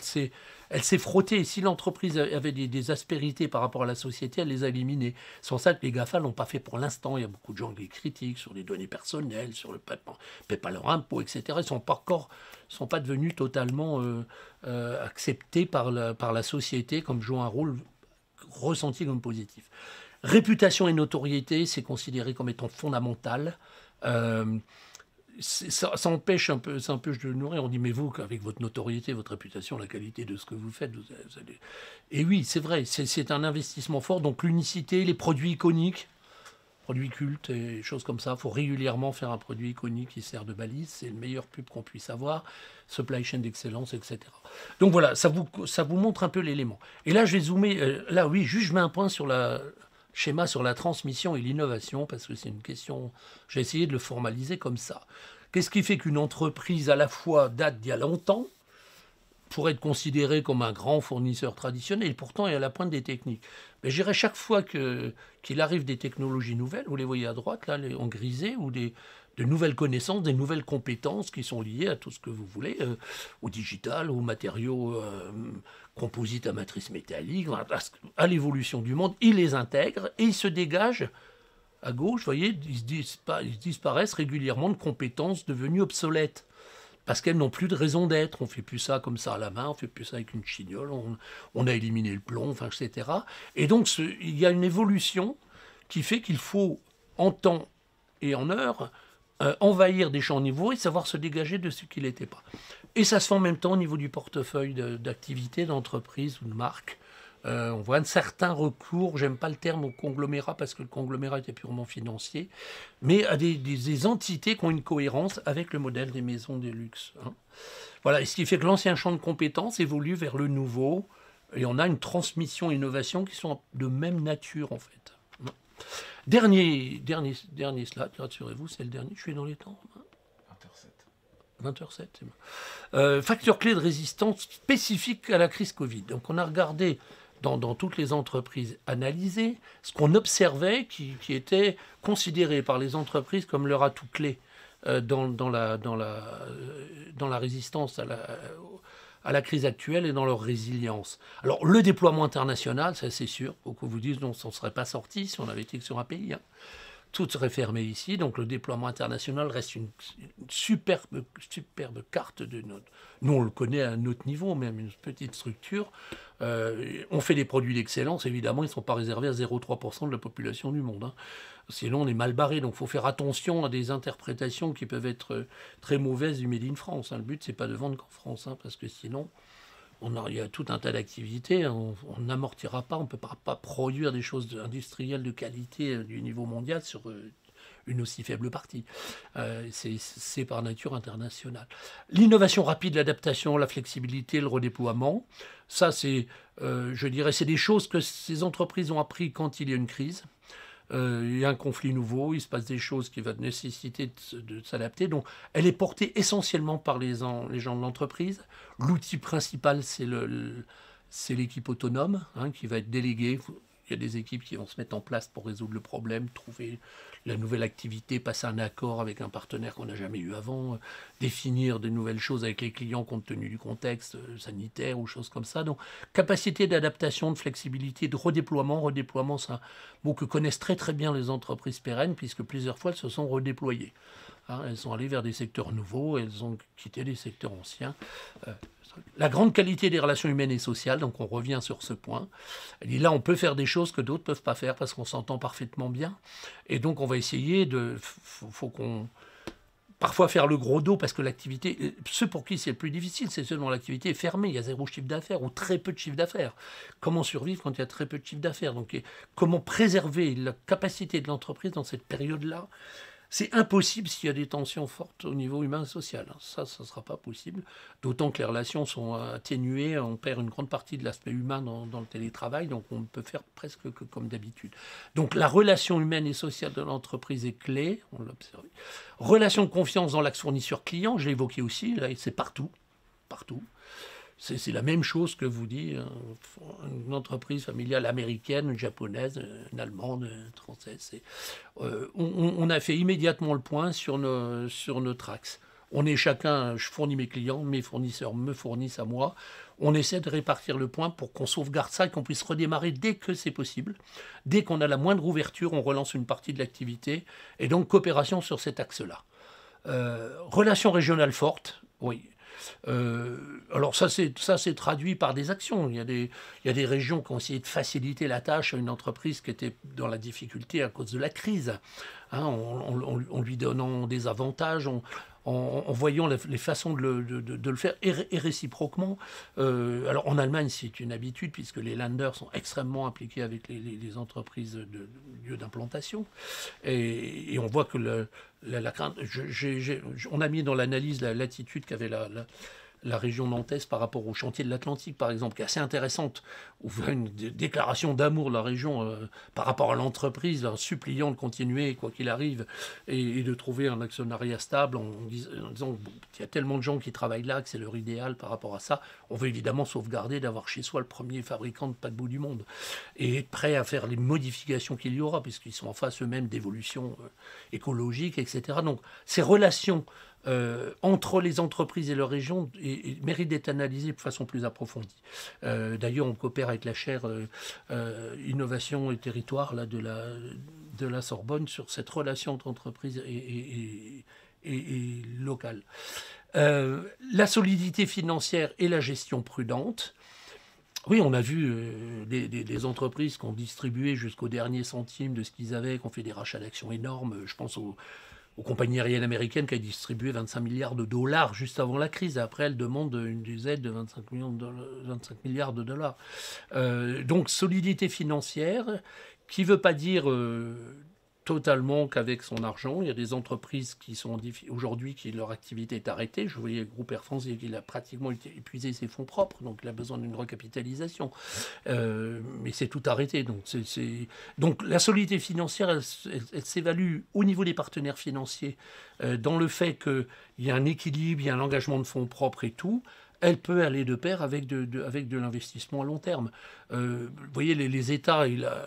s'est, frottée. Si l'entreprise avait des, aspérités par rapport à la société, elle les a éliminées. Sans ça que les GAFA l'ont pas fait pour l'instant. Il y a beaucoup de gens qui les critiquent sur les données personnelles, sur le paiement, paient pas leur impôt, etc. Ils sont pas encore, sont pas devenus totalement euh, euh, acceptés par la, par la société comme jouant un rôle ressenti comme positif. Réputation et notoriété, c'est considéré comme étant fondamental. Euh, ça, empêche un peu, ça empêche de le nourrir. On dit, mais vous, avec votre notoriété, votre réputation, la qualité de ce que vous faites, vous, allez... Et oui, c'est vrai, c'est un investissement fort. Donc l'unicité, les produits iconiques, produits cultes et choses comme ça, il faut régulièrement faire un produit iconique qui sert de balise. C'est le meilleur pub qu'on puisse avoir, supply chain d'excellence, etc. Donc voilà, ça vous, ça vous montre un peu l'élément. Et là, je vais zoomer. Euh, là, oui, juste je mets un point sur la, schéma sur la transmission et l'innovation, parce que c'est une question, j'ai essayé de le formaliser comme ça. Qu'est-ce qui fait qu'une entreprise à la fois date d'il y a longtemps, pour être considérée comme un grand fournisseur traditionnel, pourtant est à la pointe des techniques Mais j'irai chaque fois qu'il arrive des technologies nouvelles, vous les voyez à droite, là, en grisé, ou des, de nouvelles connaissances, des nouvelles compétences qui sont liées à tout ce que vous voulez, euh, au digital, aux matériaux euh, composites à matrice métallique, à l'évolution du monde, ils les intègrent et ils se dégagent à gauche, vous voyez, ils, disparaissent régulièrement de compétences devenues obsolètes. Parce qu'elles n'ont plus de raison d'être. On fait plus ça comme ça à la main, on fait plus ça avec une chignole, on, a éliminé le plomb, etc. Et donc, il y a une évolution qui fait qu'il faut, en temps et en heure, euh, envahir des champs niveau et savoir se dégager de ce qu'il n'était pas. Et ça se fait en même temps au niveau du portefeuille d'activités, d'entreprises d'entreprise ou de marque. Euh, on voit un certain recours, j'aime pas le terme au conglomérat parce que le conglomérat était purement financier, mais à des, entités qui ont une cohérence avec le modèle des maisons de luxe. Hein. Voilà, et ce qui fait que l'ancien champ de compétences évolue vers le nouveau, et on a une transmission innovation qui sont de même nature en fait. Dernier, dernier, dernier slide, rassurez-vous, c'est le dernier, je suis dans les temps. Hein. 20h07, euh, facteur clé de résistance spécifique à la crise Covid. Donc on a regardé dans, toutes les entreprises analysées ce qu'on observait qui, était considéré par les entreprises comme leur atout clé euh, dans, la, dans, la, euh, dans la résistance à la, à la crise actuelle et dans leur résilience. Alors le déploiement international, ça c'est sûr, beaucoup vous disent non, ça ne serait pas sorti si on avait été sur un pays. Hein. Tout serait fermé ici, donc le déploiement international reste une, superbe, carte de notre. Nous, on le connaît à un autre niveau, même une petite structure. Euh, on fait des produits d'excellence, évidemment, ils ne sont pas réservés à 0,3% de la population du monde. Hein. Sinon, on est mal barré. Donc, il faut faire attention à des interprétations qui peuvent être euh, très mauvaises du Made in France. Hein. Le but, c'est pas de vendre qu'en France, hein, parce que sinon, il y a tout un tas d'activités, hein. on n'amortira pas, on ne peut pas, produire des choses industrielles de qualité euh, du niveau mondial sur euh, une aussi faible partie. Euh, c'est par nature international. L'innovation rapide, l'adaptation, la flexibilité, le redéploiement, ça c'est, je dirais, c'est des choses que ces entreprises ont appris quand il y a une crise. Euh, il y a un conflit nouveau, il se passe des choses qui vont nécessiter de, s'adapter. Donc elle est portée essentiellement par les, gens de l'entreprise. L'outil principal, c'est l'équipe autonome hein, qui va être déléguée il y a des équipes qui vont se mettre en place pour résoudre le problème, trouver la nouvelle activité, passer un accord avec un partenaire qu'on n'a jamais eu avant, euh, définir de nouvelles choses avec les clients compte tenu du contexte euh, sanitaire ou choses comme ça. Donc, capacité d'adaptation, de flexibilité, de redéploiement. Redéploiement, c'est un mot que connaissent très très bien les entreprises pérennes puisque plusieurs fois elles se sont redéployées. Hein, elles sont allées vers des secteurs nouveaux, elles ont quitté des secteurs anciens. Euh, la grande qualité des relations humaines et sociales, donc on revient sur ce point. là, on peut faire des choses que d'autres ne peuvent pas faire parce qu'on s'entend parfaitement bien. Et donc, on va essayer de. Faut, faut qu'on. Parfois faire le gros dos parce que l'activité, euh, Ce pour qui c'est le plus difficile, c'est seulement l'activité fermée, il y a zéro chiffre d'affaires ou très peu de chiffre d'affaires. Comment survivre quand il y a très peu de chiffre d'affaires Donc comment préserver la capacité de l'entreprise dans cette période-là c'est impossible s'il y a des tensions fortes au niveau humain et social. Ça, ça ne sera pas possible. D'autant que les relations sont atténuées, on perd une grande partie de l'aspect humain dans, le télétravail, donc on ne peut faire presque que comme d'habitude. Donc la relation humaine et sociale de l'entreprise est clé, on l'observe. Relation de confiance dans l'axe fournisseur-client, j'ai évoqué aussi, là, c'est partout, partout. C'est la même chose que vous dit euh, une entreprise familiale américaine, japonaise, allemande, française. Euh, on, a fait immédiatement le point sur, nos, sur notre axe. On est chacun, je fournis mes clients, mes fournisseurs me fournissent à moi. On essaie de répartir le point pour qu'on sauvegarde ça et qu'on puisse redémarrer dès que c'est possible. Dès qu'on a la moindre ouverture, on relance une partie de l'activité. Et donc coopération sur cet axe-là. Euh, relation relations régionales fortes, oui. Euh, alors ça, c'est ça, c'est traduit par des actions. Il y a des il y des régions qui ont essayé de faciliter la tâche à une entreprise qui était dans la difficulté à cause de la crise. Hein, en lui donnant des avantages, on, en, voyant les façons de le, faire et, réciproquement. Euh, alors en Allemagne, c'est une habitude puisque les landers sont extrêmement impliqués avec les, entreprises de, lieux d'implantation. Et, on voit que la, crainte, on a mis dans l'analyse l'attitude qu'avait la, la la région nantaise par rapport au chantier de l'Atlantique, par exemple, qui est assez intéressante, où une déclaration d'amour de la région euh, par rapport à l'entreprise, en suppliant de continuer, quoi qu'il arrive, et, de trouver un actionnariat stable, en, disant qu'il y a tellement de gens qui travaillent là que c'est leur idéal par rapport à ça. On veut évidemment sauvegarder d'avoir chez soi le premier fabricant de bout du monde, et être prêt à faire les modifications qu'il y aura, puisqu'ils sont en face eux-mêmes d'évolution écologiques, euh, écologique, etc. Donc ces relations euh, entre les entreprises et leur régions et, mérite d'être analysé de façon plus approfondie. Euh, d'ailleurs, on coopère avec la chaire euh, Innovation et Territoire là, de, la, Sorbonne sur cette relation entre entreprises et, locales. la solidité financière et la gestion prudente. Oui, on a vu des, entreprises qui ont distribué jusqu'au dernier centime de ce qu'ils avaient, qui ont fait des rachats d'actions énormes. Je pense aux aux compagnies aériennes américaines qui a distribué 25 milliards de dollars juste avant la crise. Après, elle demande une des aides de 25, millions de milliards de dollars. Euh, donc solidité financière qui ne veut pas dire euh, totalement qu'avec son argent. Il y a des entreprises qui sont aujourd'hui qui leur activité est arrêtée. Je voyais le groupe Air France, il a pratiquement épuisé ses fonds propres, donc il a besoin d'une recapitalisation. Euh, mais c'est tout arrêté. Donc, donc la solidité financière, elle, s'évalue au niveau des partenaires financiers euh, dans le fait qu'il y a un équilibre, il y a un engagement de fonds propres et tout elle peut aller de pair avec de, avec de l'investissement à long terme. Euh, vous voyez, les, États, il a,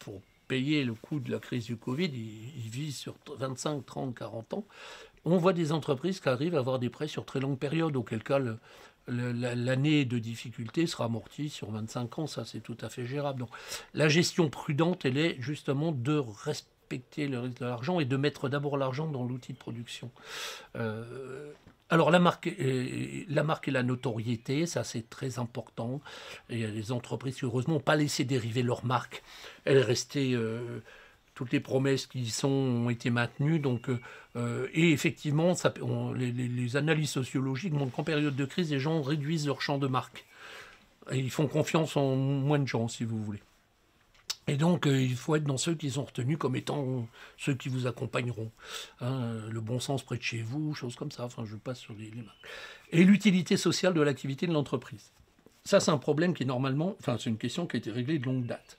pour payer le coût de la crise du Covid, ils, ils sur 25, 30, 40 ans. On voit des entreprises qui arrivent à avoir des prêts sur très longue période, auquel cas l'année de difficulté sera amortie sur 25 ans, ça c'est tout à fait gérable. Donc la gestion prudente, elle est justement de respecter le risque de l'argent et de mettre d'abord l'argent dans l'outil de production. Euh, alors la marque, euh, euh, la marque et la notoriété, ça c'est très important. Et euh, les entreprises qui heureusement n'ont pas laissé dériver leur marque. Elle est toutes les promesses qui y sont ont été maintenues. Donc, et effectivement, les, analyses sociologiques montrent qu'en période de crise, les gens réduisent leur champ de marque. ils font confiance en moins de gens, si vous voulez. Et donc, euh, il faut être dans ceux qui sont retenus comme étant ceux qui vous accompagneront. Hein, le bon sens près de chez vous, choses comme ça. Enfin, je passe sur les, mains. Et l'utilité sociale de l'activité de l'entreprise. Ça, c'est un problème qui, est normalement, enfin, c'est une question qui a été réglée de longue date.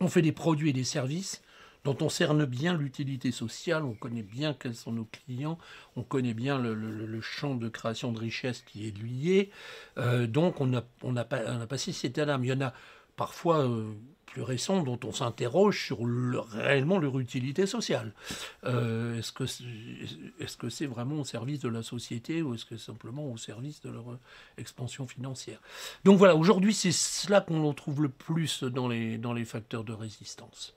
On fait des produits et des services dont on cerne bien l'utilité sociale, on connaît bien quels sont nos clients, on connaît bien le, champ de création de richesse qui est lié. Euh, donc, on n'a on pas, si a à' âme. Il y en a parfois. Euh, plus récents dont on s'interroge sur réellement leur utilité sociale. Euh, est-ce que c'est, est-ce vraiment au service de la société ou est-ce que c'est simplement au service de leur expansion financière Donc voilà, aujourd'hui c'est cela qu'on trouve le plus dans les, dans les facteurs de résistance.